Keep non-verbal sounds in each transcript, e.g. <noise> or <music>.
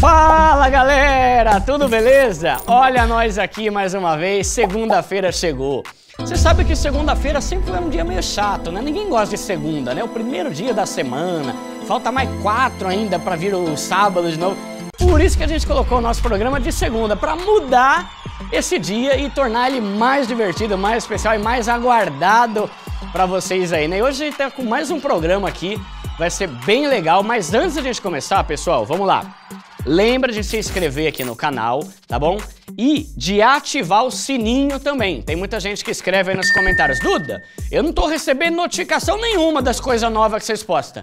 Fala galera, tudo beleza? Olha nós aqui mais uma vez, segunda-feira chegou. Você sabe que segunda-feira sempre é um dia meio chato, né? Ninguém gosta de segunda, né? O primeiro dia da semana, falta mais quatro ainda para vir o sábado de novo. Por isso que a gente colocou o nosso programa de segunda, para mudar esse dia e tornar ele mais divertido, mais especial e mais aguardado para vocês aí, né? Hoje a gente tá com mais um programa aqui, vai ser bem legal, mas antes da gente começar, pessoal, vamos lá. Lembra de se inscrever aqui no canal, tá bom? E de ativar o sininho também. Tem muita gente que escreve aí nos comentários. Duda, eu não tô recebendo notificação nenhuma das coisas novas que vocês postam.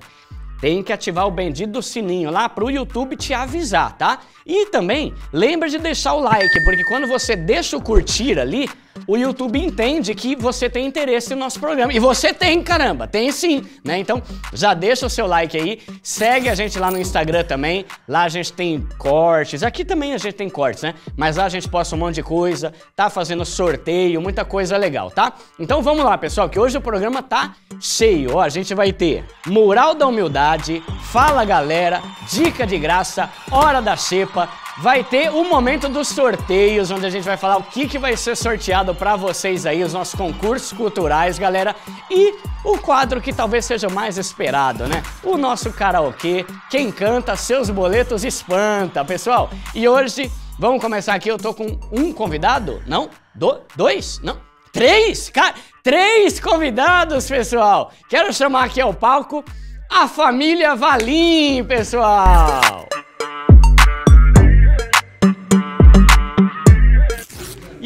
Tem que ativar o bendito sininho lá pro YouTube te avisar, tá? E também lembra de deixar o like, porque quando você deixa o curtir ali, o YouTube entende que você tem interesse no nosso programa. E você tem, caramba, tem sim, né? Então já deixa o seu like aí, segue a gente lá no Instagram também. Lá a gente tem cortes, aqui também a gente tem cortes, né? Mas lá a gente posta um monte de coisa, tá fazendo sorteio, muita coisa legal, tá? Então vamos lá, pessoal, que hoje o programa tá cheio. Ó, a gente vai ter Mural da Humildade, Fala Galera, Dica de Graça, Hora da Xepa, vai ter o momento dos sorteios, onde a gente vai falar o que, que vai ser sorteado para vocês aí, os nossos concursos culturais, galera, e o quadro que talvez seja o mais esperado, né? O nosso karaokê, quem canta seus boletos espanta, pessoal. E hoje, vamos começar aqui, eu tô com um convidado, não? Do, dois? Não? Três? Cara, três convidados, pessoal. Quero chamar aqui ao palco a família Valim, pessoal.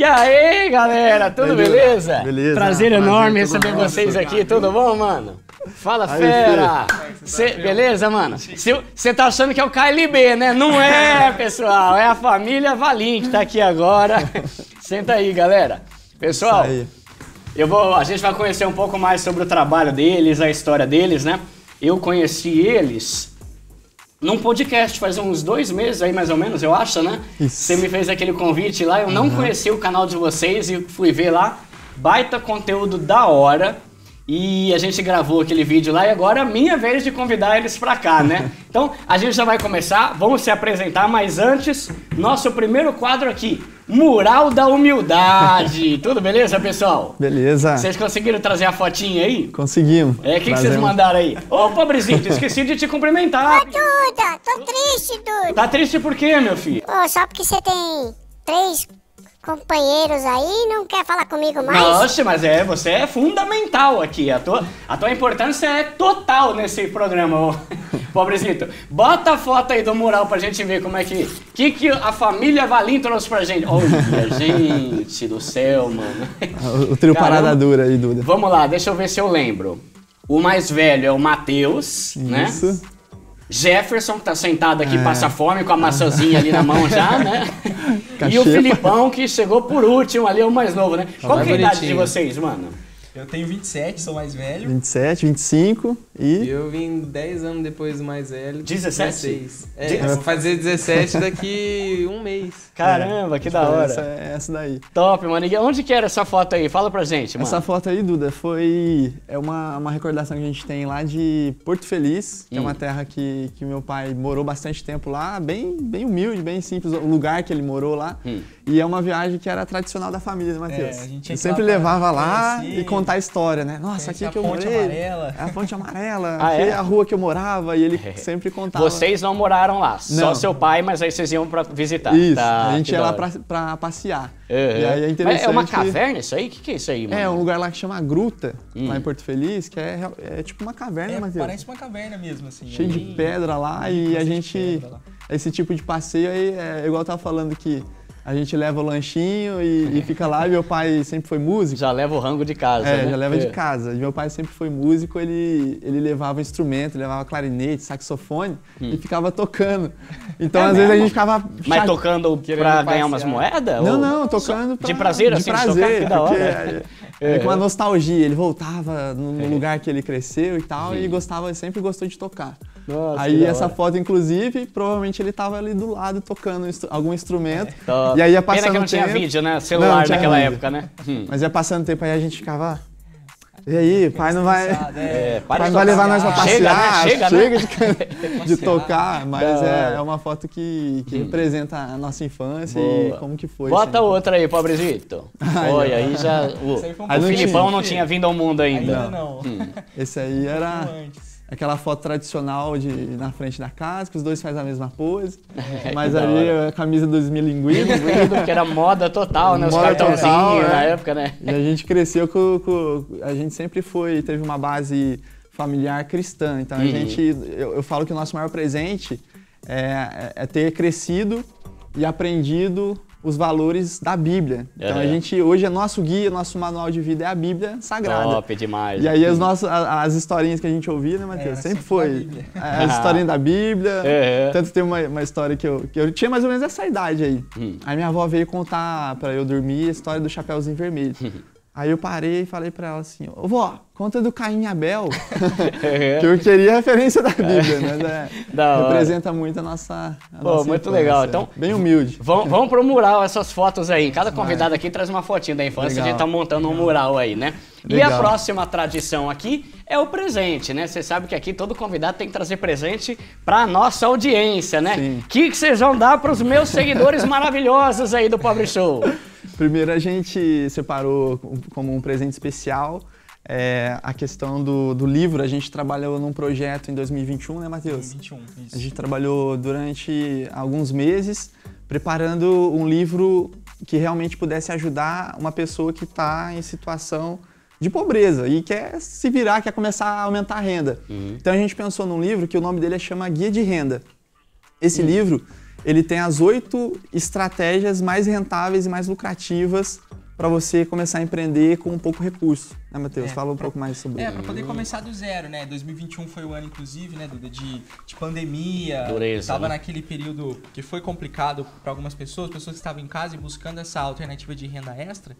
E aí, galera, tudo beleza? Beleza. Prazer enorme receber vocês aqui, tudo bom, mano? Fala, Aí, fera! Cê, beleza, mano? Você tá achando que é o KLB, né? Não é, pessoal. É a família Valim que tá aqui agora. <laughs> Senta aí, galera. Pessoal, eu vou, a gente vai conhecer um pouco mais sobre o trabalho deles, a história deles, né? Eu conheci eles num podcast faz uns dois meses aí, mais ou menos, eu acho, né? Você me fez aquele convite lá, eu não uhum. conheci o canal de vocês e fui ver lá. Baita conteúdo da hora. E a gente gravou aquele vídeo lá e agora é a minha vez de convidar eles para cá, né? <laughs> Então a gente já vai começar, vamos se apresentar, mas antes, nosso primeiro quadro aqui, Mural da Humildade. <laughs> Tudo beleza, pessoal? Beleza. Vocês conseguiram trazer a fotinha aí? Conseguimos. É, o que, vocês mandaram aí? Ô, pobrezinho, esqueci de te cumprimentar. Ô, Duda, tô triste, Duda. Tá triste por quê, meu filho? Ô, só porque você tem três companheiros aí não quer falar comigo mais? Nossa, mas é, você é fundamental aqui. A tua, a tua importância é total nesse programa, <laughs> pobrezito. Bota a foto aí do mural pra gente ver como é que. que, que a família Valim trouxe pra gente? Olha, gente do céu, mano. O, o trio Caramba. parada dura aí, Duda. Vamos lá, deixa eu ver se eu lembro. O mais velho é o Matheus, né? Isso. Jefferson, que tá sentado aqui, é. passa fome, com a maçãzinha ali na mão já, né? <laughs> e o Filipão, que chegou por último ali, é o mais novo, né? Qual é a idade de vocês, mano? Eu tenho 27, sou mais velho. 27, 25 e. Eu vim 10 anos depois do mais velho. 17? 16. É, vou fazer 17 daqui um mês. Caramba, que da hora. Essa, essa daí. Top, mano. E onde que era essa foto aí? Fala pra gente, mano. Essa foto aí, Duda, foi. É uma, uma recordação que a gente tem lá de Porto Feliz, que é uma hum. terra que, que meu pai morou bastante tempo lá, bem, bem humilde, bem simples, o lugar que ele morou lá. Hum. E é uma viagem que era tradicional da família, né, Matheus? É, a gente sempre levava lá e contava contar a história, né? Nossa, aqui é que eu morei. A ponte amarela. É a ponte amarela. Ah, aqui é? é a rua que eu morava e ele é. <laughs> sempre contava. Vocês não moraram lá, só seu pai, mas aí vocês iam pra visitar. Isso, tá, a gente ia lá pra, pra passear. Uhum. E aí é interessante. Mas é uma caverna isso aí? O que, que é isso aí, mano? É um lugar lá que chama Gruta, hum. lá em Porto Feliz, que é, é tipo uma caverna, é, Parece uma caverna mesmo, assim. Cheio de pedra lá e a gente. Esse tipo de passeio aí, é, igual eu tava falando que a gente leva o lanchinho e, e fica lá. meu pai sempre foi músico. Já leva o rango de casa. É, né? já leva de é. casa. Meu pai sempre foi músico, ele, ele levava instrumento, levava clarinete, saxofone hum. e ficava tocando. Então, é às mesmo? vezes, a gente ficava. Mas chato, tocando pra ganhar umas moedas? Não, ou... não, tocando. Pra, de prazer, assim, de Tocar, que da hora. É, é. com uma é. nostalgia. Ele voltava no é. lugar que ele cresceu e tal, Sim. e gostava, sempre gostou de tocar. Nossa, aí essa foto, inclusive, provavelmente ele tava ali do lado tocando algum instrumento. É. E aí ia passando tempo. Pena que não tempo... tinha vídeo, né? Celular não, não naquela vídeo. época, né? Hum. Mas ia passando tempo, aí a gente ficava e aí, pai não vai. É, é pai não vai levar nós pra passear, chega, né? chega, né? chega né? de, <laughs> de tocar, mas é, é, uma foto que, que hum. representa a nossa infância Boa. e como que foi. Bota sempre. Assim. outra aí, pobrezito. <laughs> Olha, aí já. O, aí o Filipão não tinha vindo ao mundo ainda. Ainda não. Hum. Esse aí era aquela foto tradicional de na frente da casa, que os dois fazem a mesma pose. <laughs> É, mas ali a camisa dos milinguidos. que era moda total, né? Os cartãozinhos na é. época, né? E a gente cresceu com, com, A gente sempre foi, teve uma base familiar cristã. Então a uhum. gente. Eu, eu, falo que o nosso maior presente é, é, é ter crescido e aprendido os valores da Bíblia. Então uhum. a é. gente hoje é nosso guia, nosso manual de vida é a Bíblia Sagrada. Top demais. E aí é as nossas as historinhas que a gente ouvia, né, Matheus, é, sempre foi a historinha da Bíblia. Uhum. <laughs> Tanto tem uma, uma história que eu que eu tinha mais ou menos essa idade aí. Uhum. Aí minha avó veio contar para eu dormir a história do Chapeuzinho Vermelho. <laughs> Aí eu parei e falei para ela assim, ô vó, conta do Caim e Abel, <laughs> é. que eu queria a referência da Bíblia, né? <laughs> Da representa muito a nossa a Pô, nossa muito infância. legal. Então, bem humilde. Vamos, vamos pro mural, essas fotos aí. Cada convidado é. aqui traz uma fotinha da infância, legal. a gente tá montando legal. um mural aí, né? Legal. E a próxima tradição aqui é o presente, né? Você sabe que aqui todo convidado tem que trazer presente para nossa audiência, né? O que vocês vão dar para os meus seguidores maravilhosos aí do Pobre Show? <laughs> Primeiro a gente separou como um presente especial é, a questão do, do, livro. A gente trabalhou num projeto em 2021, né, Matheus? 2021, isso. A gente trabalhou durante alguns meses preparando um livro que realmente pudesse ajudar uma pessoa que está em situação de pobreza e quer se virar, quer começar a aumentar a renda. Uhum. Então a gente pensou num livro que o nome dele é chama Guia de Renda. Esse uhum. livro ele tem as oito estratégias mais rentáveis e mais lucrativas para você começar a empreender com um pouco recurso né, Matheus? É, Fala um pra, pouco mais sobre é, isso. É, pra poder começar do zero, né? 2021 foi o ano, inclusive, né, Duda, de, de pandemia. Dureza. Tava né? naquele período que foi complicado para algumas pessoas, pessoas que estavam em casa e buscando essa alternativa de renda extra.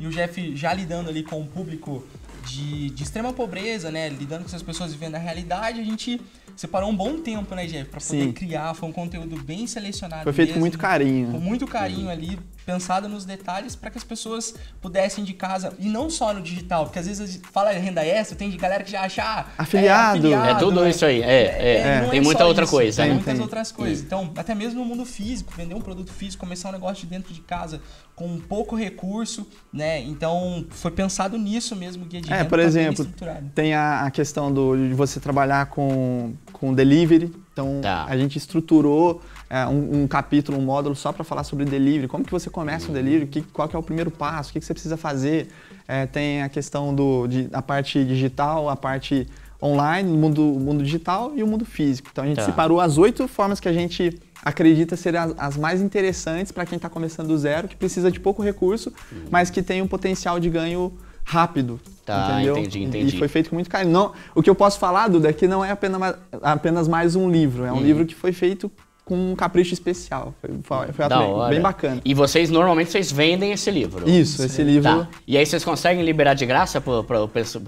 E o Jeff já lidando ali com o público de, de extrema pobreza, né? Lidando com essas pessoas vivendo a realidade, a gente separou um bom tempo, né, Jeff? Pra poder Sim. criar. Foi um conteúdo bem selecionado. Foi feito mesmo, com muito carinho. Com muito carinho ali, pensado nos detalhes para que as pessoas pudessem de casa, e não só no digital, porque às vezes fala renda extra, tem de galera que já acha ah, é, afiliado. É, afiliado, é tudo né? isso aí, é, é. é tem é muita outra isso, coisa. Tem né? muitas outras coisas. Então, até mesmo no mundo físico, vender um produto físico, começar um negócio de dentro de casa com um pouco recurso, né? Então, foi pensado nisso mesmo, guia de É, por tá exemplo, tem a, questão do, de você trabalhar com, com delivery. Então, tá. a gente estruturou é, um, um, capítulo, um módulo só para falar sobre delivery. Como que você começa um delivery? Que, qual que é o primeiro passo? O que, que você precisa fazer? é, tem a questão do, de, parte digital, a parte online, o mundo, mundo digital e o mundo físico. Então a gente tá. separou as oito formas que a gente acredita serem as, as mais interessantes para quem está começando do zero, que precisa de pouco recurso, hum. mas que tem um potencial de ganho rápido. Tá, entendeu? entendi, entendi. E foi feito com muito carinho. Não, o que eu posso falar, Duda, é que não é apenas, apenas mais um livro. É um hum. livro que foi feito com um capricho especial. Foi, foi bem, bem, bacana. E vocês, normalmente, vocês vendem esse livro? Isso, esse livro. Tá. E aí vocês conseguem liberar de graça para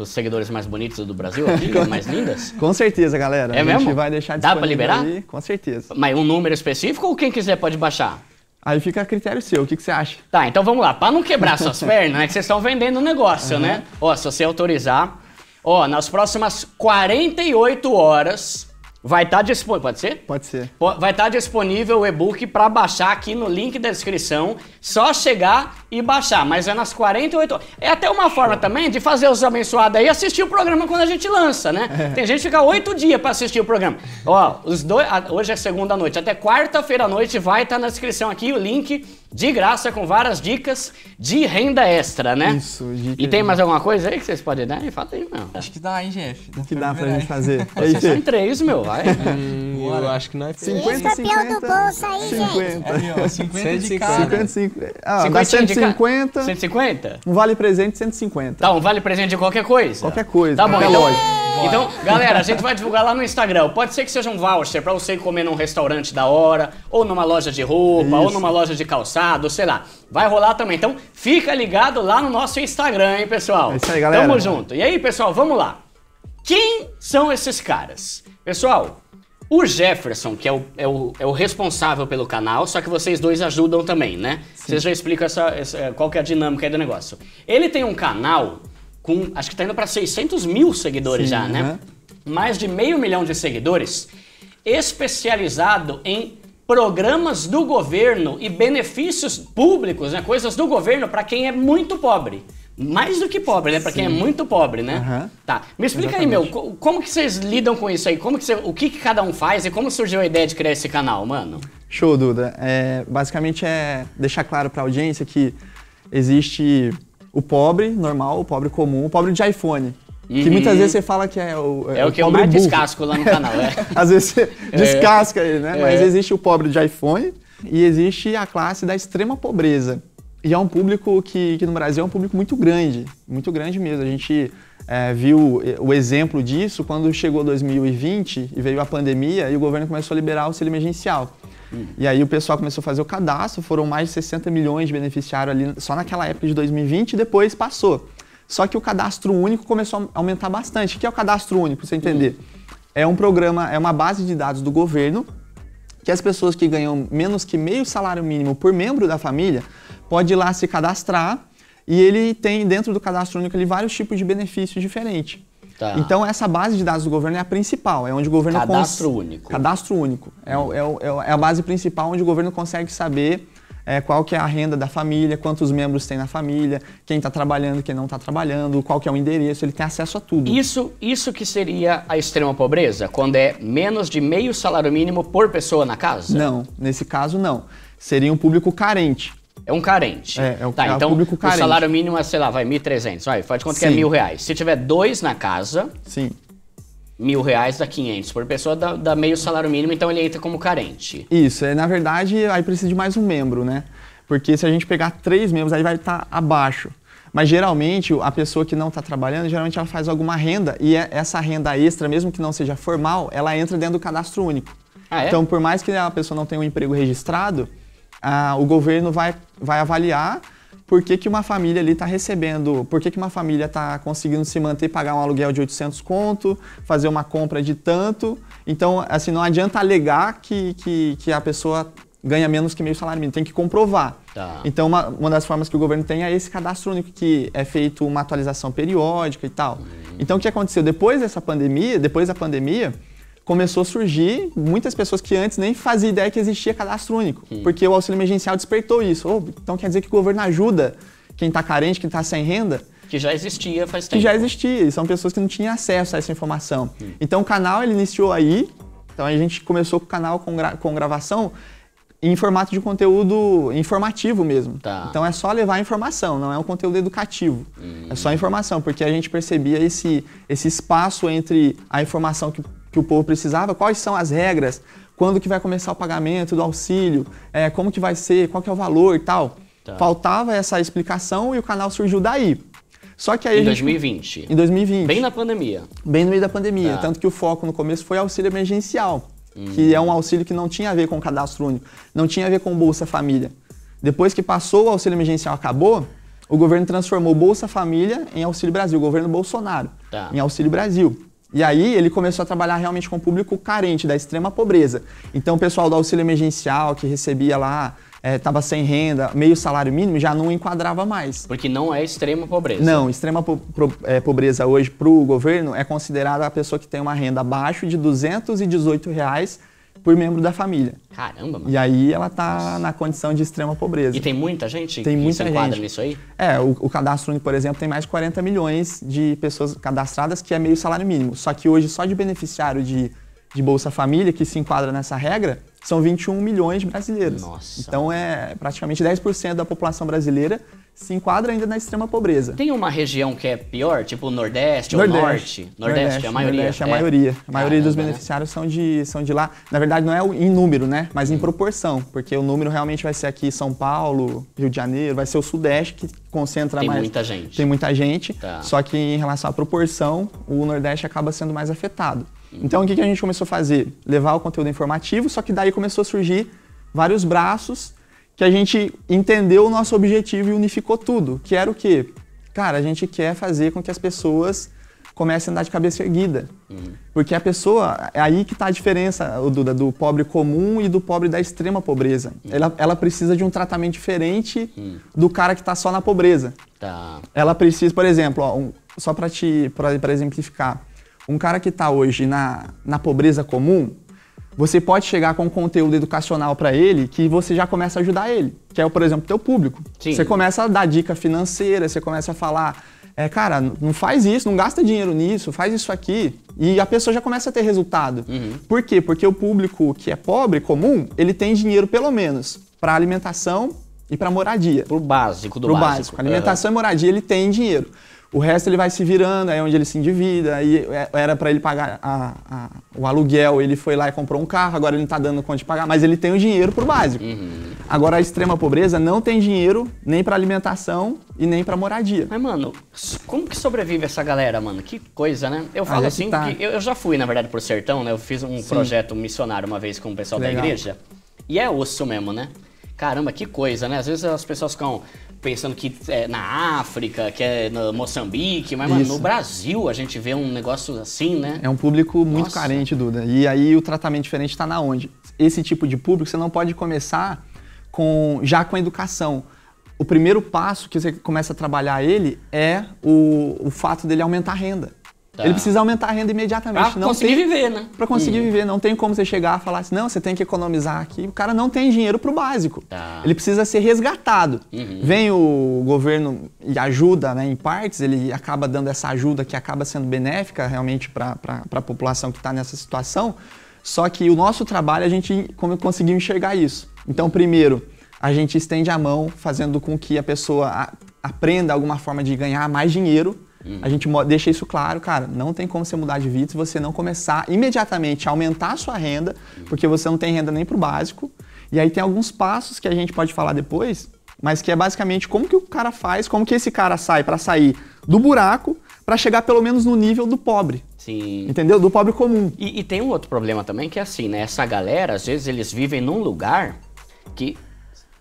os seguidores mais bonitos do Brasil aqui, <laughs> mais lindas? Com certeza, galera. É a mesmo? gente vai deixar Dá para liberar? com certeza. Mas um número específico ou quem quiser pode baixar? Aí fica a critério seu, o que, que você acha? Tá, então vamos lá. Para não quebrar <laughs> suas pernas, é que vocês estão vendendo o um negócio, uhum. né? Ó, se você autorizar... Ó, nas próximas 48 horas Vai estar tá disponível, pode ser? Pode ser. Vai estar tá disponível o e-book para baixar aqui no link da descrição. Só chegar e baixar, mas é nas 48 horas. É até uma forma também de fazer os abençoados aí assistir o programa quando a gente lança, né? É. Tem gente que fica oito dias para assistir o programa. Ó, os dois, hoje é segunda noite, até quarta-feira à noite vai estar tá na descrição aqui o link de graça com várias dicas de renda extra, né? Isso, dica E tem mais alguma coisa aí que vocês podem dar? Fala aí, meu. Acho que dá, hein, Jeff? Dá que dá pra gente fazer. <laughs> Vocês é, são três, meu, vai. Hum, <laughs> eu acho que não é 50, Isso, 50, do bolso aí, 50. gente. É, 50 150. de cada. 55. Ah, 50 150. 150? Um vale presente 150. Tá, um vale presente de qualquer coisa. Qualquer coisa. Tá bom, então. Então, galera, a <laughs> gente vai divulgar lá no Instagram. Pode ser que seja um voucher para você comer num restaurante da hora, ou numa loja de roupa, Isso. ou numa loja de calçado, sei lá. Vai rolar também. Então, fica ligado lá no nosso Instagram, hein, pessoal? É isso aí, galera. Tamo junto. E aí, pessoal, vamos lá. Quem são esses caras? Pessoal, o Jefferson, que é o, é o, é, o, responsável pelo canal, só que vocês dois ajudam também, né? Sim. Vocês já explicam essa, essa, qual que é a dinâmica aí do negócio. Ele tem um canal com, acho que tá indo para 600 mil seguidores Sim, já, né? né? Mais de meio milhão de seguidores, especializado em programas do governo e benefícios públicos, né? coisas do governo para quem é muito pobre. Mais do que pobre, né? Para quem é muito pobre, né? Uhum. Tá. Me explica Exatamente. aí, meu, como que vocês lidam com isso aí? Como que cê, o que, que cada um faz e como surgiu a ideia de criar esse canal, mano? Show, Duda. É, basicamente é deixar claro para a audiência que existe o pobre normal, o pobre comum, o pobre de iPhone. Uhum. Que muitas vezes você fala que é o. É, é o, que eu mais burro. descasco lá no canal, é. <laughs> Às vezes você é. descasca ele, né? É. Mas existe o pobre de iPhone e existe a classe da extrema pobreza. E é um público que, que, no Brasil é um público muito grande, muito grande mesmo. A gente é, viu é, o exemplo disso quando chegou 2020 e veio a pandemia e o governo começou a liberar o auxílio emergencial. Hum. E aí o pessoal começou a fazer o cadastro, foram mais de 60 milhões de beneficiários ali só naquela época de 2020 e depois passou. Só que o cadastro único começou a aumentar bastante. O que é o cadastro único, pra você entender? É um programa, é uma base de dados do governo que as pessoas que ganham menos que meio salário mínimo por membro da família pode ir lá se cadastrar e ele tem dentro do cadastro único ele vários tipos de benefícios diferentes. Tá. Então essa base de dados do governo é a principal, é onde o governo cadastro cons... único. Cadastro único é, hum. é, é, é, a base principal onde o governo consegue saber é, qual que é a renda da família, quantos membros tem na família, quem está trabalhando, quem não está trabalhando, qual que é o endereço, ele tem acesso a tudo. Isso, isso que seria a extrema pobreza, quando é menos de meio salário mínimo por pessoa na casa? Não, nesse caso não. Seria um público carente. É um carente. É, é um, tá, é então, público carente. O salário mínimo é, sei lá, vai 1.300. Vai, faz conta Sim. que é mil reais. Se tiver dois na casa, Sim. mil reais dá 500 por pessoa, dá, dá meio salário mínimo, então ele entra como carente. Isso, é, na verdade, aí precisa de mais um membro, né? Porque se a gente pegar três membros, aí vai estar tá abaixo. Mas geralmente a pessoa que não está trabalhando, geralmente ela faz alguma renda e é, essa renda extra, mesmo que não seja formal, ela entra dentro do cadastro único. Ah, é? Então, por mais que a pessoa não tenha um emprego registrado, a, o governo vai, vai avaliar por que, que uma família ali está recebendo, por que, que uma família está conseguindo se manter, pagar um aluguel de 800 conto, fazer uma compra de tanto. Então, assim, não adianta alegar que, que, que a pessoa ganha menos que meio salário mínimo, tem que comprovar. Tá. Então, uma, uma das formas que o governo tem é esse cadastro único, que é feito uma atualização periódica e tal. Uhum. Então, o que aconteceu? Depois dessa pandemia, depois da pandemia, começou a surgir muitas pessoas que antes nem faziam ideia que existia cadastro único, hum. porque o auxílio emergencial despertou isso. Oh, então quer dizer que o governo ajuda quem está carente, quem está sem renda? Que já existia faz tempo. Que já existia, e são pessoas que não tinham acesso a essa informação. Hum. Então o canal ele iniciou aí, então a gente começou com o canal com, gra com gravação em formato de conteúdo informativo mesmo. Tá. Então é só levar a informação, não é um conteúdo educativo. Hum. É só hum. informação, porque a gente percebia esse, esse espaço entre a informação que que o povo precisava, quais são as regras, quando que vai começar o pagamento do auxílio, é, como que vai ser, qual que é o valor e tal. Tá. Faltava essa explicação e o canal surgiu daí. Só que aí em gente, 2020. Em 2020. Bem na pandemia. Bem no meio da pandemia. Tá. Tanto que o foco no começo foi auxílio emergencial, hum. que é um auxílio que não tinha a ver com o cadastro único, não tinha a ver com Bolsa Família. Depois que passou o auxílio emergencial acabou, o governo transformou Bolsa Família em Auxílio Brasil, o governo Bolsonaro tá. em Auxílio Brasil. E aí ele começou a trabalhar realmente com o público carente, da extrema pobreza. Então o pessoal do auxílio emergencial que recebia lá estava eh, é, sem renda, meio salário mínimo, já não enquadrava mais. Porque não é extrema pobreza. Não, extrema po pro, é, pobreza hoje para o governo é considerada a pessoa que tem uma renda abaixo de 218 reais por membro da família. Caramba, mano. E aí ela tá Nossa. na condição de extrema pobreza. E tem muita gente tem que muita se enquadra gente. nisso aí? É, o, o cadastro único, por exemplo, tem mais de 40 milhões de pessoas cadastradas, que é meio salário mínimo. Só que hoje, só de beneficiário de, de Bolsa Família, que se enquadra nessa regra, são 21 milhões de brasileiros. Nossa. Então é praticamente 10% da população brasileira se enquadra ainda na extrema pobreza. Tem uma região que é pior, tipo Nordeste, Nordeste ou Norte? Nordeste, Nordeste é a maioria. Nordeste é a é. maioria. A maioria dos né? beneficiários são de, são de lá. Na verdade, não é em número, né? Mas em hum. proporção, porque o número realmente vai ser aqui São Paulo, Rio de Janeiro, vai ser o Sudeste que concentra Tem mais. Tem muita gente. Tem muita gente. Tá. Só que em relação à proporção, o Nordeste acaba sendo mais afetado. Hum. Então, o que, que a gente começou a fazer? Levar o conteúdo informativo, só que daí começou a surgir vários braços que a gente entendeu o nosso objetivo e unificou tudo, que era o quê? Cara, a gente quer fazer com que as pessoas comecem a andar de cabeça erguida. Uhum. Porque a pessoa, é aí que está a diferença, Duda, do pobre comum e do pobre da extrema pobreza. Uhum. Ela, ela precisa de um tratamento diferente uhum. do cara que está só na pobreza. Tá. Ela precisa, por exemplo, ó, um, só para te exemplificar, um cara que está hoje na, na pobreza comum, você pode chegar com um conteúdo educacional para ele que você já começa a ajudar ele, que é, por exemplo, teu público. Sim. Você começa a dar dica financeira, você começa a falar, é, cara, não faz isso, não gasta dinheiro nisso, faz isso aqui. E a pessoa já começa a ter resultado. Uhum. Por quê? Porque o público que é pobre, comum, ele tem dinheiro pelo menos para alimentação e para moradia. Pro básico do Pro básico. básico. Alimentação uhum. e moradia ele tem dinheiro. O resto ele vai se virando, aí é onde ele se endivida, aí é, era para ele pagar a, a, o aluguel, ele foi lá e comprou um carro, agora ele não está dando conta de pagar, mas ele tem o dinheiro pro básico. Uhum. Agora a extrema pobreza não tem dinheiro nem para alimentação e nem para moradia. Mas, mano, como que sobrevive essa galera, mano? Que coisa, né? Eu falo assim, tá. que eu, eu, já fui, na verdade, pro sertão, né? Eu fiz um Sim. projeto missionário uma vez com o pessoal Legal. da igreja. E é osso mesmo, né? Caramba, que coisa, né? Às vezes as pessoas ficam pensando que é na África, que é no Moçambique, mas no Brasil a gente vê um negócio assim, né? É um público muito Nossa. carente, Duda. E aí o tratamento diferente está na onde? Esse tipo de público você não pode começar com já com a educação. O primeiro passo que você começa a trabalhar ele é o, o fato dele aumentar a renda. Tá. Ele precisa aumentar a renda imediatamente. Pra não conseguir tem, viver, né? Pra conseguir hum. viver. Não tem como você chegar e falar assim, não, você tem que economizar aqui. O cara não tem dinheiro pro básico. Tá. Ele precisa ser resgatado. Uhum. Vem o governo e ajuda né, em partes, ele acaba dando essa ajuda que acaba sendo benéfica realmente para a população que está nessa situação. Só que o nosso trabalho, a gente conseguiu enxergar isso. Então, primeiro, a gente estende a mão fazendo com que a pessoa aprenda alguma forma de ganhar mais dinheiro Uhum. A gente deixa isso claro, cara, não tem como você mudar de vida se você não começar imediatamente a aumentar a sua renda, uhum. porque você não tem renda nem para o básico. E aí tem alguns passos que a gente pode falar depois, mas que é basicamente como que o cara faz, como que esse cara sai para sair do buraco para chegar pelo menos no nível do pobre. Sim. Entendeu? Do pobre comum. E, e tem um outro problema também que é assim, né? Essa galera, às vezes, eles vivem num lugar que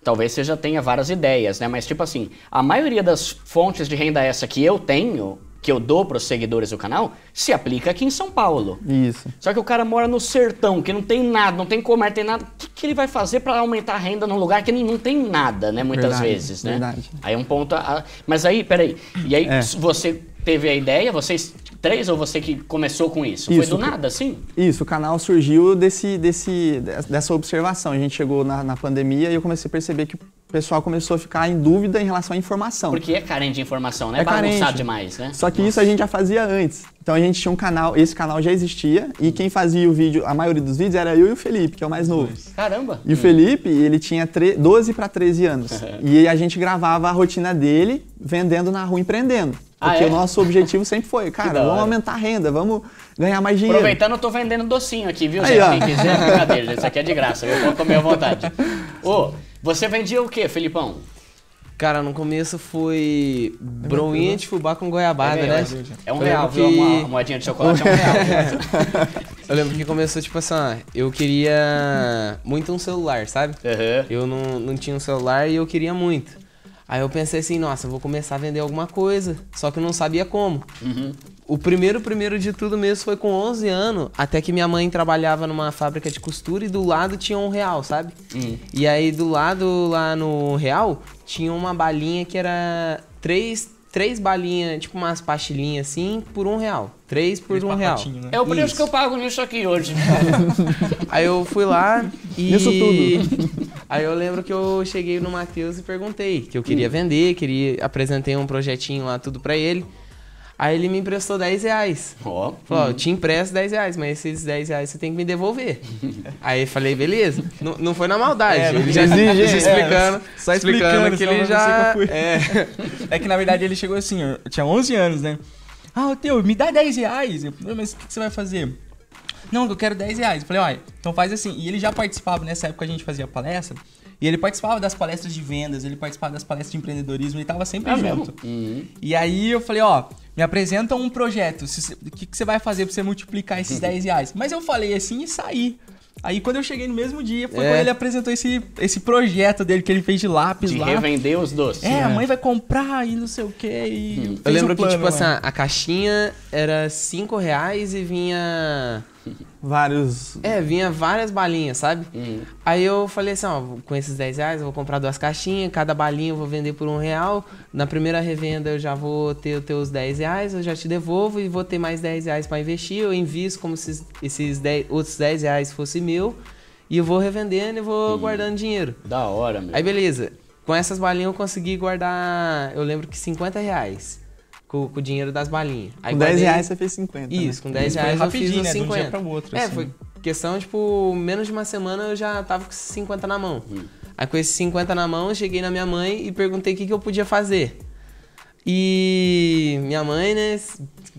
Talvez você já tenha várias ideias, né? Mas tipo assim, a maioria das fontes de renda essa que eu tenho, que eu dou para os seguidores do canal, se aplica aqui em São Paulo. Isso. Só que o cara mora no sertão, que não tem nada, não tem comércio, tem nada. O que, que ele vai fazer para aumentar a renda num lugar que não tem nada, né? Muitas verdade, vezes, né? Verdade. Aí é um ponto. A... Mas aí, peraí. E aí é. você teve a ideia? Vocês três ou você que começou com isso? isso Foi do nada, sim? Isso, o canal surgiu desse, desse, dessa observação. A gente chegou na, na pandemia e eu comecei a perceber que o pessoal começou a ficar em dúvida em relação à informação. Porque é carente de informação, né? É Bagunçado carente. demais, né? Só que Nossa. isso a gente já fazia antes. Então a gente tinha um canal, esse canal já existia, e quem fazia o vídeo, a maioria dos vídeos era eu e o Felipe, que é o mais novo. Caramba! E o hum. Felipe, ele tinha 12 para 13 anos. <laughs> e a gente gravava a rotina dele vendendo na rua, empreendendo. Ah, Porque ah, é? o nosso objetivo sempre foi, cara, vamos aumentar a renda, vamos ganhar mais dinheiro. Aproveitando, eu tô vendendo docinho aqui, viu, gente? Aí, Quem quiser, <laughs> brincadeira, isso aqui é de graça, eu vou comer à vontade. Ô, oh, você vendia o quê, Felipão? Cara, no começo foi é broinha de fubá com goiabada, é, né? É um real, que... Uma moedinha de chocolate é um real. <laughs> eu lembro que começou, tipo assim, eu queria muito um celular, sabe? Uhum. Eu não, não tinha um celular e eu queria muito. Aí eu pensei assim, nossa, vou começar a vender alguma coisa, só que eu não sabia como. Uhum. O primeiro, primeiro de tudo mesmo foi com 11 anos, até que minha mãe trabalhava numa fábrica de costura e do lado tinha um real, sabe? Uhum. E aí do lado lá no real tinha uma balinha que era três, três balinhas, tipo umas pastilhinhas assim, por um real. Três por um real. Né? É o preço isso. que eu pago nisso aqui hoje. <laughs> aí eu fui lá e... Isso tudo. Aí eu lembro que eu cheguei no Matheus e perguntei que eu queria vender, queria apresentei um projetinho lá, tudo para ele. Aí ele me emprestou 10 reais. Ó. Oh, Falou, hum. eu te empresto 10 reais, mas esses 10 reais você tem que me devolver. <laughs> aí eu falei, beleza. não foi na maldade. É, ele já exige, é, explicando, é, só explicando, explicando que ele já... É. <laughs> é que na verdade ele chegou assim, eu tinha 11 anos, né? Ah, teu, me dá 10 reais. Eu, mas o que, que você vai fazer? não, eu quero 10 reais. Eu falei, olha, então faz assim. E ele já participava, nessa época a gente fazia palestra, e ele participava das palestras de vendas, ele participava das palestras de empreendedorismo, ele tava sempre é junto. Uhum. E aí eu falei, ó, me apresenta um projeto, o que, que você vai fazer pra você multiplicar esses 10 reais? Mas eu falei assim e saí. Aí quando eu cheguei no mesmo dia, foi é. quando ele apresentou esse, esse projeto dele que ele fez de lápis de lá. De revender os doces. É, é, a mãe vai comprar e não sei o quê. E hum. Eu lembro plano, que, tipo mano. assim, a caixinha era 5 reais e vinha... Vários. É, vinha várias balinhas, sabe? Uhum. Aí eu falei assim: ó, com esses 10 reais eu vou comprar duas caixinhas, cada balinha eu vou vender por um real. Na primeira revenda eu já vou ter, ter os 10 reais, eu já te devolvo e vou ter mais 10 reais para investir. Eu invisto como se esses 10, outros 10 reais fosse meu. E eu vou revendendo e vou uhum. guardando dinheiro. Da hora, meu. Aí beleza. Com essas balinhas eu consegui guardar, eu lembro que 50 reais com, com o dinheiro das balinhas. Aí com 10 reais você fez 50. Né? Isso, né? com 10 reais eu fiz uns né? 50. um dia pra outro, é, assim. foi questão, tipo, menos de uma semana eu já tava com 50 na mão. Hum. Aí com esses 50 na mão, eu cheguei na minha mãe e perguntei o que, que eu podia fazer. E minha mãe, né,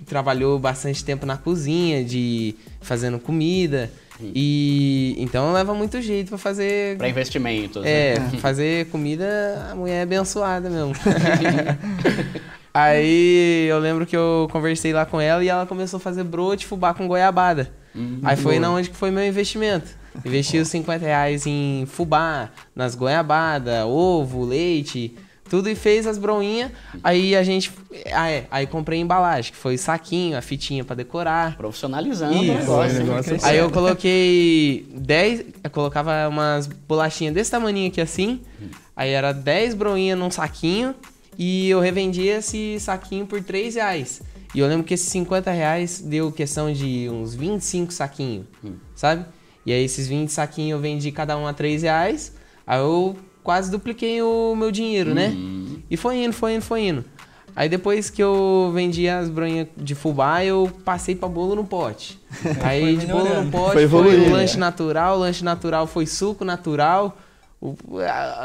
trabalhou bastante tempo na cozinha, de fazendo comida. Hum. E então leva muito jeito para fazer. Para investimentos. É, né? fazer comida, a mulher é abençoada mesmo. <laughs> Aí eu lembro que eu conversei lá com ela e ela começou a fazer brote de fubá com goiabada. Hum, Aí foi na onde que foi meu investimento. <laughs> Investiu 50 reais em fubá, nas goiabada, ovo, leite, tudo e fez as broinhas. Aí a gente. Ah, é, aí comprei embalagem, que foi saquinho, a fitinha para decorar. Profissionalizando Isso. o negócio. Né? negócio aí eu coloquei 10. Eu colocava umas bolachinhas desse tamanho aqui assim. Hum. Aí era 10 broinhas num saquinho. E eu revendi esse saquinho por 3 reais. E eu lembro que esses 50 reais deu questão de uns 25 saquinhos, hum. sabe? E aí esses 20 saquinhos eu vendi cada um a 3 reais. Aí eu quase dupliquei o meu dinheiro, né? hum. né? E foi indo, foi indo, foi indo. Aí depois que eu vendi as bronhas de fubá, eu passei pra bolo no pote. <laughs> Aí de bolo no pote foi, foi, foi lanche natural, lanche natural foi suco natural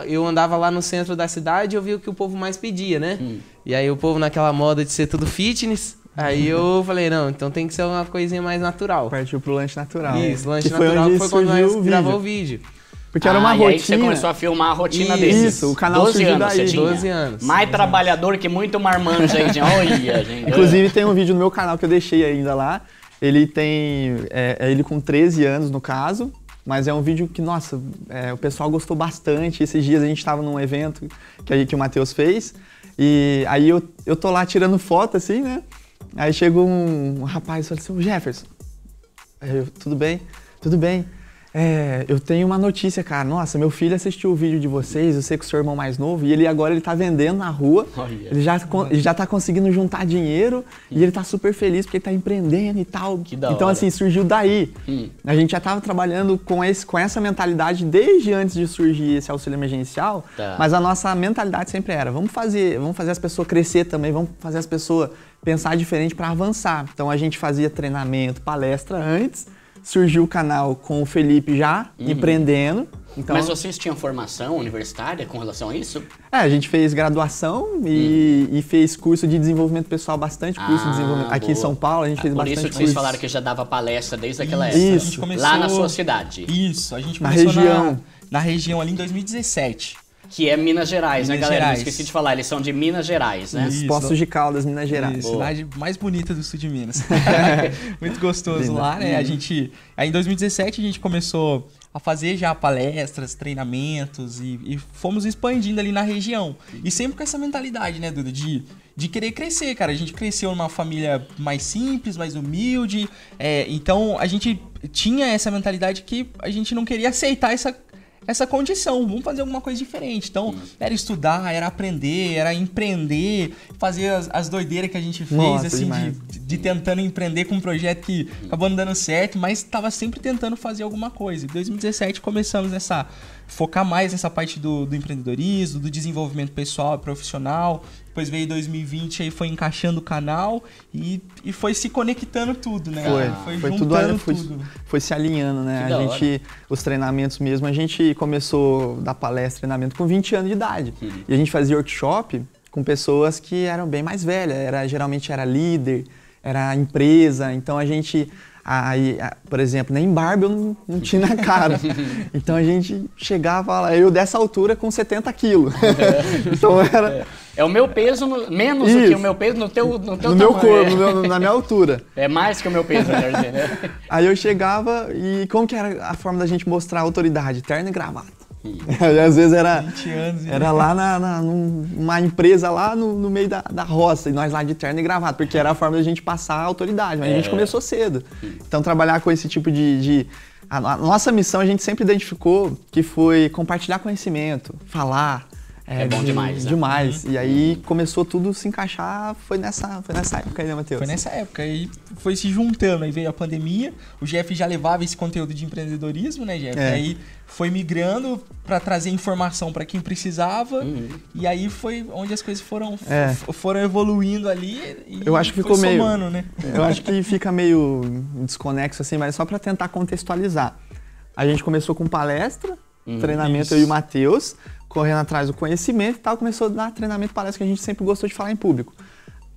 eu andava lá no centro da cidade e eu vi o que o povo mais pedia, né? Hum. E aí o povo naquela moda de ser tudo fitness. Aí eu <laughs> falei, não, então tem que ser uma coisinha mais natural. Partiu pro lanche natural. Isso, lanche que natural foi, foi quando nós gravamos gravou o vídeo. Porque ah, era uma ah, e rotina. aí você começou a filmar a rotina dele. Isso, o canal 12 anos, daí. Você tinha. 12 anos. Mais 12 trabalhador anos. que muito marmanjo gente. <laughs> Olha, gente. Inclusive tem um vídeo no meu canal que eu deixei ainda lá. Ele tem. É, é ele com 13 anos, no caso. Mas é um vídeo que, nossa, é, o pessoal gostou bastante. Esses dias a gente estava num evento que, aí, que o Matheus fez. E aí eu, eu tô lá tirando foto, assim, né? Aí chegou um, um rapaz e falou assim, Jefferson. Eu, tudo bem? Tudo bem. É, eu tenho uma notícia, cara. Nossa, meu filho assistiu o vídeo de vocês, eu sei que o seu irmão mais novo, e ele agora ele tá vendendo na rua. Oh, yeah. Ele já, ele já tá conseguindo juntar dinheiro hum. e ele tá super feliz porque ele tá empreendendo e tal. Que da então, hora. assim, surgiu daí. Hum. A gente já tava trabalhando com, esse, com essa mentalidade desde antes de surgir esse auxílio emergencial, tá. mas a nossa mentalidade sempre era: vamos fazer, vamos fazer as pessoas crescer também, vamos fazer as pessoas pensar diferente para avançar. Então a gente fazia treinamento, palestra antes surgiu o canal com o Felipe já uhum. empreendendo. Então, Mas vocês tinham formação universitária com relação a isso? É, a gente fez graduação e, hum. e fez curso de desenvolvimento pessoal, bastante curso ah, de desenvolvimento. Aqui boa. em São Paulo a gente ah, fez por bastante. Por isso que vocês falaram que já dava palestra desde aquela época. Isso. Começou... Lá na sua cidade. Isso, a gente começou na região. Na, na região ali em 2017. Que é Minas Gerais, né, Minas né, galera? Gerais. Esqueci de falar, eles são de Minas Gerais, né? Isso. Poços de Caldas, Minas Gerais. Isso, cidade mais bonita do sul de Minas. <laughs> <laughs> Muito gostoso lá, né? Hum. A gente. Aí em 2017 a gente começou a fazer já palestras, treinamentos e, e, fomos expandindo ali na região. E sempre com essa mentalidade, né, Duda, de, de querer crescer, cara. A gente cresceu numa família mais simples, mais humilde, é, então a gente tinha essa mentalidade que a gente não queria aceitar essa essa condição, vamos fazer alguma coisa diferente. Então, Sim. era estudar, era aprender, era empreender, fazer as, as doideiras que a gente fez, Nossa, assim, de, de, tentando empreender com um projeto que acabou não dando certo, mas estava sempre tentando fazer alguma coisa. Em 2017 começamos nessa focar mais nessa parte do, do empreendedorismo, do desenvolvimento pessoal e profissional. Depois veio 2020, aí foi encaixando o canal e, e foi se conectando tudo, né? Foi, foi, foi juntando tudo, foi, tudo. Foi se alinhando, né? a gente, os treinamentos mesmo, a gente começou da palestra, treinamento com 20 anos de idade. Que... E a gente fazia workshop com pessoas que eram bem mais velhas, era, geralmente era líder, era empresa, então a gente Aí, por exemplo, nem barba eu não, não tinha na cara. <laughs> Então a gente chegava lá, eu dessa altura com 70 quilos. <laughs> então era, é. É o meu peso no, menos Isso. do que o meu peso no teu No, teu no meu corpo, na minha altura. <laughs> É mais que o meu peso, quer dizer, né? <laughs> Aí eu chegava e como que era a forma da gente mostrar a autoridade? Terno e gravata. <laughs> Às vezes era, anos, era né? lá na, na, numa empresa lá no, no meio da, da, roça, e nós lá de terno e gravata, porque era a forma da gente passar a autoridade, mas é. a gente é. começou cedo. Então trabalhar com esse tipo de. de a, a nossa missão a gente sempre identificou que foi compartilhar conhecimento, falar, é, é bom de, demais. Né? Demais. Uhum. E aí começou tudo se encaixar, foi nessa, foi nessa época aí, né, Matheus? Foi nessa época. E foi se juntando. Aí veio a pandemia, o Jeff já levava esse conteúdo de empreendedorismo, né, Jeff? É. E aí foi migrando para trazer informação para quem precisava. Uhum. E aí foi onde as coisas foram, é. foram evoluindo ali. Eu acho que ficou somando, meio. né? <laughs> Eu acho que fica meio desconexo assim, mas só para tentar contextualizar. A gente começou com palestra, hum, treinamento isso. eu e o Matheus correndo atrás do conhecimento e tal, começou a dar treinamento, parece que a gente sempre gostou de falar em público.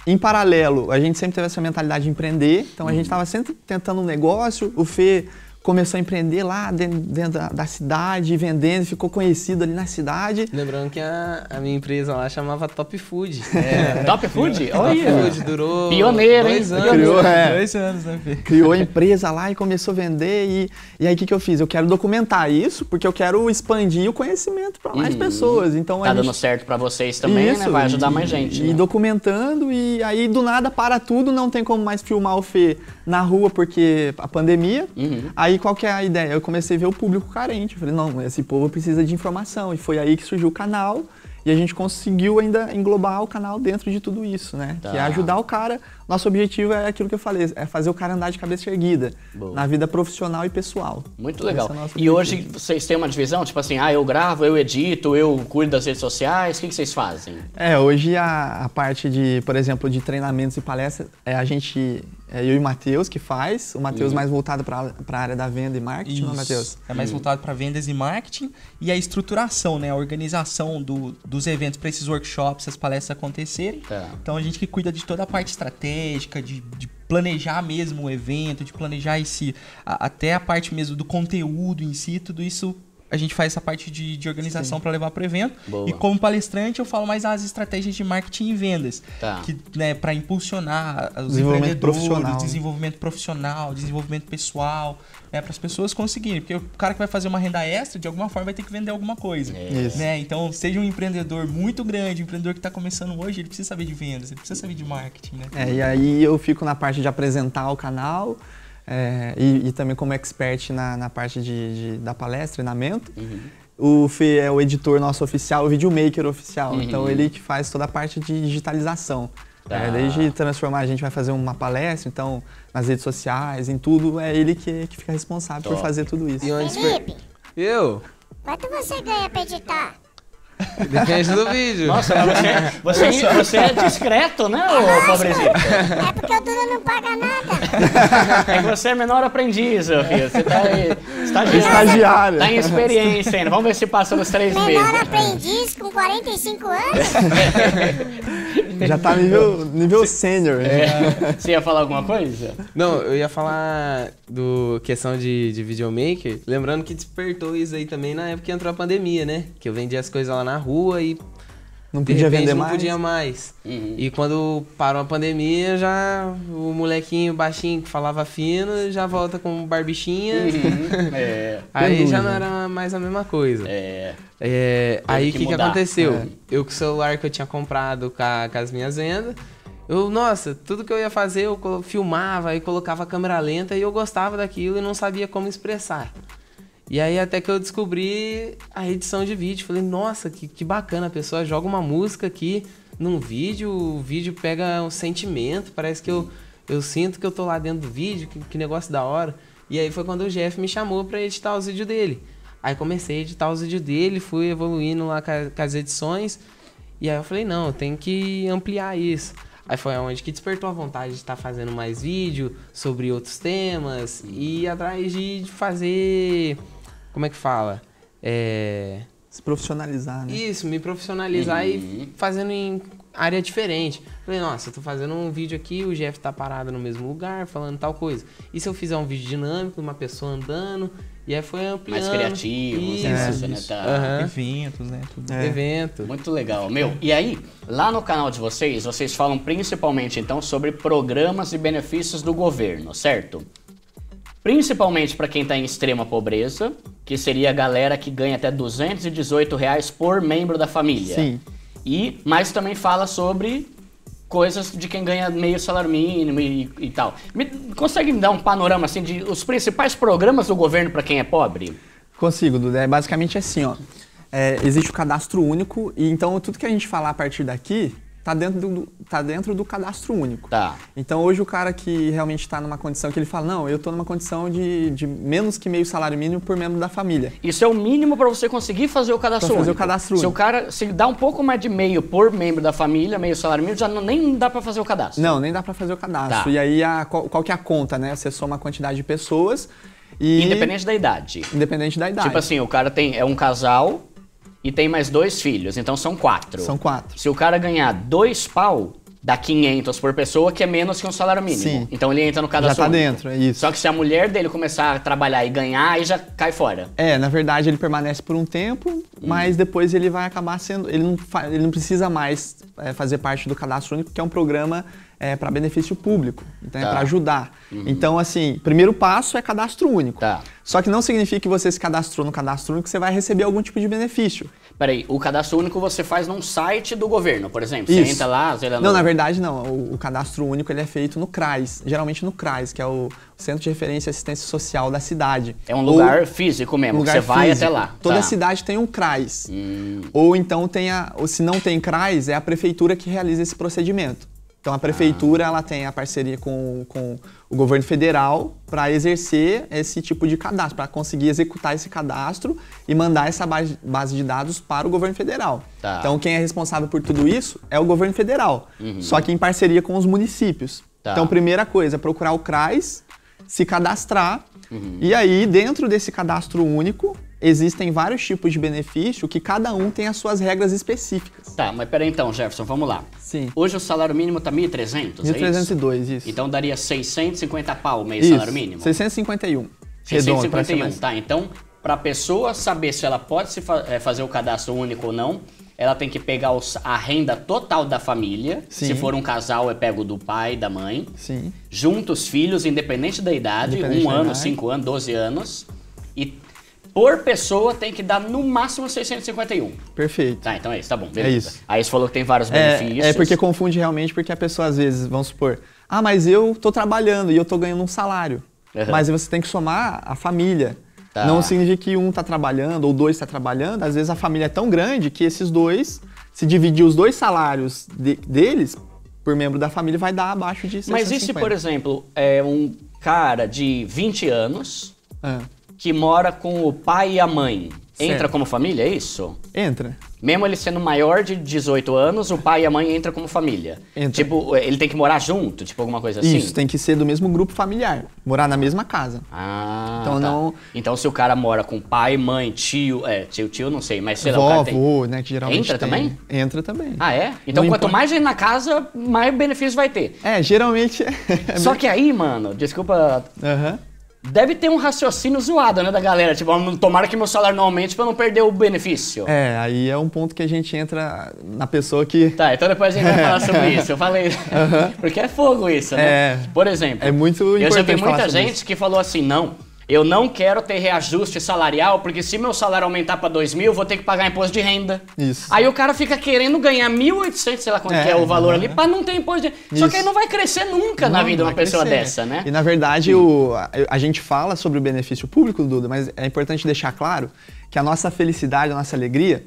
Em paralelo, a gente sempre teve essa mentalidade de empreender, então a gente estava sempre tentando um negócio, o Fê começou a empreender lá dentro, dentro da, da, cidade, vendendo, ficou conhecido ali na cidade. Lembrando que a, a minha empresa lá chamava Top Food. <laughs> É. Top Food? Olha! Top Food durou Pioneiro, dois hein? anos. Criou, é. Dois anos, né, filho? Criou a empresa lá e começou a vender. E, e aí o que, que eu fiz? Eu quero documentar isso, porque eu quero expandir o conhecimento para mais pessoas. Então, tá gente... dando certo para vocês também, né? isso, né? Vai ajudar e, mais gente. E né? documentando, e aí do nada para tudo, não tem como mais filmar o Fê na rua porque a pandemia. Uhum. Aí qual que é a ideia? Eu comecei a ver o público carente. Eu falei, não, esse povo precisa de informação. E foi aí que surgiu o canal. E a gente conseguiu ainda englobar o canal dentro de tudo isso, né? Tá. Que é tá. ajudar o cara nosso objetivo é aquilo que eu falei, é fazer o cara andar de cabeça erguida Boa. na vida profissional e pessoal. Muito legal. É e hoje vocês têm uma divisão, tipo assim, ah, eu gravo, eu edito, eu cuido das redes sociais, o que, que vocês fazem? É, hoje a, a, parte de, por exemplo, de treinamentos e palestras, é a gente, é eu e o Matheus que faz, o Matheus uhum. mais voltado para a área da venda e marketing, é, Isso. não, Matheus? É mais uhum. voltado para vendas e marketing e a estruturação, né, a organização do, dos eventos para esses workshops, essas palestras acontecerem. Tá. Então a gente que cuida de toda a parte estratégica, estratégica, de, de planejar mesmo o evento, de planejar esse. A, até a parte mesmo do conteúdo em si, tudo isso a gente faz essa parte de, de organização para levar para o evento. Boa. E como palestrante, eu falo mais as estratégias de marketing e vendas. Tá. Que, né, para impulsionar os desenvolvimento empreendedores, profissional. Né? desenvolvimento profissional, desenvolvimento pessoal né, para as pessoas conseguirem. Porque o cara que vai fazer uma renda extra, de alguma forma, vai ter que vender alguma coisa. É. Isso. Né? Então, seja um empreendedor muito grande, um empreendedor que está começando hoje, ele precisa saber de vendas, ele precisa saber de marketing. Né? É, e aí eu fico na parte de apresentar o canal. É, e, e, também como expert na, na parte de, de, da palestra, treinamento. Uhum. O Fê é o editor nosso oficial, o videomaker oficial. Uhum. Então ele que faz toda a parte de digitalização. É, tá. É, desde transformar, a gente vai fazer uma palestra, então, nas redes sociais, em tudo, é ele que, que fica responsável Top. por fazer tudo isso. E Felipe, eu? Quanto você ganha pra editar? <laughs> Depende do vídeo. Nossa, você, você, é <laughs> você é discreto, né, ô pobrezinho? É porque o Duda não paga nada. <laughs> É que você é menor aprendiz, meu filho. Você tá aí, estagiário. Estagiário. Tá em experiência ainda. Vamos ver se passa nos três menor meses. Menor aprendiz com 45 anos? Já tá nível, nível sênior. Né? É. Você ia falar alguma coisa? Não, eu ia falar do questão de, de videomaker. Lembrando que despertou isso aí também na época que entrou a pandemia, né? Que eu vendia as coisas lá na rua e não podia vender não mais. podia mais. Uhum. E quando parou a pandemia, já o molequinho baixinho que falava fino já volta com barbichinha. Uhum. <laughs> é. Aí Pendura. já não era mais a mesma coisa. É. é aí o que, que, que, aconteceu? É. Eu com o celular que eu tinha comprado com, a, com as minhas vendas. Eu, nossa, tudo que eu ia fazer, eu filmava e colocava a câmera lenta e eu gostava daquilo e não sabia como expressar. E aí até que eu descobri a edição de vídeo. Falei, nossa, que, que bacana, a pessoa joga uma música aqui num vídeo, o vídeo pega um sentimento, parece que eu, eu sinto que eu tô lá dentro do vídeo, que, que negócio da hora. E aí foi quando o Jeff me chamou pra editar os vídeos dele. Aí comecei a editar os vídeos dele, fui evoluindo lá com as edições. E aí eu falei, não, eu tenho que ampliar isso. Aí foi onde que despertou a vontade de estar tá fazendo mais vídeo sobre outros temas e atrás de fazer como é que fala? É... Se profissionalizar, né? Isso, me profissionalizar e, e uhum. fazendo em área diferente. Falei, nossa, eu tô fazendo um vídeo aqui, o Jeff tá parado no mesmo lugar, falando tal coisa. E se eu fizer um vídeo dinâmico, uma pessoa andando, e aí foi ampliando. Mais criativos, isso, né? Isso. né tá? uhum. Eventos, né? Tudo. É. Evento. Muito legal. Meu, e aí, lá no canal de vocês, vocês falam principalmente, então, sobre programas e benefícios do governo, certo? Principalmente para quem tá em extrema pobreza, que seria a galera que ganha até 218 reais por membro da família. Sim. E, mas também fala sobre coisas de quem ganha meio salário mínimo e, e tal. Me, consegue me dar um panorama assim de os principais programas do governo para quem é pobre? Consigo, Dudu. É basicamente assim, ó. É, existe o cadastro único e então tudo que a gente falar a partir daqui está dentro do, tá dentro do cadastro único. Tá. Então hoje o cara que realmente está numa condição que ele fala, não, eu estou numa condição de, de menos que meio salário mínimo por membro da família. Isso é o mínimo para você conseguir fazer o cadastro fazer único. o cadastro se único. Se o cara se dá um pouco mais de meio por membro da família, meio salário mínimo, já não, nem dá para fazer o cadastro. Não, nem dá para fazer o cadastro. Tá. E aí a, qual, qual que é a conta, né? Você soma a quantidade de pessoas e... Independente da idade. Independente da idade. Tipo assim, o cara tem é um casal e tem mais dois filhos, então são quatro. São quatro. Se o cara ganhar dois pau, dá 500 por pessoa, que é menos que um salário mínimo. Sim. Então ele entra no cadastro. Já tá dentro, é isso. Só que se a mulher dele começar a trabalhar e ganhar, aí já cai fora. É, na verdade ele permanece por um tempo, hum. mas depois ele vai acabar sendo. Ele não, ele não precisa mais é, fazer parte do cadastro único, que é um programa é para benefício público, então é tá. é para ajudar. Uhum. Então, assim, primeiro passo é cadastro único. Tá. Só que não significa que você se cadastrou no cadastro único, você vai receber algum tipo de benefício. Peraí, o cadastro único você faz num site do governo, por exemplo? Você entra lá, sei lá... Não, na verdade não. O, o, cadastro único ele é feito no CRAS, geralmente no CRAS, que é o Centro de Referência e Assistência Social da cidade. É um lugar ou, físico mesmo, lugar você físico. vai até lá. Toda tá. cidade tem um CRAS. Hum. Ou então tem a... Ou se não tem CRAS, é a prefeitura que realiza esse procedimento. Então a prefeitura ah. ela tem a parceria com, com o governo federal para exercer esse tipo de cadastro, para conseguir executar esse cadastro e mandar essa base, base de dados para o governo federal. Tá. Então quem é responsável por tudo isso é o governo federal, uhum. só que em parceria com os municípios. Tá. Então primeira coisa, procurar o CRAS, se cadastrar uhum. e aí dentro desse cadastro único existem vários tipos de benefício que cada um tem as suas regras específicas. Tá, mas peraí então, Jefferson, vamos lá. Sim. Hoje o salário mínimo tá 1.300, 1.302, é isso? isso? Então daria 650 pau o mês isso. salário mínimo? 651. 651, Redondo, tá. Então, para pessoa saber se ela pode se fa eh, fazer o cadastro único ou não, ela tem que pegar os, a renda total da família. Sim. Se for um casal, é pego do pai da mãe. Sim. Juntos, filhos, independente da idade, independente um da ano, idade. cinco anos, doze anos. E por pessoa tem que dar no máximo 651. Perfeito. Tá, então é isso, tá bom, é beleza. É isso. Aí você falou que tem vários é, benefícios. É, é porque confunde realmente, porque a pessoa às vezes, vamos supor, ah, mas eu tô trabalhando e eu tô ganhando um salário. Uhum. Mas você tem que somar a família. Tá. Não significa que um tá trabalhando ou dois tá trabalhando. Às vezes a família é tão grande que esses dois, se dividir os dois salários de, deles por membro da família, vai dar abaixo de 650. Mas e se, por exemplo, é um cara de 20 anos... É que mora com o pai e a mãe entra certo. como família, é isso? Entra. Mesmo ele sendo maior de 18 anos, o pai e a mãe entram como família. Entra. Tipo, eh, ele tem que morar junto, tipo alguma coisa assim? Isso, tem que ser do mesmo grupo familiar, morar na mesma casa. Ah, então tá. não. Então se o cara mora com pai, mãe, tio, é, tio, tio, não sei, mas sei lá, Vó, o cara tem... avô, né, que geralmente Entra tem. também? Entra também. Ah, é? Então não quanto importa. mais gente na casa, mais benefício vai ter. É, geralmente... <laughs> É Só que aí, mano, desculpa... Aham. Uh -huh Deve ter um raciocínio zoado, né, da galera. Tipo, tomara que meu salário não aumente pra não perder o benefício. É, aí é um ponto que a gente entra na pessoa que. Tá, então depois a gente vai falar sobre isso. Eu falei. Uhum. <laughs> <laughs> Porque é fogo isso, né? É. Por exemplo. É muito importante. Eu já vi muita gente isso. que falou assim: não, eu não quero ter reajuste salarial, porque se meu salário aumentar para 2 mil, vou ter que pagar imposto de renda. Isso. Aí o cara fica querendo ganhar 1.800, sei lá quanto é, que é o é, valor ali, para não ter imposto de Isso. Só que aí não vai crescer nunca não, na vida uma pessoa crescer. dessa, né? E na verdade, o, a, a, gente fala sobre o benefício público, Duda, mas é importante deixar claro que a nossa felicidade, a nossa alegria,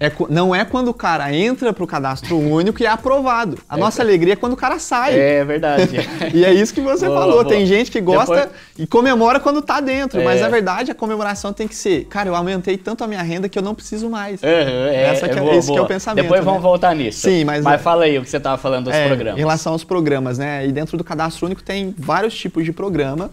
é, não é quando o cara entra para o cadastro único e é aprovado. A é, nossa alegria é quando o cara sai. É verdade. <laughs> e é isso que você boa, falou. Boa. Tem gente que gosta Depois... e comemora quando tá dentro. É. Mas é na verdade a comemoração tem que ser, cara, eu aumentei tanto a minha renda que eu não preciso mais. é, Essa é que, é, boa, esse que é o pensamento. Depois né? vamos voltar nisso. Sim, mas. Mas fala aí o que você estava falando dos programas. Em relação aos programas, né? E dentro do cadastro único tem vários tipos de programa.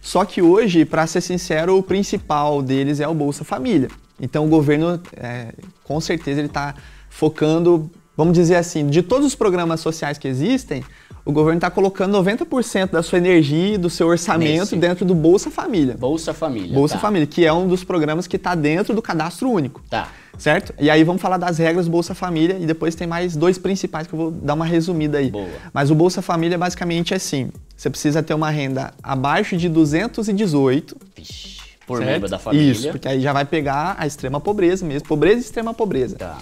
Só que hoje, para ser sincero, o principal deles é o Bolsa Família. Então o governo, é, com certeza, ele está focando, vamos dizer assim, de todos os programas sociais que existem, o governo está colocando 90% da sua energia e do seu orçamento Nesse. dentro do Bolsa Família. Bolsa Família. Bolsa tá. Família, que é um dos programas que está dentro do cadastro único. Tá. Certo? E aí vamos falar das regras do Bolsa Família e depois tem mais dois principais que eu vou dar uma resumida aí. Boa. Mas o Bolsa Família basicamente é assim: você precisa ter uma renda abaixo de 218. Vixe por certo? membro da família. Isso, porque aí já vai pegar a extrema pobreza mesmo. Pobreza e extrema pobreza. Tá.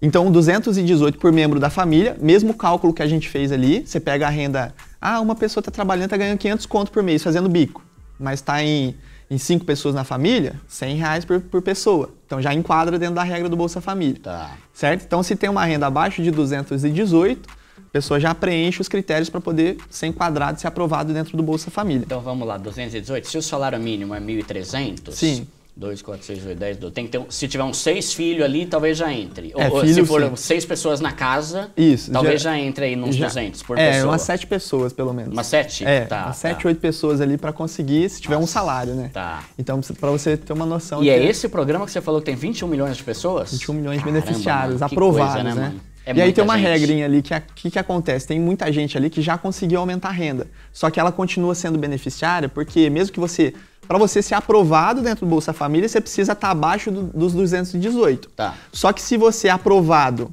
Então, 218 por membro da família, mesmo cálculo que a gente fez ali, você pega a renda. Ah, uma pessoa está trabalhando, está ganhando 500 conto por mês fazendo bico, mas está em, em cinco pessoas na família, 100 reais por, por, pessoa. Então, já enquadra dentro da regra do Bolsa Família. Tá. Certo? Então, se tem uma renda abaixo de 218, a pessoa já preenche os critérios para poder ser enquadrado e ser aprovado dentro do Bolsa Família. Então vamos lá, 218. Se o salário mínimo é 1.300, sim. 2, 4, 6, 8, 10, 12. Tem que ter, se tiver uns seis filhos ali, talvez já entre. É, Ou, filho, se for sim. seis pessoas na casa, Isso, talvez já, já entre aí nos já, 200 por é, pessoa. É, umas sete pessoas, pelo menos. Umas sete? É, tá, umas sete, tá. oito pessoas ali para conseguir, se tiver Nossa, um salário, né? Tá. Então, para você ter uma noção. E é esse programa que você falou que tem 21 milhões de pessoas? 21 milhões Caramba, de beneficiários mano, aprovados, coisa, né? né? É e aí tem uma gente. regrinha ali que, que, que acontece? Tem muita gente ali que já conseguiu aumentar a renda, só que ela continua sendo beneficiária porque mesmo que você para você ser aprovado dentro do Bolsa Família, você precisa estar tá abaixo do, dos 218. Tá. Só que se você é aprovado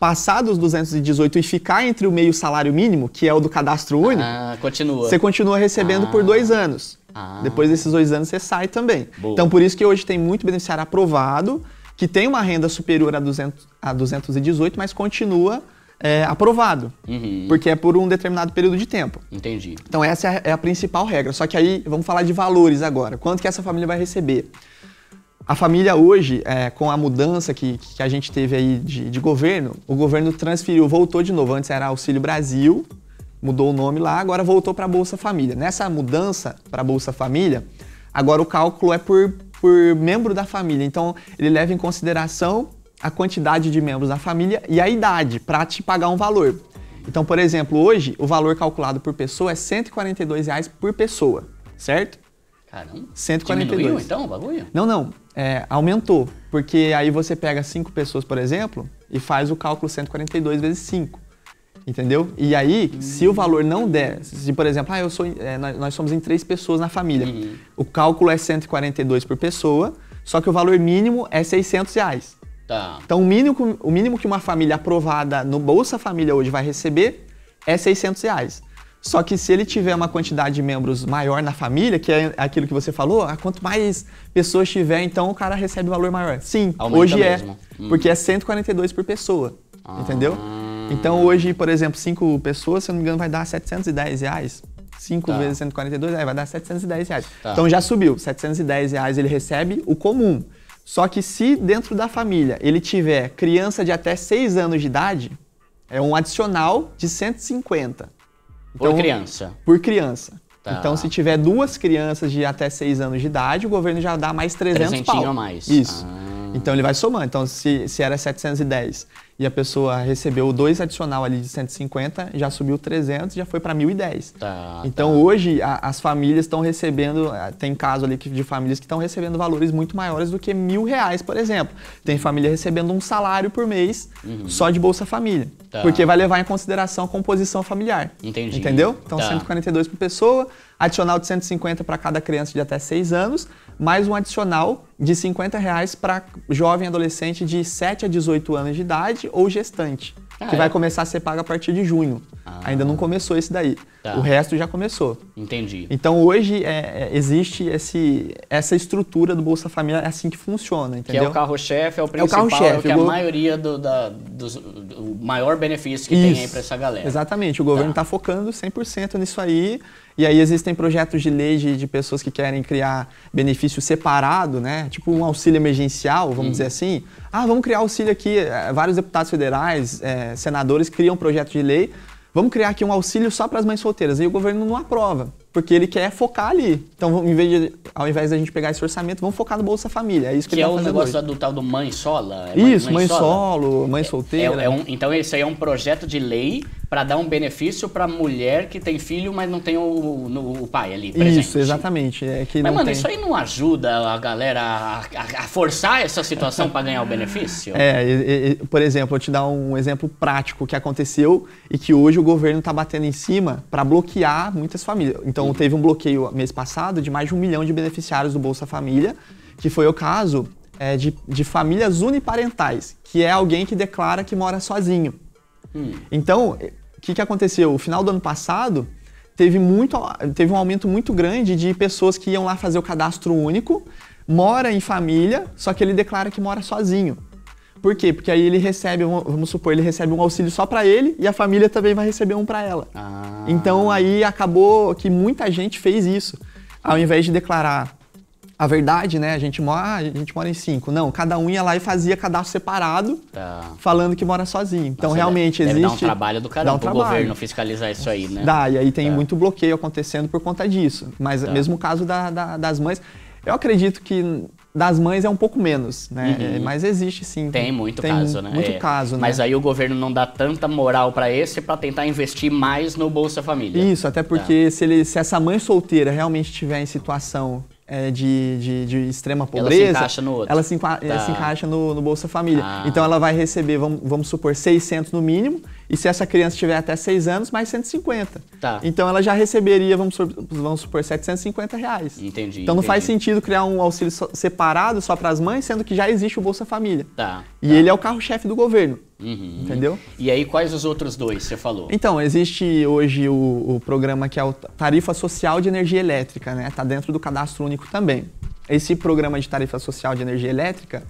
passar dos 218 e ficar entre o meio salário mínimo, que é o do cadastro único, ah, continua. você continua recebendo ah. por dois anos. Ah. Depois desses dois anos você sai também. Boa. Então por isso que hoje tem muito beneficiário aprovado que tem uma renda superior a, 200, a 218, mas continua é, aprovado, uhum. porque é por um determinado período de tempo. Entendi. Então essa é a, é a, principal regra. Só que aí vamos falar de valores agora. Quanto que essa família vai receber? A família hoje, é, com a mudança que, que, a gente teve aí de, de, governo, o governo transferiu, voltou de novo. Antes era Auxílio Brasil, mudou o nome lá, agora voltou para Bolsa Família. Nessa mudança para Bolsa Família, agora o cálculo é por por membro da família. Então, ele leva em consideração a quantidade de membros da família e a idade para te pagar um valor. Então, por exemplo, hoje o valor calculado por pessoa é 142 reais por pessoa, certo? Caramba. 142. Diminuiu então o bagulho? Não, não. É, aumentou. Porque aí você pega 5 pessoas, por exemplo, e faz o cálculo 142 vezes 5. Entendeu? E aí, hum. se o valor não der, se por exemplo, ah, eu sou, é, nós somos em três pessoas na família, hum. o cálculo é 142 por pessoa, só que o valor mínimo é 600 reais. Tá. Então, o mínimo, o mínimo que uma família aprovada no Bolsa Família hoje vai receber é 600 reais. Só que se ele tiver uma quantidade de membros maior na família, que é aquilo que você falou, ah, quanto mais pessoas tiver, então o cara recebe um valor maior. Sim, Aumenta hoje é, mesmo. é. Hum. Porque é 142 por pessoa. Ah. Entendeu? Então hoje, por exemplo, cinco pessoas, se eu não me engano, vai dar 710 reais. 5 tá. vezes 142, aí vai dar 710 reais. Tá. Então já subiu, 710 reais ele recebe o comum. Só que se dentro da família ele tiver criança de até 6 anos de idade, é um adicional de 150. Então, por criança? Por criança. Tá. Então se tiver duas crianças de até 6 anos de idade, o governo já dá mais 300 Trezentinho pau. a mais. Isso. Ah. Então ele vai somando. Então se, se era 710 e a pessoa recebeu dois adicional ali de 150, já subiu 300, já foi para 1.010. Tá, então tá. hoje a, as famílias estão recebendo, tem caso ali de famílias que estão recebendo valores muito maiores do que mil reais, por exemplo. Tem família recebendo um salário por mês uhum. só de Bolsa Família, tá. porque vai levar em consideração a composição familiar. Entendi. Entendeu? Então 142 tá. por pessoa, adicional de 150 para cada criança de até 6 anos mais um adicional de 50 reais para jovem adolescente de 7 a 18 anos de idade ou gestante, ah, que é? vai começar a ser pago a partir de junho. Ah, Ainda não começou esse daí. Tá. O resto já começou. Entendi. Então hoje é, é existe esse, essa estrutura do Bolsa Família, é assim que funciona, entendeu? Que é o carro-chefe, é o principal, é o, carro é o que a maioria do, da, dos, do maior benefício que Isso. tem aí para essa galera. Exatamente, o governo está tá focando 100% nisso aí e aí existem projetos de lei de, de pessoas que querem criar benefício separado, né? Tipo um auxílio emergencial, vamos dizer assim. Ah, vamos criar auxílio aqui. É, vários deputados federais, é, senadores criam projetos de lei. Vamos criar aqui um auxílio só para as mães solteiras. E o governo não aprova porque ele quer focar ali. Então, em vez de, ao invés da gente pegar esse orçamento, vamos focar no Bolsa Família. É isso que, que ele tá é o negócio hoje. do tal do mãe sola. É isso, mãe, mãe solo, mãe é, solteira. É, um, então, isso aí é um projeto de lei para dar um benefício para mulher que tem filho, mas não tem o, no, o pai ali presente. Isso, exatamente. É que mas, mano, tem... isso aí não ajuda a galera a, a, a forçar essa situação para ganhar o benefício? É, e, e, por exemplo, eu te dar um exemplo prático que aconteceu e que hoje o governo está batendo em cima para bloquear muitas famílias. Então, então teve um bloqueio mês passado de mais de um milhão de beneficiários do Bolsa Família, que foi o caso é, de, de famílias uniparentais, que é alguém que declara que mora sozinho. Hum. Então, o que, que aconteceu? No final do ano passado, teve, muito, teve um aumento muito grande de pessoas que iam lá fazer o cadastro único, mora em família, só que ele declara que mora sozinho. Por quê? Porque aí ele recebe, vamos supor, ele recebe um auxílio só para ele e a família também vai receber um para ela. Ah. Então aí acabou que muita gente fez isso. Ao invés de declarar a verdade, né? A gente mora, ah, a gente mora em cinco. Não, cada um ia lá e fazia cadastro separado, tá. falando que mora sozinho. Então Nossa, realmente deve, existe. Deve dar um trabalho do caramba um pro governo fiscalizar isso aí, né? Dá, e aí tem tá. muito bloqueio acontecendo por conta disso. Mas tá. mesmo caso da, da, das mães, eu acredito que das mães é um pouco menos, né? Uhum. É, mas existe sim. Tem muito tem caso, né? Muito é. caso, né? Mas aí o governo não dá tanta moral para esse para tentar investir mais no Bolsa Família. Isso, até tá. porque tá. se, ele, se essa mãe solteira realmente estiver em situação é, de, de, de, extrema pobreza. Ela se encaixa no outro. Ela se, enca tá. se encaixa no, no Bolsa Família. Ah. Então ela vai receber, vamos, vamos supor, 600 no mínimo. E se essa criança tiver até 6 anos, mais 150. Tá. Então ela já receberia, vamos, vamos supor, 750 reais. Entendi. Então não entendi. faz sentido criar um auxílio separado só para as mães, sendo que já existe o Bolsa Família. Tá. E tá. ele é o carro-chefe do governo. Uhum. Entendeu? E aí, quais os outros dois você falou? Então, existe hoje o, o programa que é o Tarifa Social de Energia Elétrica, né? Está dentro do cadastro único também. Esse programa de tarifa social de energia elétrica,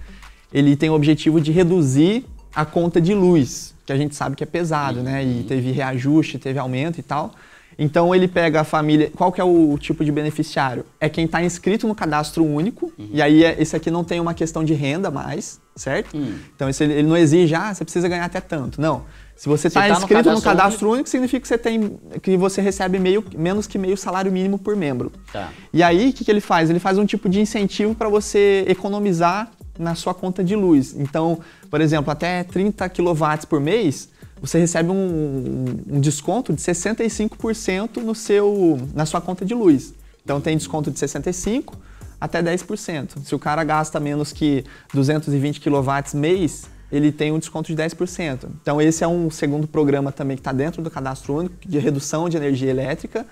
ele tem o objetivo de reduzir a conta de luz, que a gente sabe que é pesado, né? E uhum. teve reajuste, teve aumento e tal. Então ele pega a família. Qual que é o tipo de beneficiário? É quem está inscrito no cadastro único. Uhum. E aí é, esse aqui não tem uma questão de renda mais, certo? Uhum. Então esse, ele não exige, ah, você precisa ganhar até tanto. Não. Se você está tá, tá inscrito no cadastro, no cadastro único, único, significa que você tem que você recebe meio, menos que meio salário mínimo por membro. Tá. E aí o que, que ele faz? Ele faz um tipo de incentivo para você economizar na sua conta de luz. Então, por exemplo, até 30 kW por mês, você recebe um, um desconto de 65% no seu, na sua conta de luz. Então tem desconto de 65 até 10%. Se o cara gasta menos que 220 kW mês, ele tem um desconto de 10%. Então esse é um segundo programa também que está dentro do cadastro único de redução de energia elétrica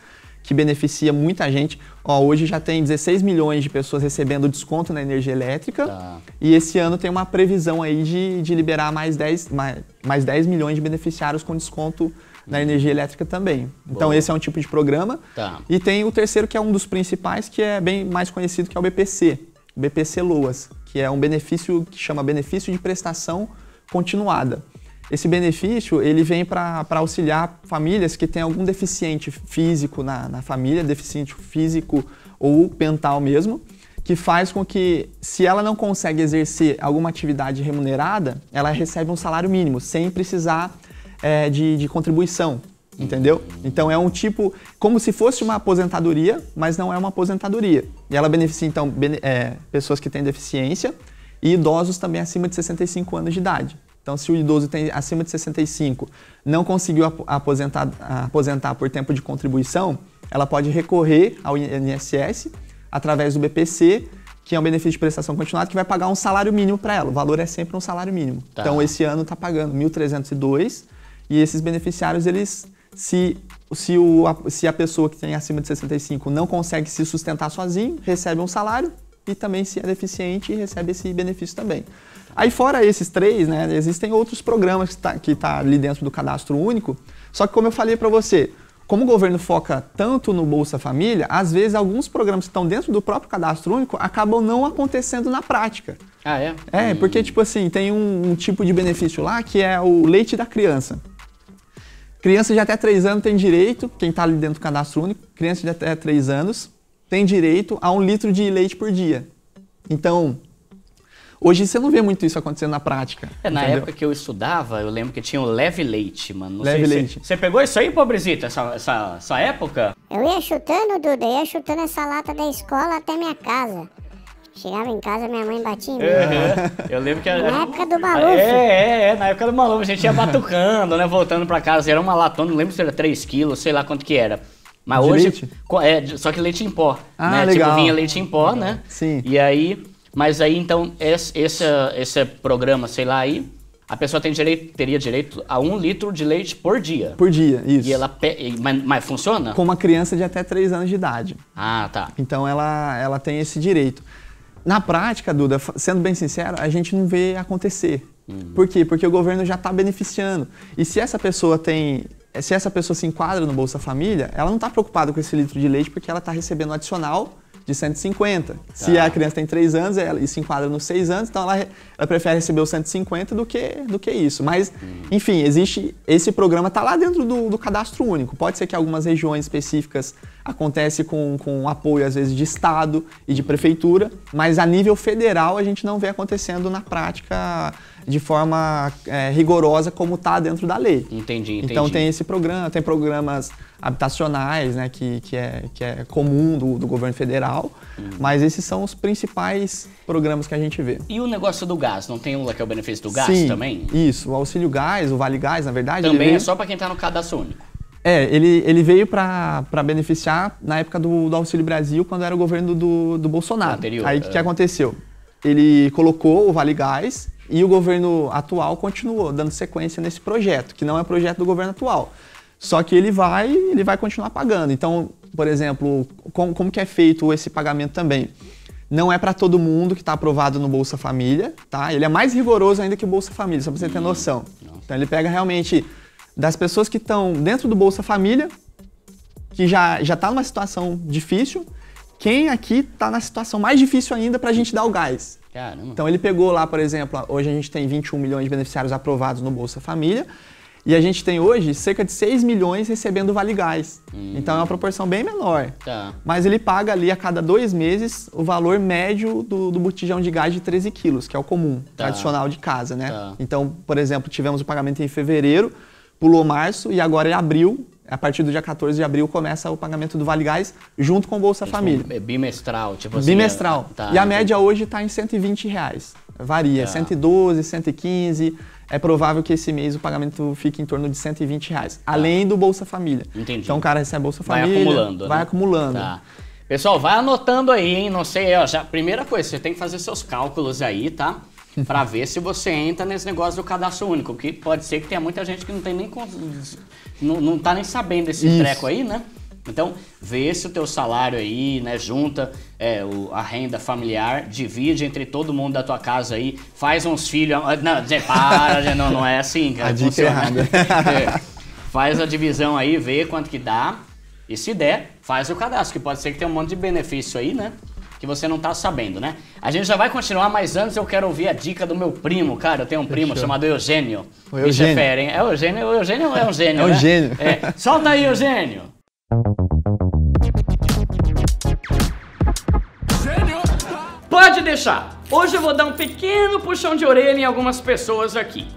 que beneficia muita gente. Ó, hoje já tem 16 milhões de pessoas recebendo desconto na energia elétrica. Tá. E esse ano tem uma previsão aí de, de liberar mais 10, mais, mais 10 milhões de beneficiários com desconto na energia elétrica também. Então, Boa. Então esse é um tipo de programa. Tá. E tem o terceiro que é um dos principais, que é bem mais conhecido, que é o BPC, BPC Loas, que é um benefício que chama benefício de prestação continuada. Esse benefício ele vem para auxiliar famílias que têm algum deficiente físico na, na família, deficiente físico ou mental mesmo, que faz com que, se ela não consegue exercer alguma atividade remunerada, ela recebe um salário mínimo, sem precisar é, de, de contribuição, entendeu? Então é um tipo, como se fosse uma aposentadoria, mas não é uma aposentadoria. E ela beneficia, então, bene, é, pessoas que têm deficiência e idosos também acima de 65 anos de idade. Então, se o idoso tem acima de 65, não conseguiu aposentar, aposentar por tempo de contribuição, ela pode recorrer ao INSS através do BPC, que é um benefício de prestação continuada, que vai pagar um salário mínimo para ela. O valor é sempre um salário mínimo. Tá. Então, esse ano está pagando 1.302 e esses beneficiários, eles se, se, o, se a pessoa que tem acima de 65 não consegue se sustentar sozinho, recebe um salário e também se é deficiente, recebe esse benefício também. Aí fora esses três, né, existem outros programas que está tá ali dentro do cadastro único. Só que como eu falei para você, como o governo foca tanto no Bolsa Família, às vezes alguns programas que estão dentro do próprio cadastro único acabam não acontecendo na prática. Ah, é? É, porque tipo assim, tem um, um tipo de benefício lá que é o leite da criança. Criança de até 3 anos tem direito, quem está ali dentro do cadastro único, criança de até 3 anos tem direito a um litro de leite por dia. Então, Hoje você não vê muito isso acontecendo na prática. É, na época que eu estudava, eu lembro que tinha o Leve Leite, mano. Não leve sei, Leite. Você pegou isso aí, pobrezita, essa, essa, essa época? Eu ia chutando, Duda, eu ia chutando essa lata da escola até minha casa. Chegava em casa, minha mãe batia em mim. É, eu lembro que era... Na época do maluco. É, é, é, na época do maluco A gente ia batucando, né? Voltando pra casa. Era uma latona, não lembro se era 3 quilos, sei lá quanto que era. Mas De hoje. Leite? É, só que leite em pó. Ah, né? Tipo, legal. Tipo, vinha leite em pó, né? Sim. E aí mas aí então esse, esse, esse programa, sei lá, aí a pessoa direito, teria direito a um litro de leite por dia. Por dia, isso. E ela mas, mas, funciona? Com uma criança de até 3 anos de idade. Ah, tá. Então ela, ela tem esse direito. Na prática, Duda, sendo bem sincero, a gente não vê acontecer. Uhum. Por quê? Porque o governo já está beneficiando. E se essa pessoa tem. Se essa pessoa se enquadra no Bolsa Família, ela não está preocupada com esse litro de leite porque ela está recebendo adicional de 150. Tá. Se a criança tem 3 anos ela, e se enquadra nos 6 anos, então ela, ela prefere receber os 150 do que, do que isso. Mas, hum. enfim, existe. Esse programa está lá dentro do, do, cadastro único. Pode ser que algumas regiões específicas acontece com, com apoio, às vezes, de Estado e de prefeitura, mas a nível federal a gente não vê acontecendo na prática de forma é, rigorosa como está dentro da lei. Entendi, entendi. Então tem esse programa, tem programas habitacionais, né, que, que, é, que é comum do, do governo federal, hum. mas esses são os principais programas que a gente vê. E o negócio do gás, não tem um lá que é o benefício do gás Sim, também? isso, o auxílio gás, o vale gás, na verdade... Também é só para quem está no cadastro único. É, ele, ele veio para beneficiar na época do, do, Auxílio Brasil, quando era o governo do, do Bolsonaro. Anterior, Aí o é... que aconteceu? Ele colocou o Vale Gás e o governo atual continuou dando sequência nesse projeto, que não é projeto do governo atual. Só que ele vai, ele vai continuar pagando. Então, por exemplo, como, como que é feito esse pagamento também? Não é para todo mundo que está aprovado no Bolsa Família, tá? Ele é mais rigoroso ainda que o Bolsa Família, só para você ter noção. Então ele pega realmente das pessoas que estão dentro do Bolsa Família, que já já está numa situação difícil, quem aqui está na situação mais difícil ainda para a gente dar o gás. Caramba. Então ele pegou lá, por exemplo, hoje a gente tem 21 milhões de beneficiários aprovados no Bolsa Família. E a gente tem hoje cerca de 6 milhões recebendo Vale Gás. Hum. Então é uma proporção bem menor. Tá. Mas ele paga ali a cada dois meses o valor médio do, do botijão de gás de 13 quilos, que é o comum, tá. tradicional de casa, né? Tá. Então, por exemplo, tivemos o pagamento em fevereiro, pulou março e agora é abril a partir do dia 14 de abril começa o pagamento do Vale Gás junto com o Bolsa tipo, Família. É bimestral, tipo assim. Bimestral. É, tá, e a média hoje está em 120 reais. Varia, tá. 112, 115. É provável que esse mês o pagamento fique em torno de 120 reais. Tá. Além do Bolsa Família. Entendi. Então o cara recebe Bolsa Família. Vai acumulando. Vai né? acumulando. Tá. Pessoal, vai anotando aí, hein? Não sei, ó, já, primeira coisa, você tem que fazer seus cálculos aí, tá? para ver se você entra nesse negócio do cadastro único, que pode ser que tenha muita gente que não tem nem não, não tá nem sabendo desse Isso. treco aí, né? Então, vê se o teu salário aí, né, junta é, o, a renda familiar, divide entre todo mundo da tua casa aí, faz uns filhos, ah, não, para, não, não é assim, cara, a dica errada. É, faz a divisão aí, vê quanto que dá, e se der, faz o cadastro, que pode ser que tenha um monte de benefício aí, né? que você não tá sabendo, né? A gente já vai continuar, mas antes eu quero ouvir a dica do meu primo, cara. Eu tenho um primo Fechou. chamado Eugênio. O Eugênio. É fera, É o Eugênio, o Eugênio é um gênio, É um né? gênio. É. Solta aí, Eugênio. Pode deixar. Hoje eu vou dar um pequeno puxão de orelha em algumas pessoas aqui.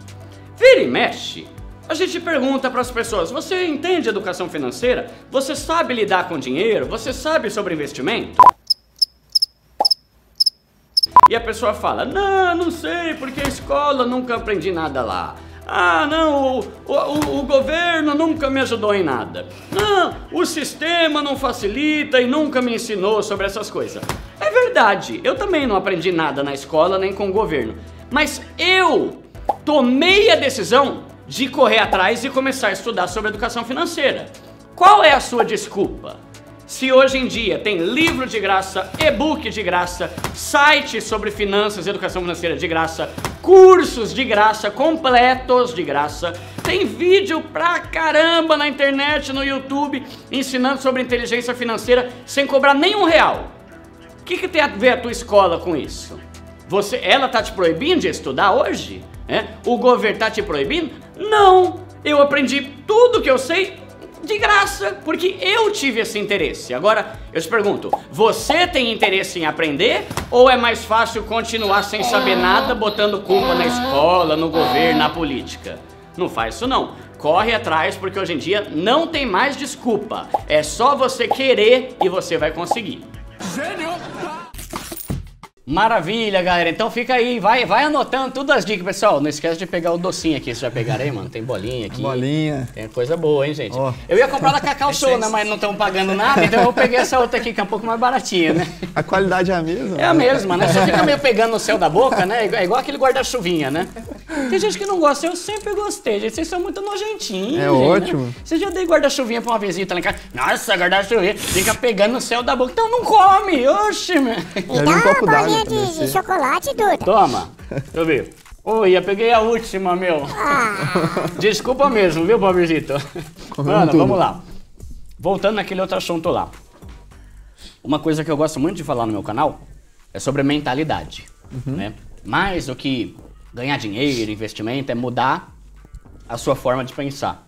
Vira e mexe, a gente pergunta para as pessoas: você entende educação financeira? Você sabe lidar com dinheiro? Você sabe sobre investimento? E a pessoa fala, não, não sei, porque a escola nunca aprendi nada lá. Ah, não, o, o, o, governo nunca me ajudou em nada. Não, o sistema não facilita e nunca me ensinou sobre essas coisas. É verdade, eu também não aprendi nada na escola nem com o governo. Mas eu tomei a decisão de correr atrás e começar a estudar sobre educação financeira. Qual é a sua desculpa? Se hoje em dia tem livro de graça, e-book de graça, site sobre finanças e educação financeira de graça, cursos de graça, completos de graça, tem vídeo pra caramba na internet, no YouTube, ensinando sobre inteligência financeira sem cobrar nenhum real. O que, que tem a ver a tua escola com isso? Você, ela tá te proibindo de estudar hoje? É? O governo tá te proibindo? Não! Eu aprendi tudo que eu sei de graça, porque eu tive esse interesse. Agora, eu te pergunto, você tem interesse em aprender ou é mais fácil continuar sem saber nada botando culpa na escola, no governo, na política? Não faz isso não. Corre atrás porque hoje em dia não tem mais desculpa. É só você querer e você vai conseguir. Maravilha, galera. Então fica aí, vai, vai anotando todas as dicas, pessoal. Não esquece de pegar o docinho aqui, vocês já pegaram aí, mano? Tem bolinha aqui. Bolinha. Tem coisa boa, hein, gente? Oh. Eu ia comprar da Cacau é Show, né? Mas não estão pagando nada, então eu peguei essa outra aqui, que é um pouco mais baratinha, né? A qualidade é a mesma? É a mesma, né? Só fica meio pegando no céu da boca, né? É igual aquele guarda-chuvinha, né? Tem gente que não gosta, eu sempre gostei, gente. Vocês são muito nojentinhos. É gente, né? ótimo. Né? Você já dei guarda-chuvinha pra uma visita tá lá em casa? Nossa, guarda-chuvinha, fica pegando no céu da boca. Então não come, oxe, meu. Me dá um copo d'água de, de chocolate, Duda. Toma, deixa eu ver. Oi, eu peguei a última, meu. Ah. Desculpa mesmo, viu, pobrecito? Mano, vamos lá. Voltando naquele outro assunto lá. Uma coisa que eu gosto muito de falar no meu canal é sobre mentalidade. Uhum. Né? Mais do que ganhar dinheiro, investimento, é mudar a sua forma de pensar.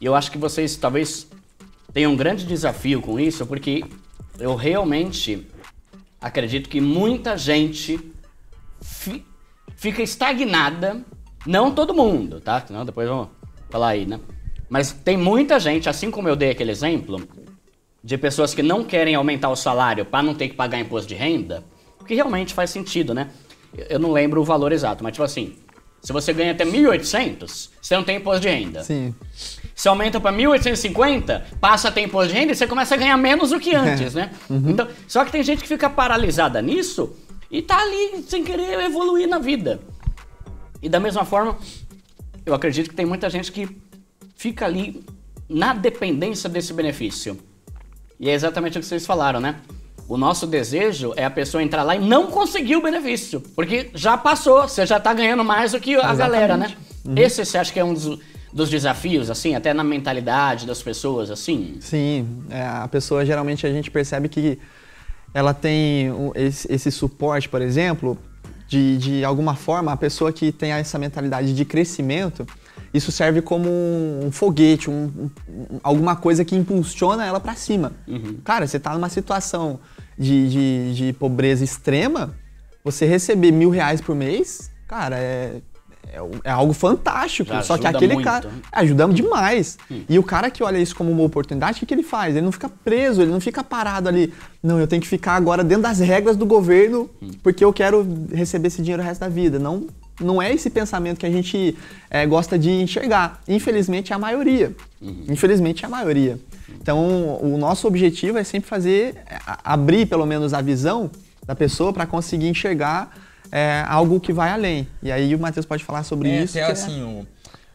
E eu acho que vocês talvez tenham um grande desafio com isso, porque eu realmente Acredito que muita gente fi, fica estagnada, não todo mundo, tá? Senão depois vamos falar aí, né? Mas tem muita gente, assim como eu dei aquele exemplo, de pessoas que não querem aumentar o salário para não ter que pagar imposto de renda, que realmente faz sentido, né? Eu não lembro o valor exato, mas tipo assim, se você ganha até 1.800, você não tem imposto de renda. Sim se aumenta para 1850, passa a ter de renda e você começa a ganhar menos do que <laughs> é. antes, né? Uhum. Então, só que tem gente que fica paralisada nisso e tá ali sem querer evoluir na vida. E da mesma forma, eu acredito que tem muita gente que fica ali na dependência desse benefício. E é exatamente o que vocês falaram, né? O nosso desejo é a pessoa entrar lá e não conseguir o benefício, porque já passou, você já tá ganhando mais do que a exatamente. galera, né? Uhum. Esse você acha que é um dos dos desafios, assim, até na mentalidade das pessoas, assim? Sim, é, a pessoa geralmente a gente percebe que ela tem esse, esse suporte, por exemplo, de, de alguma forma, a pessoa que tem essa mentalidade de crescimento, isso serve como um, foguete, um, um, alguma coisa que impulsiona ela para cima. Uhum. Cara, você tá numa situação de, de, de, pobreza extrema, você receber mil reais por mês, cara, é, é, é, algo fantástico. Já só que aquele muito. cara é, ajudamos demais. Hum. E o cara que olha isso como uma oportunidade, o que, que ele faz? Ele não fica preso, ele não fica parado ali. Não, eu tenho que ficar agora dentro das regras do governo hum. porque eu quero receber esse dinheiro o resto da vida. Não, não é esse pensamento que a gente é, gosta de enxergar. Infelizmente é a maioria. Uhum. Infelizmente é a maioria. Então o nosso objetivo é sempre fazer é, abrir pelo menos a visão da pessoa para conseguir enxergar é, algo que vai além. E aí o Matheus pode falar sobre é, isso. Até que é é assim, o,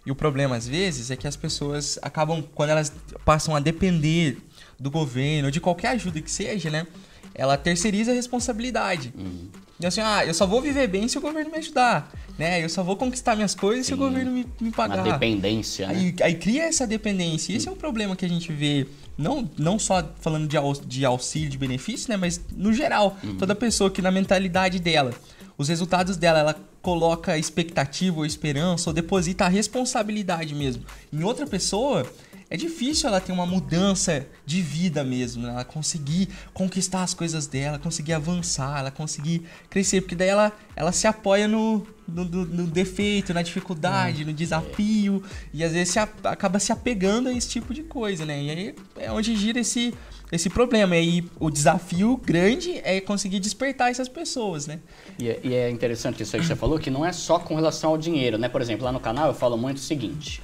e o problema às vezes é que as pessoas acabam, quando elas passam a depender do governo, de qualquer ajuda que seja, né? Ela terceiriza a responsabilidade. Uhum. E assim, ah, eu só vou viver bem se o governo me ajudar, né? Eu só vou conquistar minhas coisas Sim. se o governo me, me pagar. Uma dependência, aí, né? aí, cria essa dependência. Esse é um problema que a gente vê, não, não só falando de, aux, de auxílio, de benefício, né? Mas no geral, uhum. toda pessoa que na mentalidade dela os resultados dela, ela coloca expectativa ou esperança, ou deposita a responsabilidade mesmo em outra pessoa, é difícil ela ter uma mudança de vida mesmo, né? ela conseguir conquistar as coisas dela, conseguir avançar, ela conseguir crescer, porque daí ela, ela se apoia no, no, no defeito, na dificuldade, é. no desafio, e às vezes se a, acaba se apegando a esse tipo de coisa, né? E aí é onde gira esse esse problema. E aí, o desafio grande é conseguir despertar essas pessoas, né? E é, e é interessante isso aí que você falou, que não é só com relação ao dinheiro, né? Por exemplo, lá no canal eu falo muito o seguinte.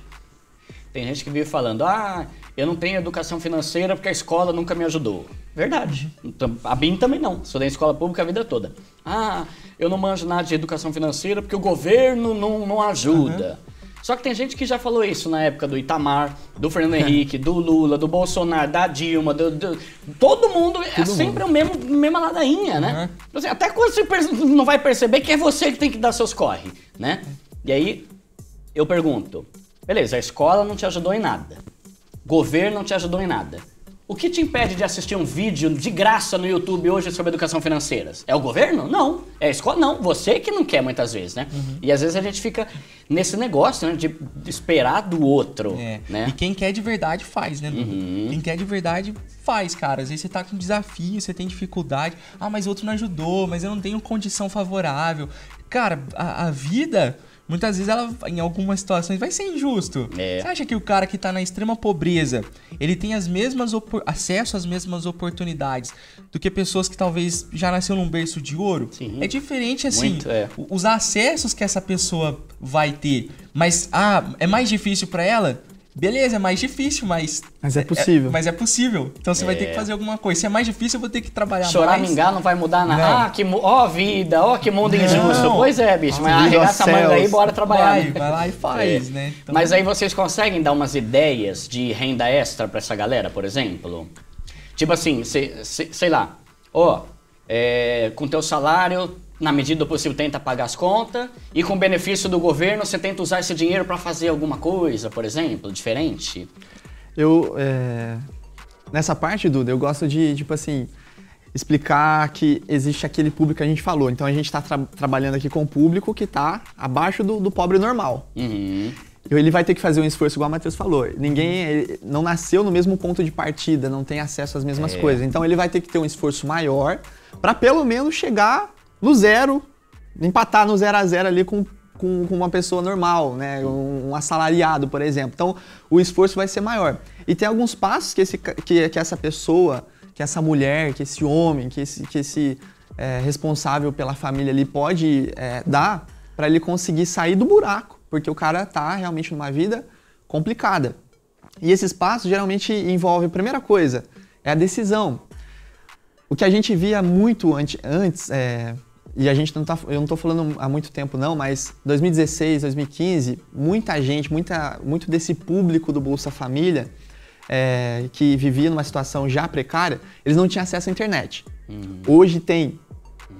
Tem gente que vive falando, ah, eu não tenho educação financeira porque a escola nunca me ajudou. Verdade. Então, a BIM também não. Estudei em escola pública a vida toda. Ah, eu não manjo nada de educação financeira porque o governo não, não ajuda. Uhum. Só que tem gente que já falou isso na época do Itamar, do Fernando Henrique, do Lula, do Bolsonaro, da Dilma, do, do todo mundo é todo é mundo. sempre a mesma, mesma ladainha, né? Uhum. Assim, até quando você não vai perceber que é você que tem que dar seus corre, né? E aí eu pergunto, beleza, a escola não te ajudou em nada, governo não te ajudou em nada. O que te impede de assistir um vídeo de graça no YouTube hoje sobre educação financeira? É o governo? Não. É a escola? Não. Você que não quer muitas vezes, né? Uhum. E às vezes a gente fica nesse negócio né, de esperar do outro. É. Né? E quem quer de verdade faz, né? Uhum. Quem quer de verdade faz, cara. Às vezes você tá com desafio, você tem dificuldade. Ah, mas outro não ajudou, mas eu não tenho condição favorável. Cara, a, a vida muitas vezes ela, em algumas situações, vai ser injusto. É. Você acha que o cara que está na extrema pobreza, ele tem as mesmas acesso às mesmas oportunidades do que pessoas que talvez já nasceu num berço de ouro? Sim. É diferente, assim, Muito, é. os acessos que essa pessoa vai ter. Mas, ah, é mais difícil para ela? Beleza, é mais difícil, mas. Mas é, é, é possível. É, mas é possível. Então você é. vai ter que é. fazer alguma coisa. Se é mais difícil, eu vou ter que trabalhar Chorar, mais. Chorar, não vai mudar nada. Ah, que. Ó, oh, vida, ó, oh, que mundo não. injusto. Pois é, bicho, mas arregaça a manga aí bora trabalhar. Vai, né? vai lá e faz, é. né? Então... Mas aí vocês conseguem dar umas ideias de renda extra para essa galera, por exemplo? Tipo assim, sei, sei lá, ó, oh, com teu salário, na medida do possível, tenta pagar as contas e com benefício do governo você tenta usar esse dinheiro para fazer alguma coisa, por exemplo, diferente? Eu. É... Nessa parte, Duda, eu gosto de, tipo assim, explicar que existe aquele público que a gente falou. Então a gente está tra trabalhando aqui com o público que está abaixo do, do, pobre normal. Uhum. Ele vai ter que fazer um esforço igual o Matheus falou. Ninguém não nasceu no mesmo ponto de partida, não tem acesso às mesmas é. coisas. Então ele vai ter que ter um esforço maior para pelo menos chegar no zero, empatar no zero a zero ali com, com, com, uma pessoa normal, né? Um, um, assalariado, por exemplo. Então, o esforço vai ser maior. E tem alguns passos que, esse, que, que essa pessoa, que essa mulher, que esse homem, que esse, que esse é, responsável pela família ali pode é, dar para ele conseguir sair do buraco, porque o cara tá realmente numa vida complicada. E esses passos geralmente envolvem, primeira coisa, é a decisão. O que a gente via muito antes, antes é, e a gente não tá, eu não estou falando há muito tempo não, mas 2016, 2015, muita gente, muita, muito desse público do Bolsa Família é, que vivia numa situação já precária, eles não tinham acesso à internet. Uhum. Hoje tem,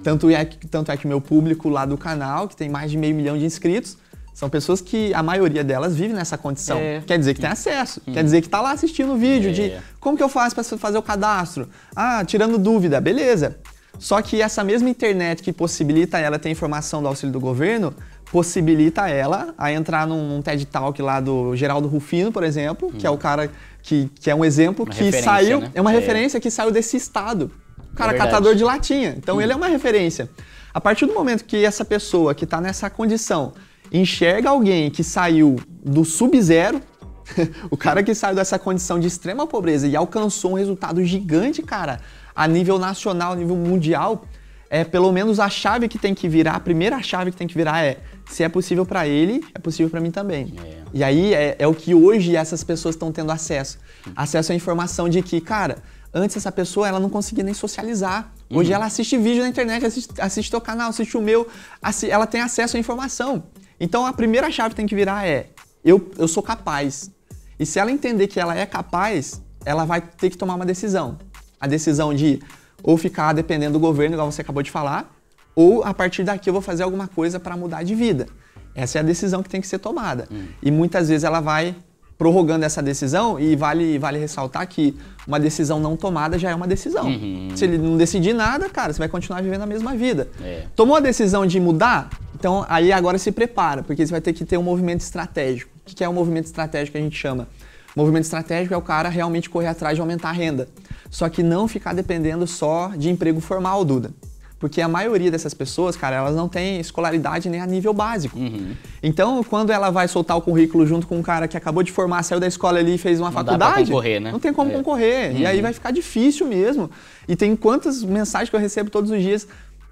tanto é, tanto é que meu público lá do canal, que tem mais de meio milhão de inscritos, são pessoas que a maioria delas vive nessa condição. É. Quer dizer que tem acesso. Hum. Quer dizer que está lá assistindo o vídeo é. de como que eu faço para fazer o cadastro. Ah, tirando dúvida, beleza. Só que essa mesma internet que possibilita ela ter informação do auxílio do governo, possibilita ela a entrar num, num TED Talk lá do Geraldo Rufino, por exemplo, hum. que é o hum. cara que, que é um exemplo uma que saiu, né? é uma é. referência que saiu desse estado. O cara é catador de latinha. Então hum. ele é uma referência. A partir do momento que essa pessoa que está nessa condição enxerga alguém que saiu do sub-zero, <laughs> o cara que saiu dessa condição de extrema pobreza e alcançou um resultado gigante, cara, a nível nacional, a nível mundial, é pelo menos a chave que tem que virar, a primeira chave que tem que virar é se é possível para ele, é possível para mim também. É. E aí é, é, o que hoje essas pessoas estão tendo acesso. Acesso à informação de que, cara, antes essa pessoa ela não conseguia nem socializar. Hoje uhum. ela assiste vídeo na internet, assiste, assiste teu canal, assiste o meu, assi ela tem acesso à informação. Então a primeira chave que tem que virar é eu, eu sou capaz. E se ela entender que ela é capaz, ela vai ter que tomar uma decisão a decisão de ou ficar dependendo do governo, igual você acabou de falar, ou a partir daqui eu vou fazer alguma coisa para mudar de vida. Essa é a decisão que tem que ser tomada. Hum. E muitas vezes ela vai prorrogando essa decisão e vale, vale ressaltar que uma decisão não tomada já é uma decisão. Uhum. Se ele não decidir nada, cara, você vai continuar vivendo a mesma vida. É. Tomou a decisão de mudar? Então aí agora se prepara, porque você vai ter que ter um movimento estratégico. O que é um movimento estratégico que a gente chama? movimento estratégico é o cara realmente correr atrás de aumentar a renda. Só que não ficar dependendo só de emprego formal, Duda. Porque a maioria dessas pessoas, cara, elas não têm escolaridade nem a nível básico. Uhum. Então, quando ela vai soltar o currículo junto com um cara que acabou de formar, saiu da escola ali e fez uma não faculdade. Dá pra concorrer, né? Não tem como é. concorrer. Uhum. E aí uhum. vai ficar difícil mesmo. E tem quantas mensagens que eu recebo todos os dias.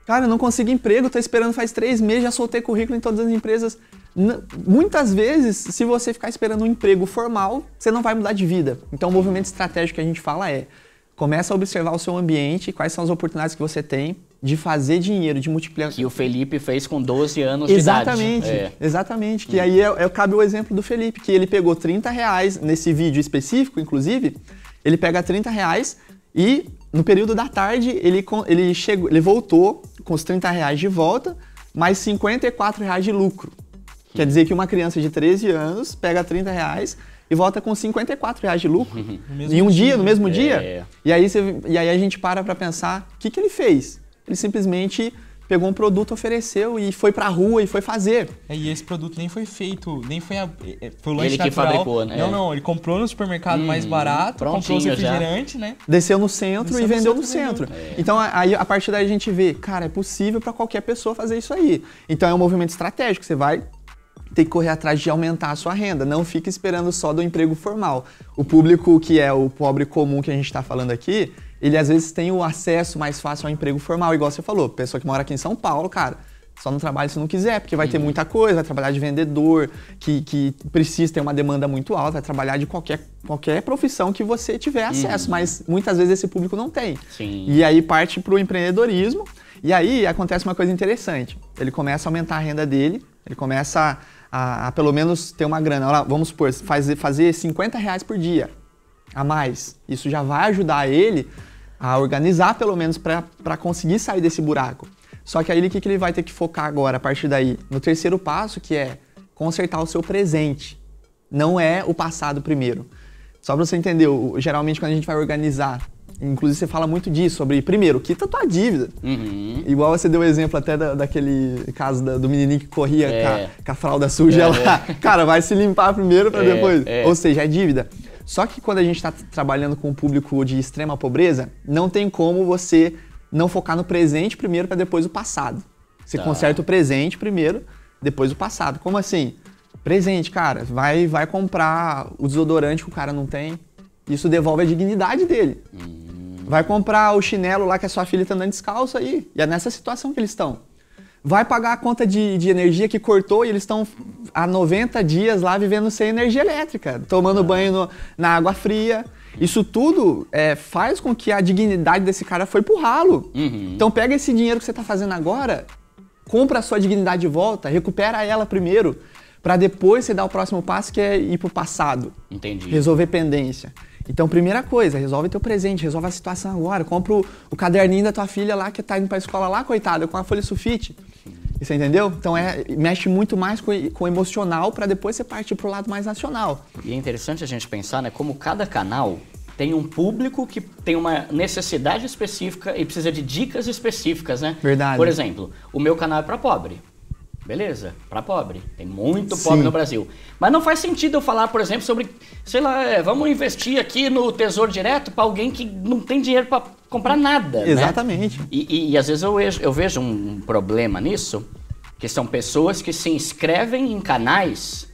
Cara, eu não consigo emprego, tô esperando faz três meses, já soltei currículo em todas as empresas. Muitas vezes, se você ficar esperando um emprego formal, você não vai mudar de vida. Então, o movimento estratégico que a gente fala é Começa a observar o seu ambiente, quais são as oportunidades que você tem de fazer dinheiro, de multiplicar. Que o Felipe fez com 12 anos exatamente, de idade. É. Exatamente, que hum. aí é, é cabe o exemplo do Felipe, que ele pegou 30 reais, nesse vídeo específico, inclusive, ele pega 30 reais e no período da tarde ele, ele, chegou, ele voltou com os 30 reais de volta, mais 54 reais de lucro. Quer dizer que uma criança de 13 anos pega 30 reais e volta com 54 reais de lucro. <laughs> em um dia, no mesmo é. dia. E aí, você, e aí a gente para para pensar, o que, que ele fez? Ele simplesmente pegou um produto, ofereceu e foi para a rua e foi fazer. É, e esse produto nem foi feito, nem foi. A, é, é, foi o lanche ele natural. que fabricou, né? Não, não, ele comprou no supermercado hum, mais uhum. barato, comprou o refrigerante, já. né? Desceu no centro Desceu e vendeu no centro. No centro. É. Então aí a partir daí a gente vê, cara, é possível para qualquer pessoa fazer isso aí. Então é um movimento estratégico, você vai tem que correr atrás de aumentar a sua renda. Não fica esperando só do emprego formal. O público que é o pobre comum que a gente está falando aqui, ele às vezes tem o acesso mais fácil ao emprego formal, igual você falou, pessoa que mora aqui em São Paulo, cara. Só não trabalha se não quiser, porque vai ter muita coisa, vai trabalhar de vendedor, que, que precisa ter uma demanda muito alta, vai trabalhar de qualquer, qualquer profissão que você tiver uhum. acesso, mas muitas vezes esse público não tem. Sim. E aí parte para o empreendedorismo, e aí acontece uma coisa interessante. Ele começa a aumentar a renda dele, ele começa a, a pelo menos ter uma grana. vamos supor, fazer, fazer 50 reais por dia a mais. Isso já vai ajudar ele a organizar pelo menos para conseguir sair desse buraco. Só que aí o que, que ele vai ter que focar agora a partir daí? No terceiro passo, que é consertar o seu presente. Não é o passado primeiro. Só para você entender, geralmente quando a gente vai organizar Inclusive, você fala muito disso, sobre, primeiro, quita tua dívida. Uhum. Igual você deu o exemplo até da, daquele caso da, do menininho que corria é. com, a, com, a, fralda suja é, lá. É. <laughs> Cara, vai se limpar primeiro para é, depois. É. Ou seja, é dívida. Só que quando a gente está trabalhando com um público de extrema pobreza, não tem como você não focar no presente primeiro para depois o passado. Você tá. conserta o presente primeiro, depois o passado. Como assim? Presente, cara. Vai, vai comprar o desodorante que o cara não tem. Isso devolve a dignidade dele. Uhum. Vai comprar o chinelo lá que a sua filha está andando descalça aí. E é nessa situação que eles estão. Vai pagar a conta de, de energia que cortou e eles estão há 90 dias lá vivendo sem energia elétrica, tomando ah. banho no, na água fria. Isso tudo é, faz com que a dignidade desse cara foi pro ralo. Uhum. Então pega esse dinheiro que você está fazendo agora, compra a sua dignidade de volta, recupera ela primeiro, para depois você dar o próximo passo que é ir pro passado. Entendi. Resolver pendência. Então, primeira coisa, resolve teu presente, resolve a situação agora. Compra o, o caderninho da tua filha lá que tá indo pra escola lá, coitada, com a folha sulfite. Você entendeu? Então é, mexe muito mais com, com o emocional para depois você partir pro lado mais nacional. E é interessante a gente pensar, né, como cada canal tem um público que tem uma necessidade específica e precisa de dicas específicas, né? Verdade. Por exemplo, o meu canal é para pobre. Beleza, para pobre. Tem muito pobre no Brasil. Mas não faz sentido eu falar, por exemplo, sobre, sei lá, é, vamos investir aqui no Tesouro Direto para alguém que não tem dinheiro para comprar nada. Né? Exatamente. Né? E, e, e, às vezes eu, eu vejo um problema nisso, que são pessoas que se inscrevem em canais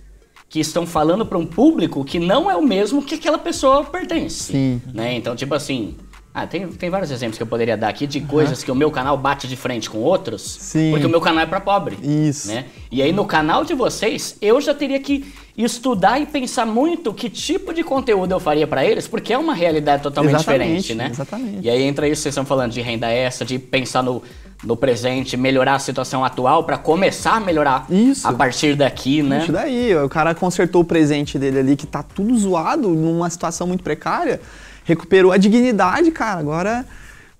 que estão falando para um público que não é o mesmo que aquela pessoa pertence. Sim. Né? Então, tipo assim, ah, tem, tem vários exemplos que eu poderia dar aqui de uhum. coisas que o meu canal bate de frente com outros, Sim. porque o meu canal é para pobre. Isso. Né? E aí no canal de vocês, eu já teria que estudar e pensar muito que tipo de conteúdo eu faria para eles, porque é uma realidade totalmente exatamente, diferente, né? Exatamente. E aí entra isso vocês estão falando de renda extra, de pensar no, no presente, melhorar a situação atual para começar a melhorar isso. a partir daqui, né? Isso daí, o cara consertou o presente dele ali que tá tudo zoado, numa situação muito precária recuperou a dignidade, cara. Agora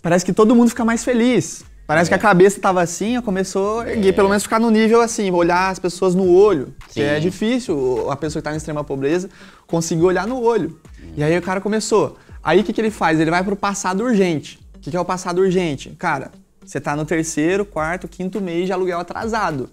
parece que todo mundo fica mais feliz. Parece é. que a é. cabeça estava assim, começou a erguer, é. pelo menos ficar no nível assim, olhar as pessoas no olho. Que é difícil a pessoa que está em extrema pobreza conseguir olhar no olho. Hum. E aí o cara começou. Aí o que, que ele faz? Ele vai para o passado urgente. O que, que é o passado urgente? Cara, você está no terceiro, quarto, quinto mês de aluguel atrasado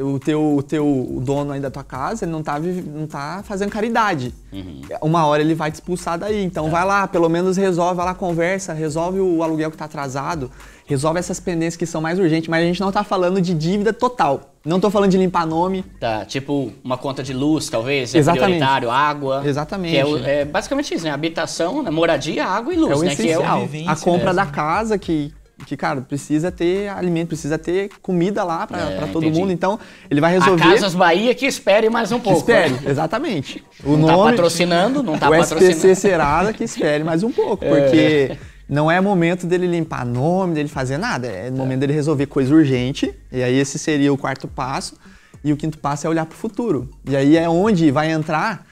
o teu, o teu dono aí da tua casa ele não tá, não tá fazendo caridade. Uhum. Uma hora ele vai te expulsar daí. Então é. vai lá, pelo menos resolve, vai lá, conversa, resolve o aluguel que tá atrasado, resolve essas pendências que são mais urgentes, mas a gente não tá falando de dívida total. Não tô falando de limpar nome. Tá, tipo uma conta de luz, talvez, é Exatamente. prioritário, água. Exatamente. É, é, basicamente isso, né? Habitação, né? moradia, água e luz, é o né? Essencial. Que é o... A compra né? da casa que que, cara, precisa ter alimento, precisa ter comida lá para é, todo entendi. mundo. Então, ele vai resolver. A Casas Bahia que espere mais um pouco. Que né? espere, exatamente. O não tá nome, tá patrocinando, não tá o patrocinando. O SPC Serada que espere mais um pouco, é. porque é. não é momento dele limpar nome, dele fazer nada. É momento é. dele resolver coisa urgente. E aí esse seria o quarto passo. E o quinto passo é olhar para o futuro. E aí é onde vai entrar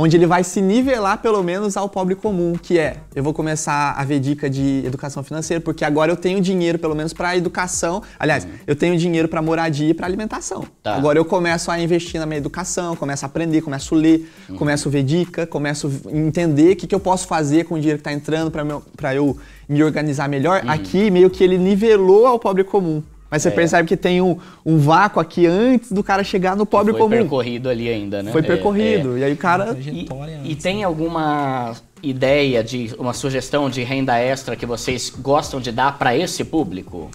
onde ele vai se nivelar pelo menos ao pobre comum, que é, eu vou começar a ver dica de educação financeira, porque agora eu tenho dinheiro pelo menos para educação, aliás, uhum. eu tenho dinheiro para moradia e para alimentação. Tá. Agora eu começo a investir na minha educação, começo a aprender, começo a ler, uhum. começo a ver dica, começo a entender o que, que eu posso fazer com o dinheiro que está entrando para eu me organizar melhor. Uhum. Aqui meio que ele nivelou ao pobre comum. Mas você é. percebe que tem um, um vácuo aqui antes do cara chegar no pobre foi comum. Foi percorrido ali ainda, né? Foi é, percorrido. É, é. E aí o cara. E, e, tem né? alguma ideia de uma sugestão de renda extra que vocês gostam de dar para esse público?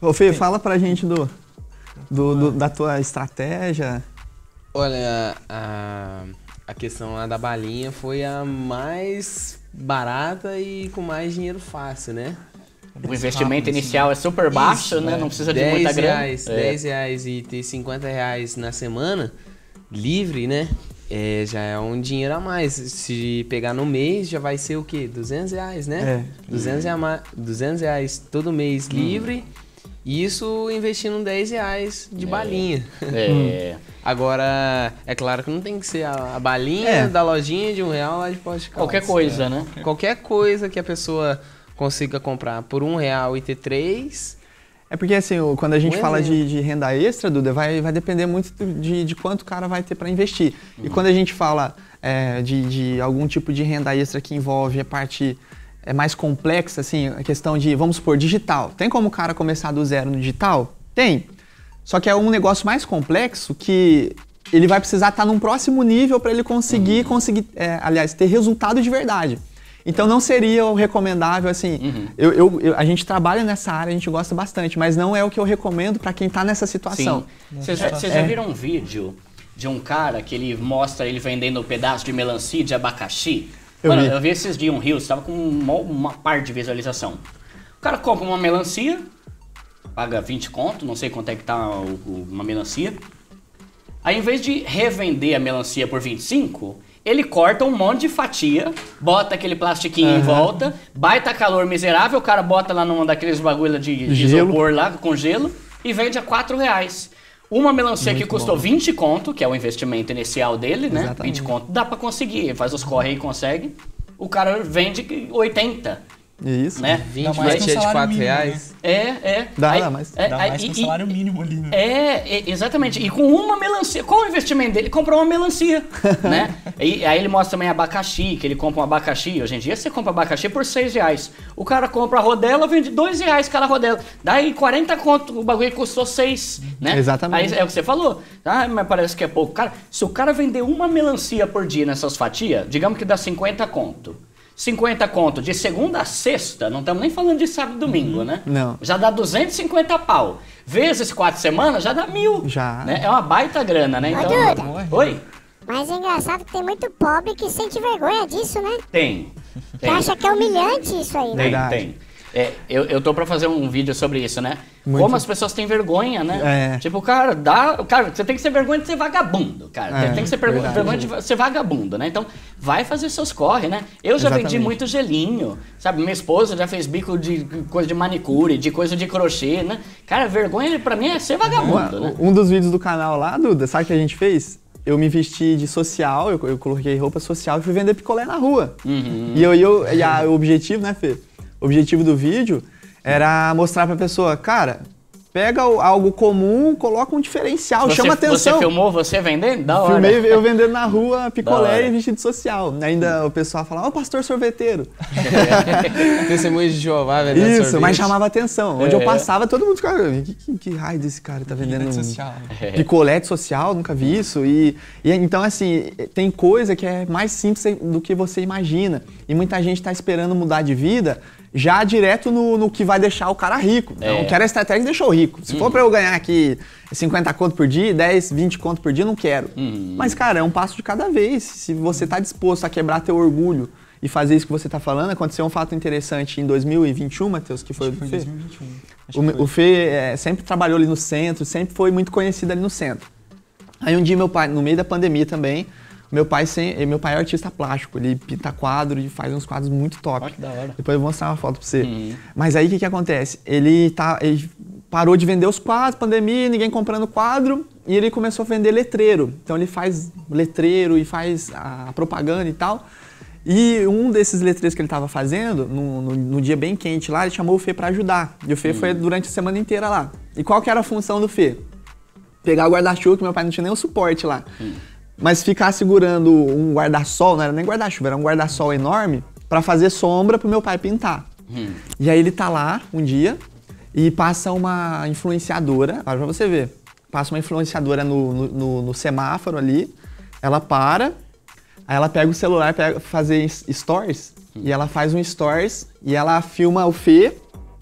Ô, Fê, fala pra gente do, do, do da tua estratégia. Olha, a, a questão lá da balinha foi a mais barata e com mais dinheiro fácil, né? o investimento assim. inicial é super baixo, Isso, né? Não é. precisa de muita grana. Reais, é. reais e ter 50 reais na semana, livre, né? É, já é um dinheiro a mais. Se pegar no mês, já vai ser o quê? 200 reais, né? É. 200, é. Reais, 200 reais todo mês hum. livre. Isso investindo 10 reais de é. balinha. É. <laughs> Agora, é claro que não tem que ser a, a balinha é. da lojinha de um real lá de podcast. Qualquer coisa, é. né? Qualquer coisa que a pessoa consiga comprar por um real e ter três. É porque assim, quando a gente um fala de, de, renda extra, Duda, vai, vai depender muito de, de quanto o cara vai ter para investir. Uhum. E quando a gente fala é, de, de, algum tipo de renda extra que envolve a parte é, mais complexa, assim, a questão de, vamos supor, digital. Tem como o cara começar do zero no digital? Tem. Só que é um negócio mais complexo que ele vai precisar estar tá num próximo nível para ele conseguir, uhum. conseguir é, aliás, ter resultado de verdade. Então não seria o recomendável, assim. Uhum. Eu, eu, eu, a gente trabalha nessa área, a gente gosta bastante, mas não é o que eu recomendo para quem está nessa situação. Vocês já, é. viram um vídeo de um cara que ele mostra ele vendendo um pedaço de melancia de abacaxi? Eu Mano, vi. eu vi esses dias um rio, estava com uma, uma par de visualização. O cara compra uma melancia, paga 20 conto, não sei quanto é que tá uma melancia. Aí, em vez de revender a melancia por 25, ele corta um monte de fatia, bota aquele plastiquinho uhum. em volta, baita calor miserável, o cara bota lá numa daqueles bagulho de, de isopor lá, com gelo, e vende a 4 reais. Uma melancia Muito que custou bom. 20 conto, que é o investimento inicial dele, né? Exatamente. 20 conto, dá para conseguir, faz os corre e consegue. O cara vende 80. Isso. Né? 20, mais 20, mínimo, reais. Né? É, é. Dá, aí, dá mais. É, dá mais aí, um salário mínimo ali, né? É, é, exatamente. E com uma melancia. Qual o investimento dele? Ele comprou uma melancia, <laughs> né? E aí ele mostra também abacaxi, que ele compra um abacaxi. Hoje em dia você compra abacaxi por 6 reais. O cara compra a rodela, vende 2 reais cada rodela. Daí 40 conto, o bagulho custou 6, né? Exatamente. Aí é o que você falou. Ah, mas parece que é pouco. Cara, se o cara vender uma melancia por dia nessas fatias, digamos que dá 50 conto. 50 conto de segunda a sexta, não estamos nem falando de sábado e domingo, uhum. né? Não. Já dá 250 pau. Vezes quatro semanas, já dá mil. Já. Né? É uma baita grana, né? Então, Ajuda. Oi? Mas é engraçado que tem muito pobre que sente vergonha disso, né? Tem. tem. Que acha que é humilhante isso aí, né? Tem, tem. É, eu, eu tô pra fazer um vídeo sobre isso, né? Muito. Como as pessoas têm vergonha, né? É. Tipo, cara, dá. Cara, você tem que ser vergonha de ser vagabundo, cara. É, tem que ser vergonha de ser vagabundo, né? Então, vai fazer seus corre, né? Eu já Exatamente. vendi muito gelinho, sabe? Minha esposa já fez bico de coisa de manicure, de coisa de crochê, né? Cara, vergonha pra mim é ser vagabundo, Uma, né? Um dos vídeos do canal lá, Duda, sabe o que a gente fez? eu me vesti de social, eu, eu, coloquei roupa social e fui vender picolé na rua. Uhum. E, eu, e, eu, e a, o objetivo, né, Fê? O objetivo do vídeo era mostrar para a pessoa, cara, pega algo comum, coloca um diferencial, você, chama atenção. Você filmou você é vendendo? Da hora. Filmei eu vendendo na rua, <laughs> picolé e vestido social. Ainda o pessoal falava, ó, oh, pastor sorveteiro. <laughs> Testemunho de Jeová vendendo né, Isso, sorvete. mas chamava atenção. Onde é. eu passava, todo mundo ficava, que, que, que raio desse cara tá vendendo social. Um né? é. picolé social, nunca vi isso. E, e, Então, assim, tem coisa que é mais simples do que você imagina. E muita gente está esperando mudar de vida já direto no, no que vai deixar o cara rico. Então, é. Eu não quero a estratégia que deixou rico. Se uhum. for para eu ganhar aqui 50 conto por dia, 10, 20 conto por dia, não quero. Uhum. Mas, cara, é um passo de cada vez. Se você está disposto a quebrar teu orgulho e fazer isso que você está falando, aconteceu um fato interessante em 2021, Matheus, que foi Acho o do Fê. 2021. Acho o, o Fê é, sempre trabalhou ali no centro, sempre foi muito conhecido ali no centro. Aí um dia meu pai, no meio da pandemia também, meu pai, sem, eh, meu pai é artista plástico, ele pinta quadro e faz uns quadros muito top. Ah, que da hora. Depois eu vou mostrar uma foto pra você. Uhum. Mas aí o que, que acontece? Ele, tá, ele parou de vender os quadros, pandemia, ninguém comprando quadro, e ele começou a vender letreiro. Então ele faz letreiro e faz a propaganda e tal. E um desses letreiros que ele estava fazendo, no, no, no, dia bem quente lá, ele chamou o Fê para ajudar. E o Fê foi uhum. durante a semana inteira lá. E qual que era a função do Fê? Pegar o guarda-chuva, que meu pai não tinha nem o suporte lá. Hum. Mas ficar segurando um guarda-sol, não era nem guarda-chuva, era um guarda-sol enorme, para fazer sombra pro meu pai pintar. Hum. E aí ele tá lá um dia e passa uma influenciadora, olha pra você ver, passa uma influenciadora no, no, no, no semáforo ali, ela para, aí ela pega o celular para fazer stories, hum. e ela faz um stories e ela filma o Fê,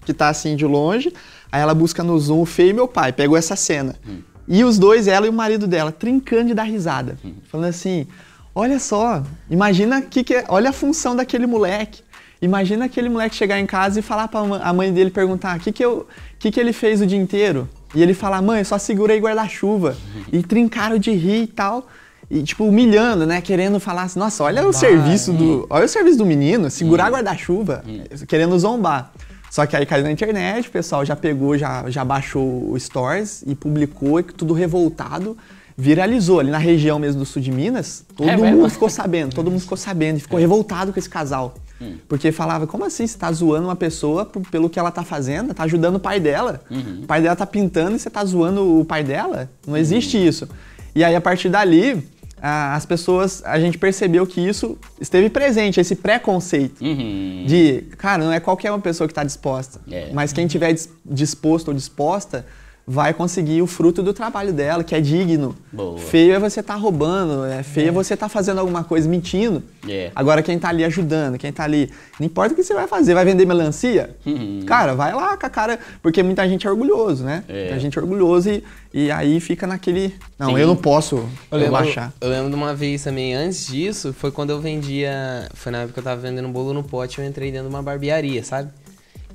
que tá assim de longe, aí ela busca no zoom o Fê e meu pai, pegou essa cena. Hum. E os dois, ela e o marido dela, trincando de dar risada. Uhum. Falando assim: olha só, imagina que, que é, olha a função daquele moleque. Imagina aquele moleque chegar em casa e falar para a mãe dele perguntar: o que, que, eu, que, que ele fez o dia inteiro? E ele falar: mãe, só segurei guarda-chuva. Uhum. E trincaram de rir e tal. E, tipo, humilhando, né? Querendo falar assim: nossa, olha o serviço né? do. Olha o serviço do menino, segurar uhum. guarda-chuva, querendo zombar. Só que aí caiu na internet, o pessoal já pegou, já, já baixou o Stories e publicou, e tudo revoltado. Viralizou ali na região mesmo do sul de Minas, todo é mundo ficou sabendo, todo mundo ficou sabendo e ficou é. revoltado com esse casal. Hum. Porque falava, como assim você tá zoando uma pessoa pelo que ela tá fazendo? Tá ajudando o pai dela. Uhum. O pai dela tá pintando e você tá zoando o pai dela? Não existe uhum. isso. E aí, a partir dali, as pessoas, a gente percebeu que isso esteve presente, esse preconceito uhum. de, cara, não é qualquer uma pessoa que está disposta, é. mas quem tiver disposto ou disposta vai conseguir o fruto do trabalho dela, que é digno. Boa. Feio é você estar tá roubando, é feio é, é. você estar tá fazendo alguma coisa mentindo. É. Agora quem está ali ajudando, quem está ali, não importa o que você vai fazer, vai vender melancia? Uhum. Cara, vai lá com a cara, porque muita gente é orgulhoso, né? É. Muita gente é orgulhoso e, e aí fica naquele, não, Sim. eu não posso eu lembro, baixar. Eu lembro de uma vez também, antes disso, foi quando eu vendia, foi na época que eu estava vendendo um bolo no pote, eu entrei dentro de uma barbearia, sabe?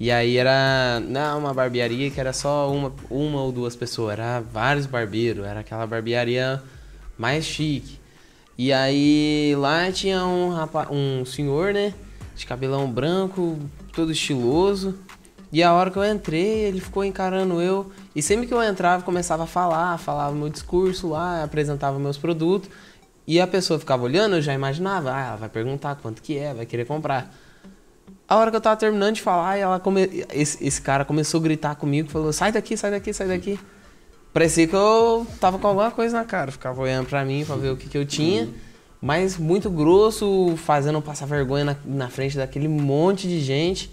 E aí era não, uma barbearia que era só uma, uma ou duas pessoas, era vários barbeiros, era aquela barbearia mais chique. E aí lá tinha um, rapaz, um senhor, né, de cabelão branco, todo estiloso. E a hora que eu entrei, ele ficou encarando eu. E sempre que eu entrava, começava a falar, falava meu discurso lá, apresentava meus produtos. E a pessoa ficava olhando, eu já imaginava, ah, ela vai perguntar quanto que é, vai querer comprar. A hora que eu tava terminando de falar, ela come... esse, esse cara começou a gritar comigo, falou: sai daqui, sai daqui, sai daqui. Parecia que eu tava com alguma coisa na cara, ficava olhando pra mim pra ver o que, que eu tinha, mas muito grosso, fazendo passar vergonha na, na frente daquele monte de gente.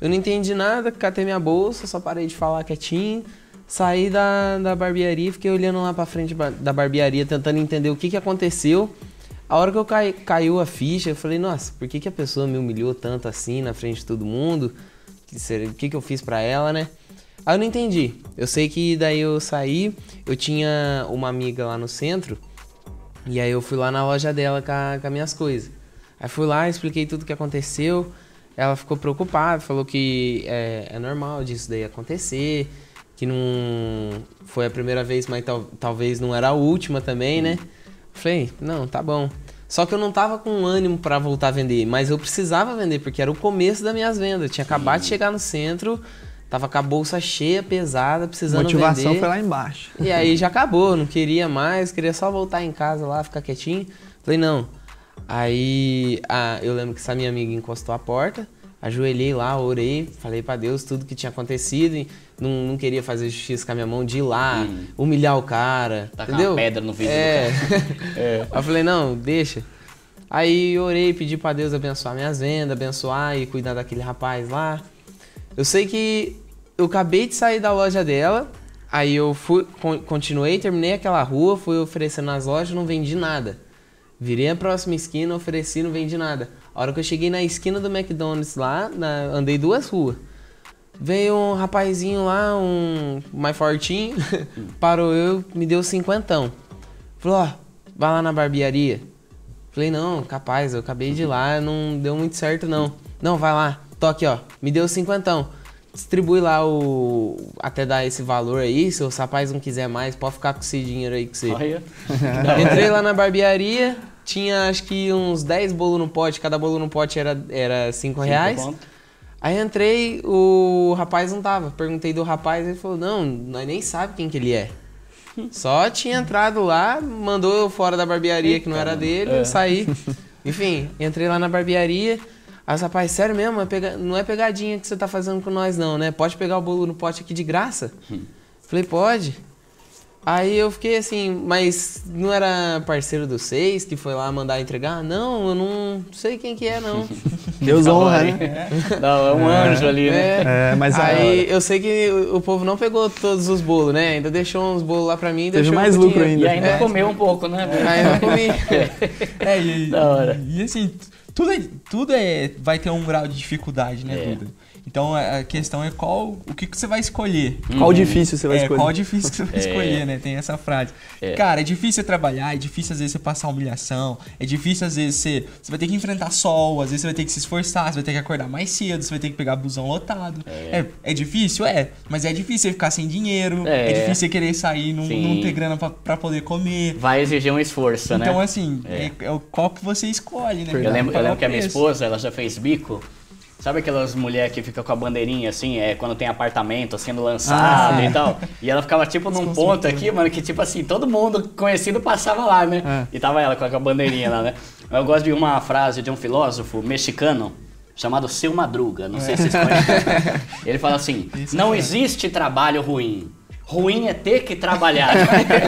Eu não entendi nada, catei minha bolsa, só parei de falar quietinho. Saí da, da barbearia, fiquei olhando lá pra frente da barbearia, tentando entender o que, que aconteceu. A hora que eu cai, caiu a ficha, eu falei, nossa, por que, que a pessoa me humilhou tanto assim na frente de todo mundo? O que, que eu fiz para ela, né? Aí eu não entendi. Eu sei que daí eu saí, eu tinha uma amiga lá no centro, e aí eu fui lá na loja dela com, a, com as minhas coisas. Aí fui lá, expliquei tudo o que aconteceu. Ela ficou preocupada, falou que é, é, normal disso daí acontecer, que não foi a primeira vez, mas tal, talvez não era a última também, né? Falei, não, tá bom. Só que eu não tava com ânimo para voltar a vender, mas eu precisava vender, porque era o começo das minhas vendas. Eu tinha Sim. acabado de chegar no centro, tava com a bolsa cheia, pesada, precisando Motivação vender. foi lá embaixo. E aí já acabou, não queria mais, queria só voltar em casa lá, ficar quietinho. Falei, não. Aí a, eu lembro que essa minha amiga encostou a porta, ajoelhei lá, orei, falei para Deus tudo que tinha acontecido. E, não, não, queria fazer justiça com a minha mão, de ir lá, hum. humilhar o cara. Tacar entendeu? uma pedra no vídeo é. <laughs> é. eu falei, não, deixa. Aí orei, pedi para Deus abençoar minhas vendas, abençoar e cuidar daquele rapaz lá. Eu sei que eu acabei de sair da loja dela, aí eu fui, continuei, terminei aquela rua, fui oferecendo nas lojas, não vendi nada. Virei a próxima esquina, ofereci, não vendi nada. A hora que eu cheguei na esquina do McDonald's lá, na, andei duas ruas. Veio um rapazinho lá, um mais fortinho, <laughs> parou eu, me deu cinquentão. Falou, ó, vai lá na barbearia. Falei, não, capaz, eu acabei de ir lá, não deu muito certo não. Não, vai lá, toque, ó, me deu cinquentão. Distribui lá o. Até dar esse valor aí, se o rapaz não quiser mais, pode ficar com esse dinheiro aí que você. <laughs> Entrei lá na barbearia, tinha acho que uns 10 bolos no pote, cada bolo no pote era 5 era cinco reais. Cinco Aí entrei, o rapaz não tava. Perguntei do rapaz, ele falou: Não, nós nem sabe quem que ele é. <laughs> Só tinha entrado lá, mandou eu fora da barbearia Eita, que não era dele, é. eu <laughs> saí. Enfim, entrei lá na barbearia. Aí os rapaz, sério mesmo, é não é pegadinha que você tá fazendo com nós, não, né? Pode pegar o bolo no pote aqui de graça? Hum. Falei, pode. Aí eu fiquei assim, mas não era parceiro do Seis que foi lá mandar entregar? Ah, não, eu não sei quem que é, não. <laughs> Deus honra, né? Não, é um é, anjo ali, né? É, é mas é aí eu sei que o povo não pegou todos os bolos, né? Ainda deixou uns bolos lá pra mim. Teve mais um lucro ainda. E ainda é. comeu um pouco, né? Ainda comi. <laughs> É, e, da hora. E, e assim, tudo, é, tudo é, vai ter um grau de dificuldade, né, é. Duda? Então a questão é qual o que, que você vai escolher. Qual uhum. difícil você vai é, escolher. Qual difícil você vai <laughs> é. escolher, né? Tem essa frase. É. Cara, é difícil trabalhar, é difícil às vezes você passar humilhação, é difícil às vezes você, você vai ter que enfrentar sol, às vezes você vai ter que se esforçar, você vai ter que acordar mais cedo, você vai ter que pegar busão lotado. É, é, é difícil? É. Mas é difícil você ficar sem dinheiro, é, é difícil você querer sair não, não ter grana pra, pra, poder comer. Vai exigir um esforço, né? Então assim, é, é qual que você escolhe, né? Eu lembro, eu lembro que a minha esposa, ela já fez bico Sabe aquelas mulheres que ficam com a bandeirinha assim, é quando tem apartamento sendo ah, lançado ah, e tal? E ela ficava tipo num ponto aqui, mano, que tipo assim, todo mundo conhecido passava lá, né? É. E tava ela com a bandeirinha lá, né? Eu gosto de uma frase de um filósofo mexicano chamado Seu Madruga, não sei se vocês é. conhecem. Ele fala assim: Isso não é. existe trabalho ruim, Ruim é ter que trabalhar.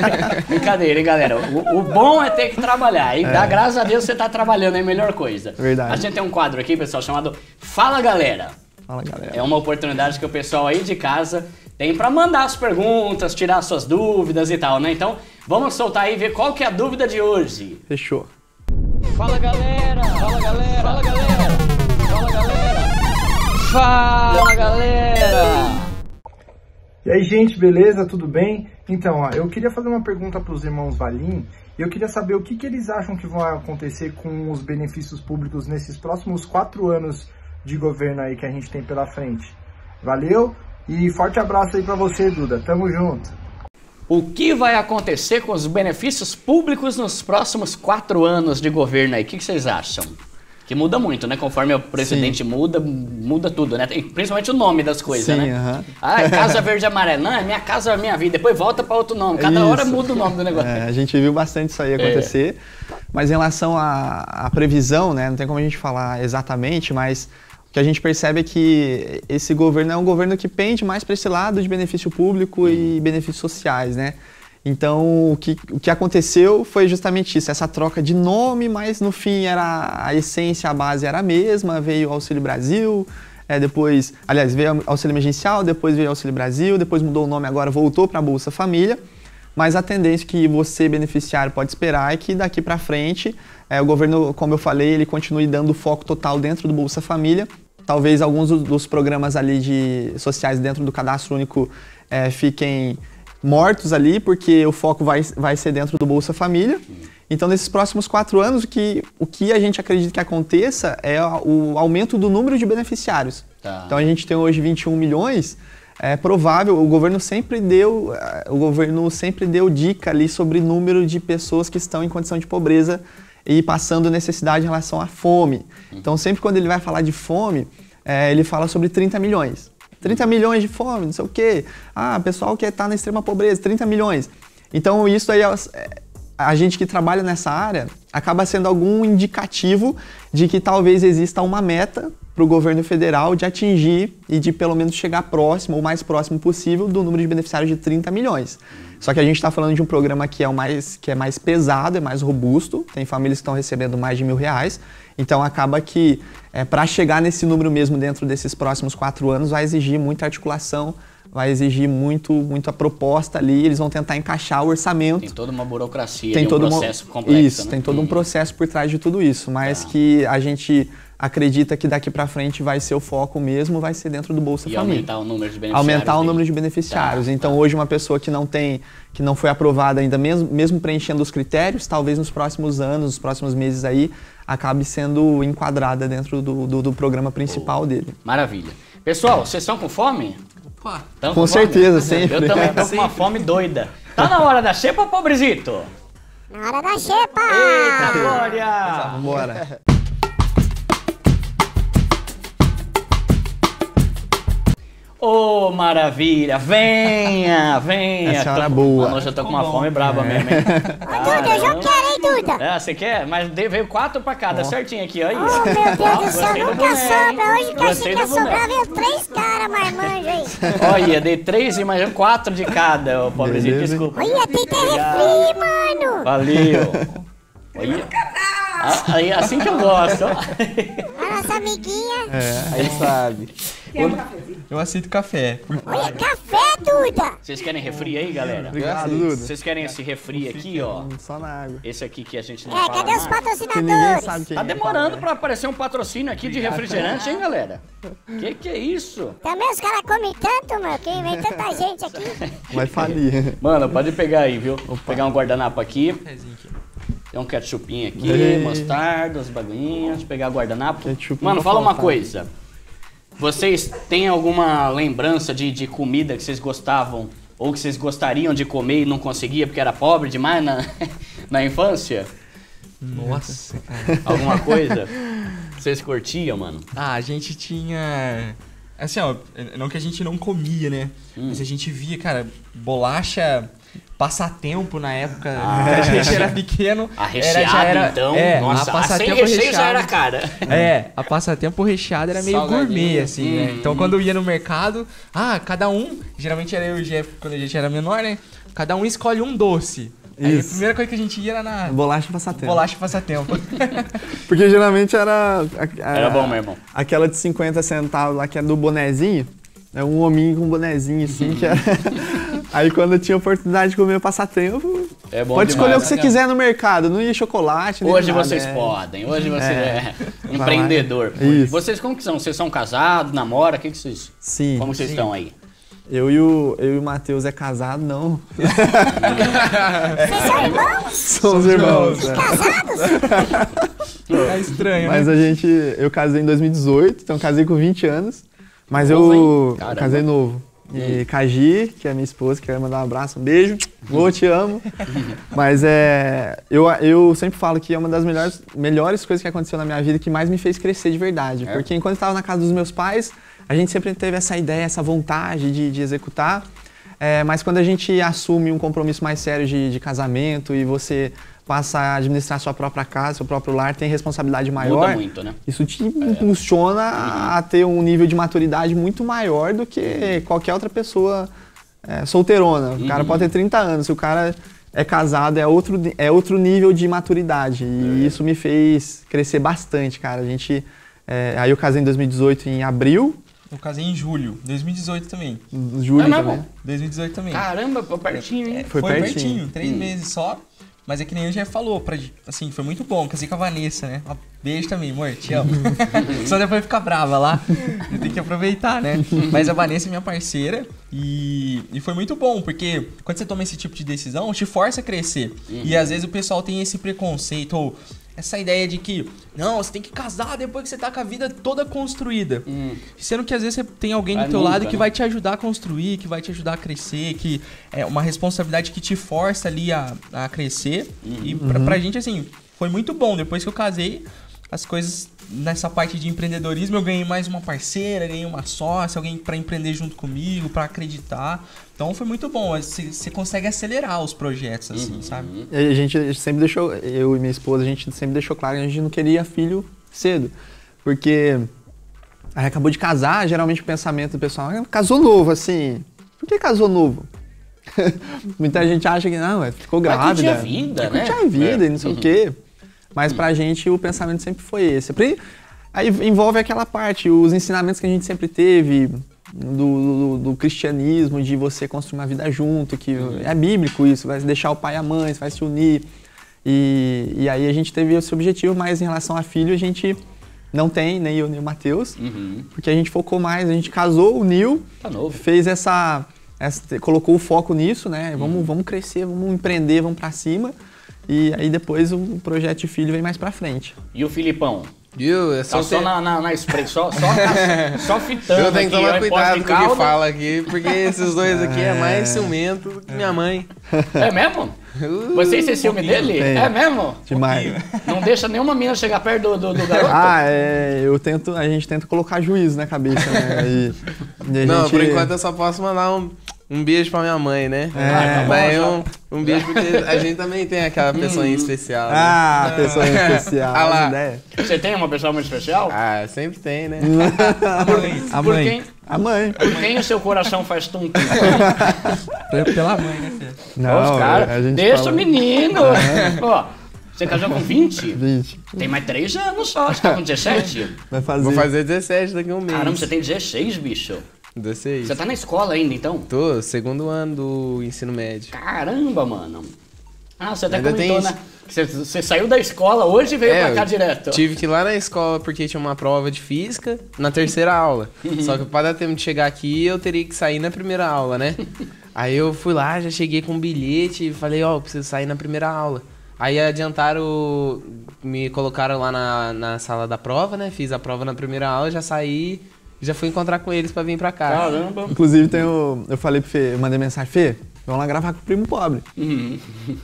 <laughs> Brincadeira, hein, galera? O, o, bom é ter que trabalhar. E é. dá graças a Deus você tá trabalhando, é a melhor coisa. Verdade. A gente tem um quadro aqui, pessoal, chamado Fala Galera. Fala Galera. É uma oportunidade que o pessoal aí de casa tem para mandar as perguntas, tirar suas dúvidas e tal, né? Então, vamos soltar aí e ver qual que é a dúvida de hoje. Fechou. Fala galera! Fala galera! Fala galera! Fala galera! Fala galera! E aí, gente, beleza? Tudo bem? Então, ó, eu queria fazer uma pergunta para os irmãos Valim e eu queria saber o que, que eles acham que vai acontecer com os benefícios públicos nesses próximos quatro anos de governo aí que a gente tem pela frente. Valeu e forte abraço aí para você, Duda. Tamo junto. O que vai acontecer com os benefícios públicos nos próximos quatro anos de governo aí? O que, que vocês acham? Que muda muito, né? Conforme o presidente Sim. muda, muda tudo, né? Principalmente o nome das coisas, Sim, né? Uh -huh. Ah, é Casa Verde Amarela. Não, é minha casa, é minha vida. Depois volta para outro nome. Cada isso. hora muda o nome do negócio. É, a gente viu bastante isso aí é. acontecer. É. Mas em relação à, à previsão, né? Não tem como a gente falar exatamente, mas o que a gente percebe é que esse governo é um governo que pende mais para esse lado de benefício público hum. e uhum. benefícios sociais, né? Então, o que, o que aconteceu foi justamente isso, essa troca de nome, mas no fim era a essência, a base era a mesma, veio o Auxílio Brasil, é, depois, aliás, veio Auxílio Emergencial, depois veio Auxílio Brasil, depois mudou o nome agora, voltou para a Bolsa Família, mas a tendência que você, beneficiário, pode esperar é que daqui para frente é, o governo, como eu falei, ele continue dando foco total dentro do Bolsa Família, talvez alguns dos programas ali de sociais dentro do Cadastro Único é, fiquem mortos ali, porque o foco vai, vai ser dentro do Bolsa Família. Então, nesses próximos quatro anos, o que, o que a gente acredita que aconteça é o aumento do número de beneficiários. Tá. Então, a gente tem hoje 21 milhões. É provável, o governo sempre deu, é, o governo sempre deu dica ali sobre número de pessoas que estão em condição de pobreza e passando necessidade em relação à fome. Uhum. Então, sempre quando ele vai falar de fome, é, ele fala sobre 30 milhões. 30 milhões de fome, não sei o quê. Ah, pessoal que está na extrema pobreza, 30 milhões. Então, isso aí, eh, a gente que trabalha nessa área, acaba sendo algum indicativo de que talvez exista uma meta para o governo federal de atingir e de pelo menos chegar próximo, ou mais próximo possível, do número de beneficiários de 30 milhões. Só que a gente está falando de um programa que é, o mais, que é mais pesado, é mais robusto, tem famílias que estão recebendo mais de mil reais, então acaba que é, para chegar nesse número mesmo dentro desses próximos quatro anos vai exigir muita articulação, vai exigir muito, muito a proposta ali, eles vão tentar encaixar o orçamento. Tem toda uma burocracia, tem todo um processo uma... complexo. Isso, né? tem todo um uhum. processo por trás de tudo isso, mas tá. que a gente acredita que daqui para frente vai ser o foco mesmo, vai ser dentro do Bolsa e Família. aumentar o número de beneficiários. Aumentar o número de beneficiários. Tá, então, tá. hoje uma pessoa que não tem, que não foi aprovada ainda, mesmo, mesmo preenchendo os critérios, talvez nos próximos anos, nos próximos meses aí, acabe sendo enquadrada dentro do, do, do programa principal dele. Maravilha. Pessoal, vocês estão com fome? Opa. com, com certeza, fome? Ah, sempre. Eu também estou com uma <laughs> fome doida. Tá na hora da xepa, pobrezito? Na hora da xepa! Eita, Glória! embora. Ô, oh, maravilha! Venha, venha! Essa hora tô, boa. Mano, eu tô com uma tá fome braba é. mesmo, hein? Ô, ah, Duda, eu já quero, hein, Duda? Ah, você quer? Mas veio quatro pra cada, oh. certinho aqui, olha oh, isso. Oh, meu Deus do céu, nunca boné, sobra. Hoje que achei que ia sobrar, veio três caras, marmanjo aí. Olha, dei três e mais quatro de cada, ô, pobrezinho, Beleza. desculpa. Olha, tem até refri, mano! Valeu! Olha. Ah, aí, assim que eu gosto. A nossa amiguinha. É, aí sabe. Quer um eu aceito café. Olha, café, Duda! Vocês querem refri aí, galera? Obrigado, Duda. Vocês querem esse refri aqui, ó? Só na água. Esse aqui que a gente não É, cadê mais. os patrocinadores? tá é, demorando né? pra aparecer um patrocínio aqui de refrigerante, hein, galera? Que que é isso? Também os caras comem tanto, mano, que vem tanta gente aqui. <laughs> Vai falir. Mano, pode pegar aí, viu? Vou pegar um guardanapo aqui. Tem um ketchupinho aqui, Ei. mostarda, os bagulhinhos, pegar guardanapo. Ketchup Mano, fala uma coisa. Vocês têm alguma lembrança de, de comida que vocês gostavam ou que vocês gostariam de comer e não conseguia porque era pobre demais na, <laughs> na infância? Nossa, cara. Alguma coisa? <laughs> Vocês curtiam, mano? Ah, a gente tinha. Assim, ó, não que a gente não comia, né? Hum. Mas a gente via, cara, bolacha passatempo na época. Ah, a gente era pequeno. A <laughs> recheada, era, era, então. É, nossa, a passatempo sem recheio recheada, já era cara. <laughs> É, a passatempo recheada era meio Salgadinho. gourmet, assim, hum. né? Uhum. Então quando eu ia no mercado, ah, cada um, geralmente era eu e o Jeff quando a gente era menor, né? Cada um escolhe um doce. Aí a primeira coisa que a gente ia era na. Bolacha passatempo. Bolacha passatempo. <laughs> Porque geralmente era. A, a, era bom mesmo. Aquela de 50 centavos lá que é do bonezinho. É um hominho com um bonezinho assim. que era... É <laughs> aí quando eu tinha oportunidade de comer passatempo, é bom pode demais, escolher o que você né? quiser no mercado, não ia chocolate. Nem hoje nada, vocês é. podem, hoje você é, é empreendedor. Isso. Vocês como que são? Vocês são casados, namoram? O que, que vocês. Sim. Como vocês sim. estão aí? Eu e o, eu e o Matheus é casado, não. Vocês são irmãos? <laughs> Somos irmãos. É. Casados? <laughs> É estranho, Mas né? a gente. Eu casei em 2018, então casei com 20 anos. Mas novo, eu casei novo. E Kaji, que é minha esposa, queria mandar um abraço, um beijo. vou te amo. <laughs> Mas é, eu, eu sempre falo que é uma das melhores, melhores coisas que aconteceu na minha vida que mais me fez crescer de verdade. É. Porque enquanto estava na casa dos meus pais, a gente sempre teve essa ideia, essa vontade de, de executar. É, mas quando a gente assume um compromisso mais sério de, de casamento e você passa a administrar sua própria casa, seu próprio lar, tem responsabilidade maior. Muda muito, né? Isso te é. impulsiona uhum. a ter um nível de maturidade muito maior do que qualquer outra pessoa é, solteirona. O cara uhum. pode ter 30 anos, se o cara é casado, é outro, é outro nível de maturidade. E é. isso me fez crescer bastante, cara. A gente. É, aí eu casei em 2018, em abril. Eu casei em julho, 2018 também. Julho não, não, também? 2018 também. Caramba, foi pertinho, é, hein? Foi, foi pertinho. pertinho, três hum. meses só. Mas é que nem eu já falou, pra, assim, foi muito bom. Casei com a Vanessa, né? Um beijo também, amor, te amo. <laughs> Só depois ficar brava lá. Eu tenho que aproveitar, né? Mas a Vanessa é minha parceira e, e foi muito bom, porque quando você toma esse tipo de decisão, te força a crescer. Uhum. E às vezes o pessoal tem esse preconceito, ou essa ideia de que, não, você tem que casar depois que você tá com a vida toda construída. Hum. Sendo que às vezes você tem alguém do é teu lado que né? vai te ajudar a construir, que vai te ajudar a crescer, que é uma responsabilidade que te força ali a, a crescer. Uhum. E pra, pra uhum. gente, assim, foi muito bom. Depois que eu casei, as coisas nessa parte de empreendedorismo eu ganhei mais uma parceira, ganhei uma sócia, alguém para empreender junto comigo, para acreditar. Então foi muito bom. Você consegue acelerar os projetos, assim, uhum. sabe? A gente sempre deixou, eu e minha esposa, a gente sempre deixou claro que a gente não queria filho cedo. Porque acabou de casar, geralmente o pensamento do pessoal ah, casou novo, assim. Por que casou novo? <laughs> Muita gente acha que não, ficou grávida. tinha vida, ficou né? Tinha vida é. e não sei é. uhum. o quê. Mas para a gente o pensamento sempre foi esse. Aí envolve aquela parte, os ensinamentos que a gente sempre teve, do, do, do, cristianismo, de você construir uma vida junto, que uhum. é bíblico isso, vai deixar o pai e a mãe, vai se unir. E, e aí a gente teve esse objetivo, mas em relação a filho, a gente não tem, nem eu, nem o Matheus, uhum. porque a gente focou mais, a gente casou, uniu, tá fez essa, essa, colocou o foco nisso, né? Vamos, uhum. vamos crescer, vamos empreender, vamos para cima. E aí depois o projeto de filho vem mais pra frente. E o Filipão? Viu? É só, tá só na, na, na spray, só, só, <laughs> tá só fitando. Eu tenho que tomar cuidado com o que fala aqui, porque esses dois <laughs> aqui é, mais ciumento do que minha mãe. É mesmo? Uh, Vocês têm ciúme dele? É mesmo? Demais. Não deixa nenhuma mina chegar perto do, do, do, garoto? <laughs> Ah, é. Eu tento, a gente tenta colocar juízo na cabeça, né? E, e Não, gente... por enquanto eu só posso mandar um. Um beijo pra minha mãe, né? É. Ah, tá Mas um, um beijo porque a gente também tem aquela pessoa uhum. especial. Né? Ah, <laughs> pessoa especial. ah lá. Né? Você tem uma pessoa muito especial? Ah, sempre tem, né? <laughs> por, a por mãe. Quem, a mãe. Por quem o seu coração faz tum <laughs> Pela mãe, né, filho? Não, Os é, cara, deixa fala... o menino. Ó, você casou com 20? 20. Tem mais 3 anos só. Você tá com 17? Vai fazer. Vou fazer 17 daqui a um mês. Caramba, você tem 16, bicho. 16. Você tá na escola ainda, então? Tô, segundo ano do ensino médio. Caramba, mano. Ah, você até ainda comentou, né? Você, você, saiu da escola hoje e veio é, pra cá direto. Tive que ir lá na escola porque tinha uma prova de física na terceira aula. <laughs> Só que para dar tempo de chegar aqui, eu teria que sair na primeira aula, né? <laughs> Aí eu fui lá, já cheguei com um bilhete e falei, ó, oh, preciso sair na primeira aula. Aí adiantaram, me colocaram lá na, na sala da prova, né? Fiz a prova na primeira aula, já saí já fui encontrar com eles pra vir pra cá. Caramba! Inclusive, tem o, eu falei pro Fê, eu mandei mensagem, Fê, vamos lá gravar com o primo pobre. Uhum.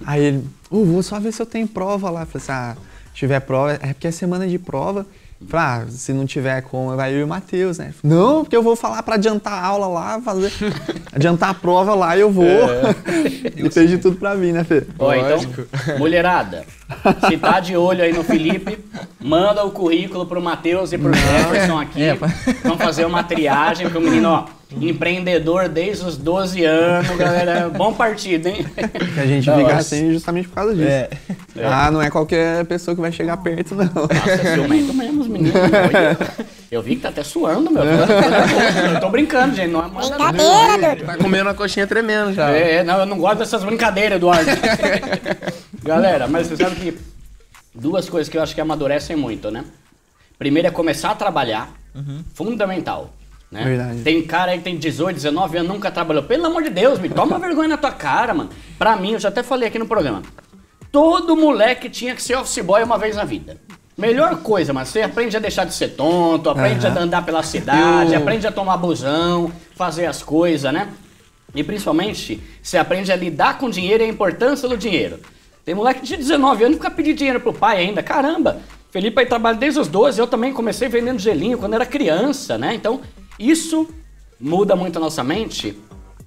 Aí ele, oh, vou só ver se eu tenho prova lá. falei assim, ah, tiver prova, é porque é semana de prova pra ah, se não tiver como, vai eu e o Matheus, né? não, porque eu vou falar para adiantar a aula lá, fazer <laughs> adiantar a prova lá, eu vou. É. Depende <laughs> de tudo para mim, né, Fê? Ó, então, mulherada, se tá de olho aí no Felipe, manda o currículo pro Matheus e pro Jefferson aqui. É. Vamos fazer uma triagem pro menino, ó. Empreendedor desde os 12 anos, galera. Bom partido, hein? Que a gente fica assim justamente por causa disso. É. é. Ah, não é qualquer pessoa que vai chegar perto, não. Nossa, é ciumento mesmo, meninos. Eu vi que tá até suando, meu. Eu tô brincando, gente. Não é Brincadeira, Eduardo. Tá comendo a coxinha tremendo já. É, é, não, eu não gosto dessas brincadeiras, Eduardo. galera, mas você sabe que duas coisas que eu acho que amadurecem muito, né? Primeiro é começar a trabalhar. Uhum. Fundamental. Né? Verdade. Tem cara aí que tem 18, 19 anos, nunca trabalhou. Pelo amor de Deus, me toma <laughs> vergonha na tua cara, mano. Pra mim, eu já até falei aqui no programa. Todo moleque tinha que ser office boy uma vez na vida. Melhor coisa, mas você aprende a deixar de ser tonto, aprende uhum. a andar pela cidade, aprende a tomar busão, fazer as coisas, né? E principalmente, você aprende a lidar com o dinheiro e a importância do dinheiro. Tem moleque de 19 anos que fica pedindo dinheiro pro pai ainda. Caramba! Felipe aí trabalha desde os 12, eu também comecei vendendo gelinho quando era criança, né? Então, isso muda muito a nossa mente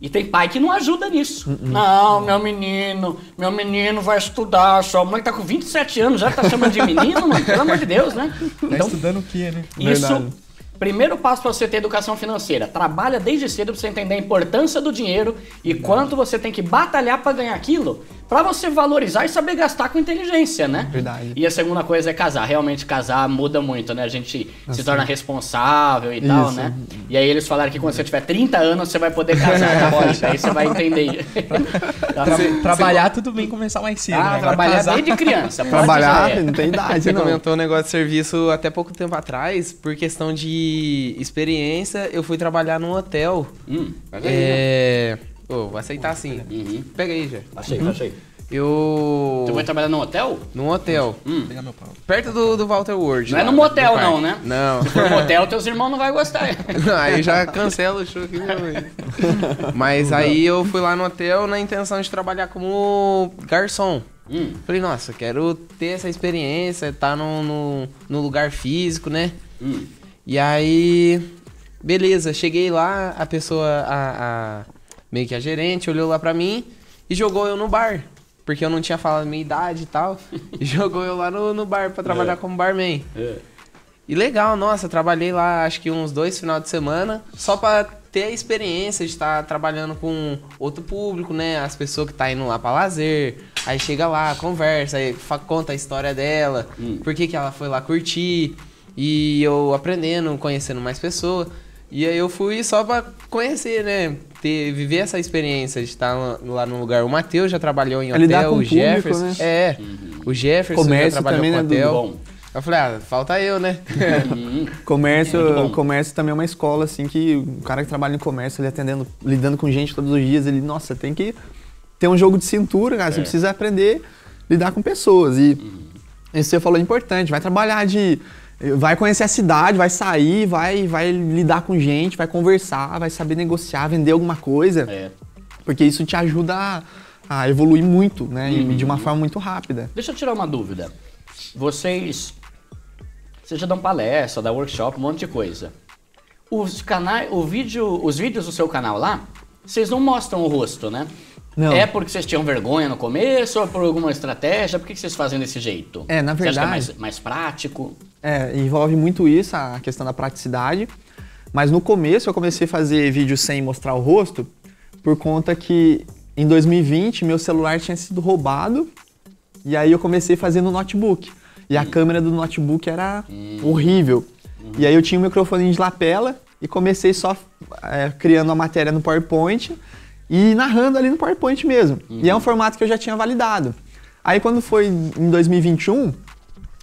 e tem pai que não ajuda nisso. Uh -uh. Não, meu menino, meu menino vai estudar. Sua mãe tá com 27 anos, já tá chamando de menino, mano, pelo amor de Deus, né? Tá então, estudando o quê, né? Isso. Verdade. Primeiro passo para você ter educação financeira. Trabalha desde cedo para você entender a importância do dinheiro e quanto você tem que batalhar para ganhar aquilo para você valorizar e saber gastar com inteligência, né? Verdade. E a segunda coisa é casar. Realmente casar muda muito, né? A gente assim. se torna responsável e Isso. tal, né? E aí eles falaram que quando você tiver 30 anos você vai poder casar, tá bom? aí você vai entender. Tra <laughs> trabalhar você... tudo bem começar mais cedo. Ah, né? trabalhar casar. desde criança. Trabalhar é. não tem idade, Você não. comentou um negócio de serviço até pouco tempo atrás, por questão de experiência, eu fui trabalhar num hotel. Hum, é... Aí, né? Oh, vou aceitar sim. Uhum. Pega aí, já. Achei, uhum. achei. Eu. Você vai trabalhar num hotel? Num hotel. Hum. Perto do, do Walter Ward. Não lá, é no né? motel, não, né? Não. Se for motel, teus irmãos não vão gostar. não, <laughs> aí já cancela o show aqui Mas aí eu fui lá no hotel na intenção de trabalhar como garçom. Hum. Falei, nossa, quero ter essa experiência, estar tá no, no, no, lugar físico, né? Hum. E aí. Beleza, cheguei lá, a pessoa. a, a meio que a gerente olhou lá pra mim e jogou eu no bar. Porque eu não tinha falado minha idade e tal. e <laughs> jogou eu lá no, no bar pra trabalhar é. como barman. É. E legal, nossa, trabalhei lá acho que uns dois final de semana, só pra ter a experiência de estar tá trabalhando com outro público, né? As pessoas que tá indo lá pra lazer. Aí chega lá, conversa, aí conta a história dela, hum. por que, que ela foi lá curtir. E eu aprendendo, conhecendo mais pessoas. E aí eu fui só pra conhecer, né? ter, viver essa experiência de estar lá no lugar. O Matheus já trabalhou em hotel, o, o Jefferson. Público, né? É, uhum. o Jefferson comércio já trabalhou em é hotel. É eu falei, ah, falta eu, né? Uhum. <laughs> comércio, é comércio também é uma escola, assim, que o cara que trabalha no comércio, ele atendendo, lidando com gente todos os dias, ele, nossa, tem que ter um jogo de cintura, cara. É. Você precisa aprender a lidar com pessoas. E uhum. isso que você falou é importante. Vai trabalhar de Vai conhecer a cidade, vai sair, vai, vai lidar com gente, vai conversar, vai saber negociar, vender alguma coisa. É. Porque isso te ajuda a, a evoluir muito, né? Uhum. De uma uhum. forma muito rápida. Deixa eu tirar uma dúvida. Vocês. Vocês já dão palestra, dão workshop, um monte de coisa. Os canais. O vídeo, os vídeos do seu canal lá, vocês não mostram o rosto, né? Não. É porque vocês tinham vergonha no começo ou por alguma estratégia? Por que vocês fazem desse jeito? É, na verdade. Você acha que é mais, mais prático? É, envolve muito isso, a questão da praticidade. Mas no começo eu comecei a fazer vídeo sem mostrar o rosto, por conta que em 2020 meu celular tinha sido roubado e aí eu comecei fazendo notebook. E a hum. câmera do notebook era hum. horrível. Uhum. E aí eu tinha um microfone de lapela e comecei só é, criando a matéria no PowerPoint e narrando ali no PowerPoint mesmo. Uhum. E é um uhum. formato que eu já tinha validado. Aí quando foi em 2021,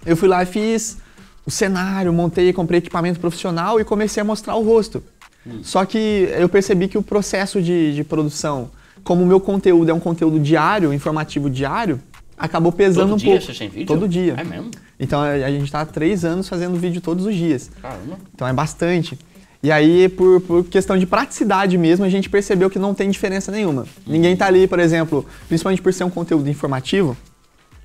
eu fui lá e fiz o cenário, montei, comprei equipamento profissional e comecei a mostrar o rosto. Uhum. Só que eu percebi que o processo de, de produção, como o meu conteúdo é um conteúdo diário, informativo diário, acabou pesando todo um dia pouco. Você tem vídeo? Todo dia. É mesmo? Então a gente está há três anos fazendo vídeo todos os dias. Caramba. Então é bastante. E aí, por, por, questão de praticidade mesmo, a gente percebeu que não tem diferença nenhuma. Ninguém tá ali, por exemplo, principalmente por ser um conteúdo informativo,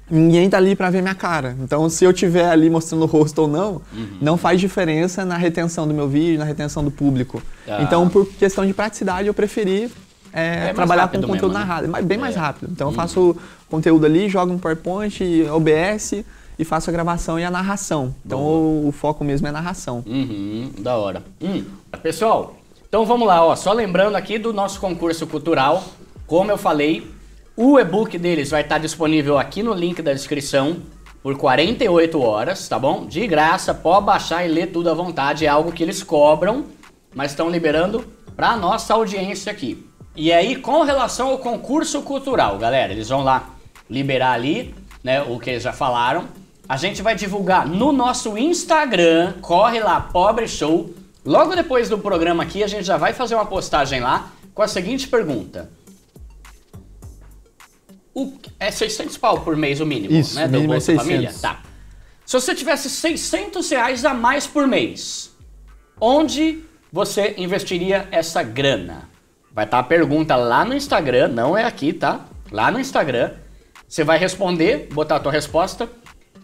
ninguém tá ali para ver minha cara. Então, se eu tiver ali mostrando o rosto ou não, uhum. não faz diferença na retenção do meu vídeo, na retenção do público. Ah. Então, por questão de praticidade, eu preferi é, é trabalhar com conteúdo mesmo, né? narrado, né? bem mais é. rápido. Então, eu uhum. faço conteúdo ali, jogo no PowerPoint, OBS e faço a gravação e a narração. Então o, o, foco mesmo é narração. Uhum, da hora. Hum. Pessoal, então vamos lá, ó. Só lembrando aqui do nosso concurso cultural, como eu falei, o e-book deles vai estar disponível aqui no link da descrição por 48 horas, tá bom? De graça, pode baixar e ler tudo à vontade, é algo que eles cobram, mas estão liberando para nossa audiência aqui. E aí, com relação ao concurso cultural, galera, eles vão lá liberar ali, né, o que eles já falaram a gente vai divulgar no nosso Instagram, corre lá, Pobre Show. Logo depois do programa aqui, a gente já vai fazer uma postagem lá com a seguinte pergunta. O, é 600 pau por mês o mínimo, Isso, né? Mínimo do é Bolsa 600. Família? Tá. Se você tivesse 600 reais a mais por mês, onde você investiria essa grana? Vai estar tá a pergunta lá no Instagram, não é aqui, tá? Lá no Instagram. Você vai responder, botar a tua resposta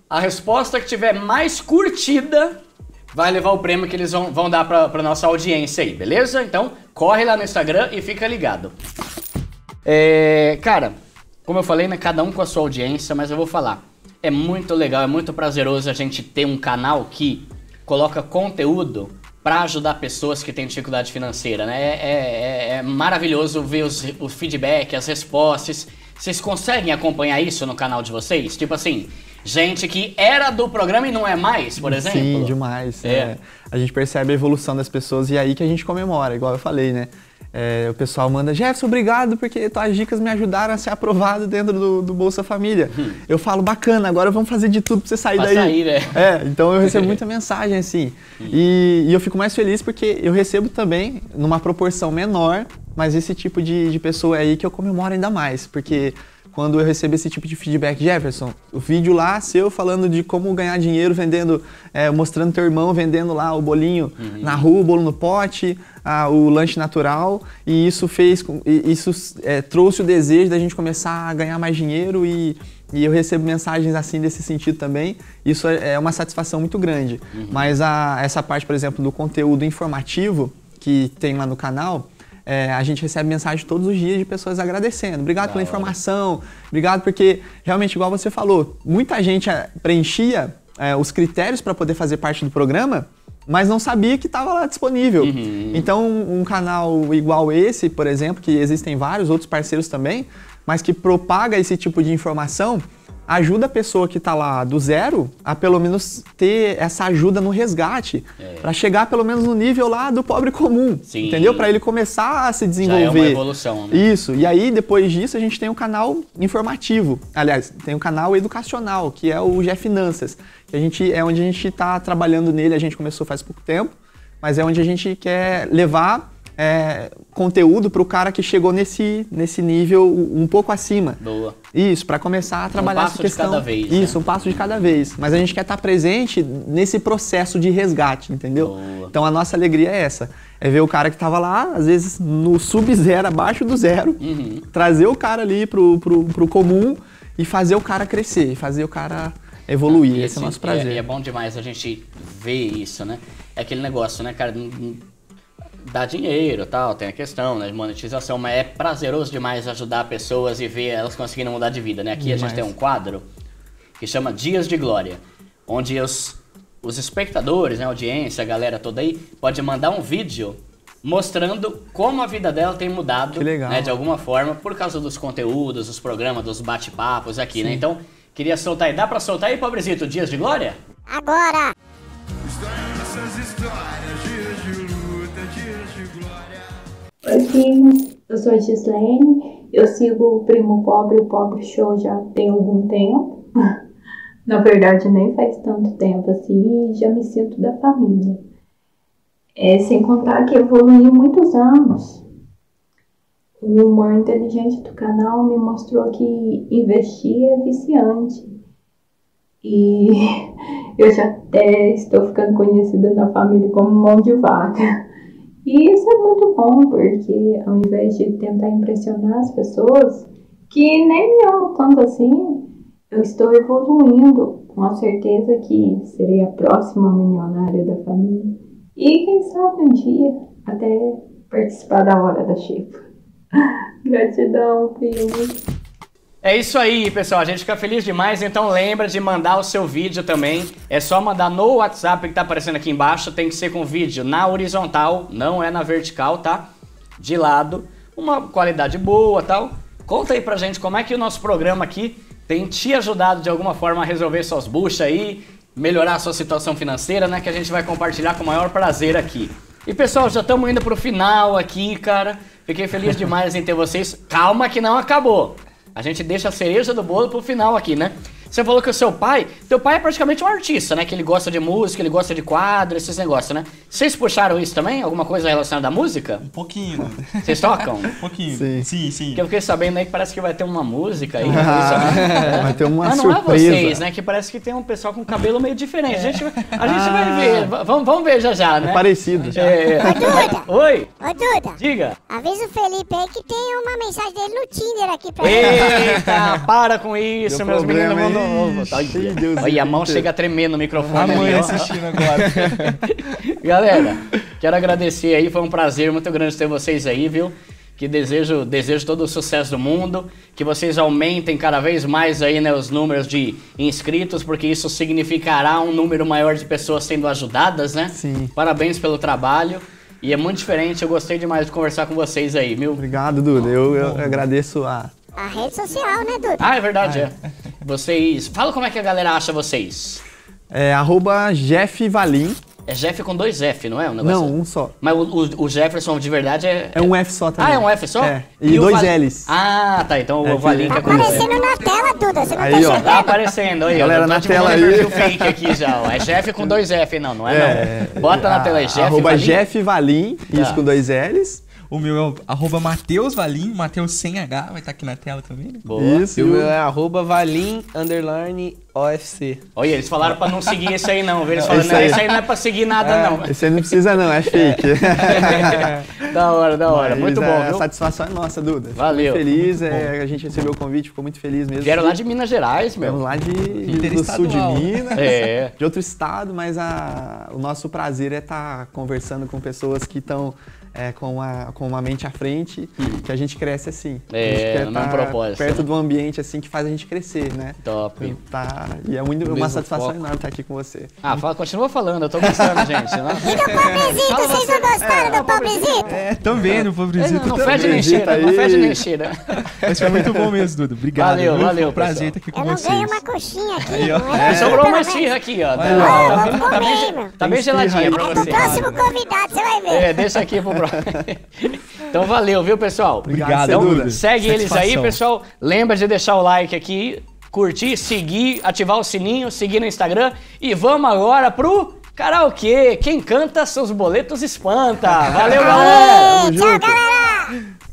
a resposta que tiver mais curtida vai levar o prêmio que eles vão, vão dar pra, pra nossa audiência aí, beleza? Então, corre lá no Instagram e fica ligado. É, cara, como eu falei, né, cada um com a sua audiência, mas eu vou falar. É muito legal, é muito prazeroso a gente ter um canal que coloca conteúdo para ajudar pessoas que têm dificuldade financeira, né? É, é, é, é maravilhoso ver os, o feedback, as respostas. Vocês conseguem acompanhar isso no canal de vocês? Tipo assim, gente que era do programa e não é mais, por exemplo. Sim, demais. É. É. A gente percebe a evolução das pessoas e é aí que a gente comemora, igual eu falei, né? É, o pessoal manda, Jefferson, obrigado porque tuas dicas me ajudaram a ser aprovado dentro do, do Bolsa Família. Hum. Eu falo, bacana, agora vamos fazer de tudo pra você sair pra daí. Sair, né? É, então eu recebo muita <laughs> mensagem assim. Hum. E, e, eu fico mais feliz porque eu recebo também, numa proporção menor, mas esse tipo de, de pessoa aí que eu comemoro ainda mais, porque. Hum quando eu recebi esse tipo de feedback, Jefferson, o vídeo lá seu falando de como ganhar dinheiro vendendo, é, mostrando teu irmão vendendo lá o bolinho uhum. na rua, o bolo no pote, a, o lanche natural, e isso fez, isso é, trouxe o desejo da gente começar a ganhar mais dinheiro e, e eu recebo mensagens assim desse sentido também. Isso é, é uma satisfação muito grande. Uhum. Mas a, essa parte, por exemplo, do conteúdo informativo que tem lá no canal, é, a gente recebe mensagem todos os dias de pessoas agradecendo. Obrigado da pela hora. informação, obrigado porque realmente, igual você falou, muita gente é, preenchia é, os critérios para poder fazer parte do programa, mas não sabia que estava lá disponível. Uhum. Então, um canal igual esse, por exemplo, que existem vários outros parceiros também, mas que propaga esse tipo de informação, ajuda a pessoa que está lá do zero a pelo menos ter essa ajuda no resgate, é. para chegar pelo menos no nível lá do pobre comum, Sim. entendeu? Para ele começar a se desenvolver. Já é uma evolução. Né? Isso. E aí depois disso a gente tem um canal informativo, aliás, tem um canal educacional que é o Jeff Finanças, que a gente é onde a gente está trabalhando nele. A gente começou faz pouco tempo, mas é onde a gente quer levar é, conteúdo para o cara que chegou nesse, nesse nível um pouco acima. Boa. Isso, para começar a trabalhar um passo essa questão. De cada vez, né? Isso, né? um passo de cada vez. Mas a gente quer estar tá presente nesse processo de resgate, entendeu? Boa. Então a nossa alegria é essa. É ver o cara que estava lá, às vezes no sub-zero, abaixo do zero, uhum. trazer o cara ali pro, pro, pro comum e fazer o cara crescer, fazer o cara evoluir. Ah, esse, esse, é o nosso prazer. É, e é, bom demais a gente ver isso, né? É aquele negócio, né, cara? dá dinheiro tal, tem a questão né, de monetização, mas é prazeroso demais ajudar pessoas e ver elas conseguindo mudar de vida, né? Aqui demais. a gente tem um quadro que chama Dias de Glória, onde os, os espectadores, né, a audiência, a galera toda aí, pode mandar um vídeo mostrando como a vida dela tem mudado, né, de alguma forma, por causa dos conteúdos, dos programas, dos bate-papos aqui, né? Sim. né? Então, queria soltar aí. Dá pra soltar aí, pobrezito, Dias de Glória? Agora! Oi, primos. Eu sou a Gislene. Eu sigo o Primo Pobre, o Pobre Show já tem algum tempo. <laughs> Na verdade, nem faz tanto tempo assim e já me sinto da família. É, sem contar que evoluí muitos anos. O humor inteligente do canal me mostrou que investir é viciante. E <laughs> eu já até estou ficando conhecida na família como mão de vaca. E isso é muito bom, porque ao invés de tentar impressionar as pessoas, que nem me amam tanto assim, eu estou evoluindo com a certeza que serei a próxima milionária da família. E quem sabe um dia até participar da hora da Chifa. <laughs> Gratidão, filho. É isso aí, pessoal. A gente fica feliz demais, então lembra de mandar o seu vídeo também. É só mandar no WhatsApp que tá aparecendo aqui embaixo, tem que ser com vídeo na horizontal, não é na vertical, tá? De lado, uma qualidade boa, tal. Conta aí pra gente como é que o nosso programa aqui tem te ajudado de alguma forma a resolver suas buchas aí, melhorar a sua situação financeira, né, que a gente vai compartilhar com o maior prazer aqui. E pessoal, já estamos indo pro final aqui, cara. Fiquei feliz demais em ter vocês. Calma que não acabou. A gente deixa a cereja do bolo pro final aqui, né? Você falou que o seu pai, teu pai é praticamente um artista, né? Que ele gosta de música, ele gosta de quadro, esses negócios, né? Vocês puxaram isso também? Alguma coisa relacionada à música? Um pouquinho. Vocês tocam? <laughs> Um pouquinho. Sim, sim. sim. Porque eu fiquei sabendo aí que parece que vai ter uma música aí. Ah, né? <laughs> Vai ter uma Mas surpresa. não é vocês, né? Que parece que tem um pessoal com cabelo meio diferente. A gente, a gente ah. vai ver. Vamos, vamos ver já já, é né? É parecido. Já. É, é. Ô, Duda. Oi. Ô, Duda. Diga. Avisa o Felipe aí que tem uma mensagem dele no Tinder aqui pra Eita, ele. Eita, para com isso, Deu meus meninos novo. Tá Deus Olha, a mão Deus. chega a tremer no microfone. A mãe ali, assistindo agora. <laughs> Galera, quero agradecer aí, foi um prazer muito grande ter vocês aí, viu? Que desejo, desejo todo o sucesso do mundo, que vocês aumentem cada vez mais aí né, os números de inscritos, porque isso significará um número maior de pessoas sendo ajudadas, né? Sim. Parabéns pelo trabalho. E é muito diferente, eu gostei demais de conversar com vocês aí, viu? Obrigado, Duda. Eu, eu agradeço a a rede social, né, Duda? Ah, é verdade, ah, é. é. Vocês. Fala como é que a galera acha vocês. É arroba Jeff Valim. É Jeff com dois F, não é? Um negócio? Não, um só. Mas o, o, o Jefferson de verdade é. É um F só ah, também. Ah, é um F só? É. E, e dois Val... L's. Ah, tá. Então o é, Valim tá é com Tá aparecendo na tela, Duda. Você não aí, tá ó. Tá aparecendo aí, Galera, na tá tela aí. O fake aqui já, ó. É Jeff com dois F, não, não é, é não. Bota na tela é aí, Jeff. Arroba Valim. Jeff Valim, isso tá. com dois L's. O meu é arroba Matheus Valim, Matheus sem H, vai estar tá aqui na tela também. Né? Boa. Isso. E o meu é arroba Valim, underline, OFC. Olha, eles falaram pra não seguir esse aí não, Eles falaram, esse não, aí. esse aí não é pra seguir nada é, não. Esse aí não precisa não, é fake. É. <laughs> da hora, da hora, Mas, muito bom. A viu? satisfação é nossa, Duda. Valeu. Fico muito feliz, é, a gente recebeu o convite, ficou muito feliz mesmo. Vieram lá de Minas Gerais, meu. Vieram lá de, do sul de Minas, é. de outro estado, mas a, o nosso prazer é estar tá conversando com pessoas que estão é, com, a, com uma mente à frente, que, a gente cresce assim. É, a gente é, quer não é tá propósito. Perto do ambiente assim que faz a gente crescer, né? Top. E, tá, e é muito, uma satisfação foco. enorme estar tá aqui com você. Ah, fala, continua falando, eu tô gostando, <laughs> gente. Não... Né? E do pobrezito, vocês não gostaram é, do pobrezito? É, também no pobrezito. Não, não fede nem cheira, não fecha nem cheira. Mas foi muito bom mesmo, Dudu. Obrigado. Valeu, muito valeu. Prazer estar aqui com vocês. Eu ganhei uma coxinha aqui. Aí, ó. É? é. Sobrou uma xirra aqui, ó. Tá, tá, bem, tá geladinha pra você. É pro próximo convidado, você vai ver. É, deixa aqui pro próximo. <laughs> então valeu, viu, pessoal? Obrigado, então, Segue Satisfação. eles aí, pessoal. Lembra de deixar o like aqui, curtir, seguir, ativar o sininho, seguir no Instagram. E vamos agora pro karaokê. Quem canta seus boletos espanta. Valeu, <laughs> galera! Tchau, galera!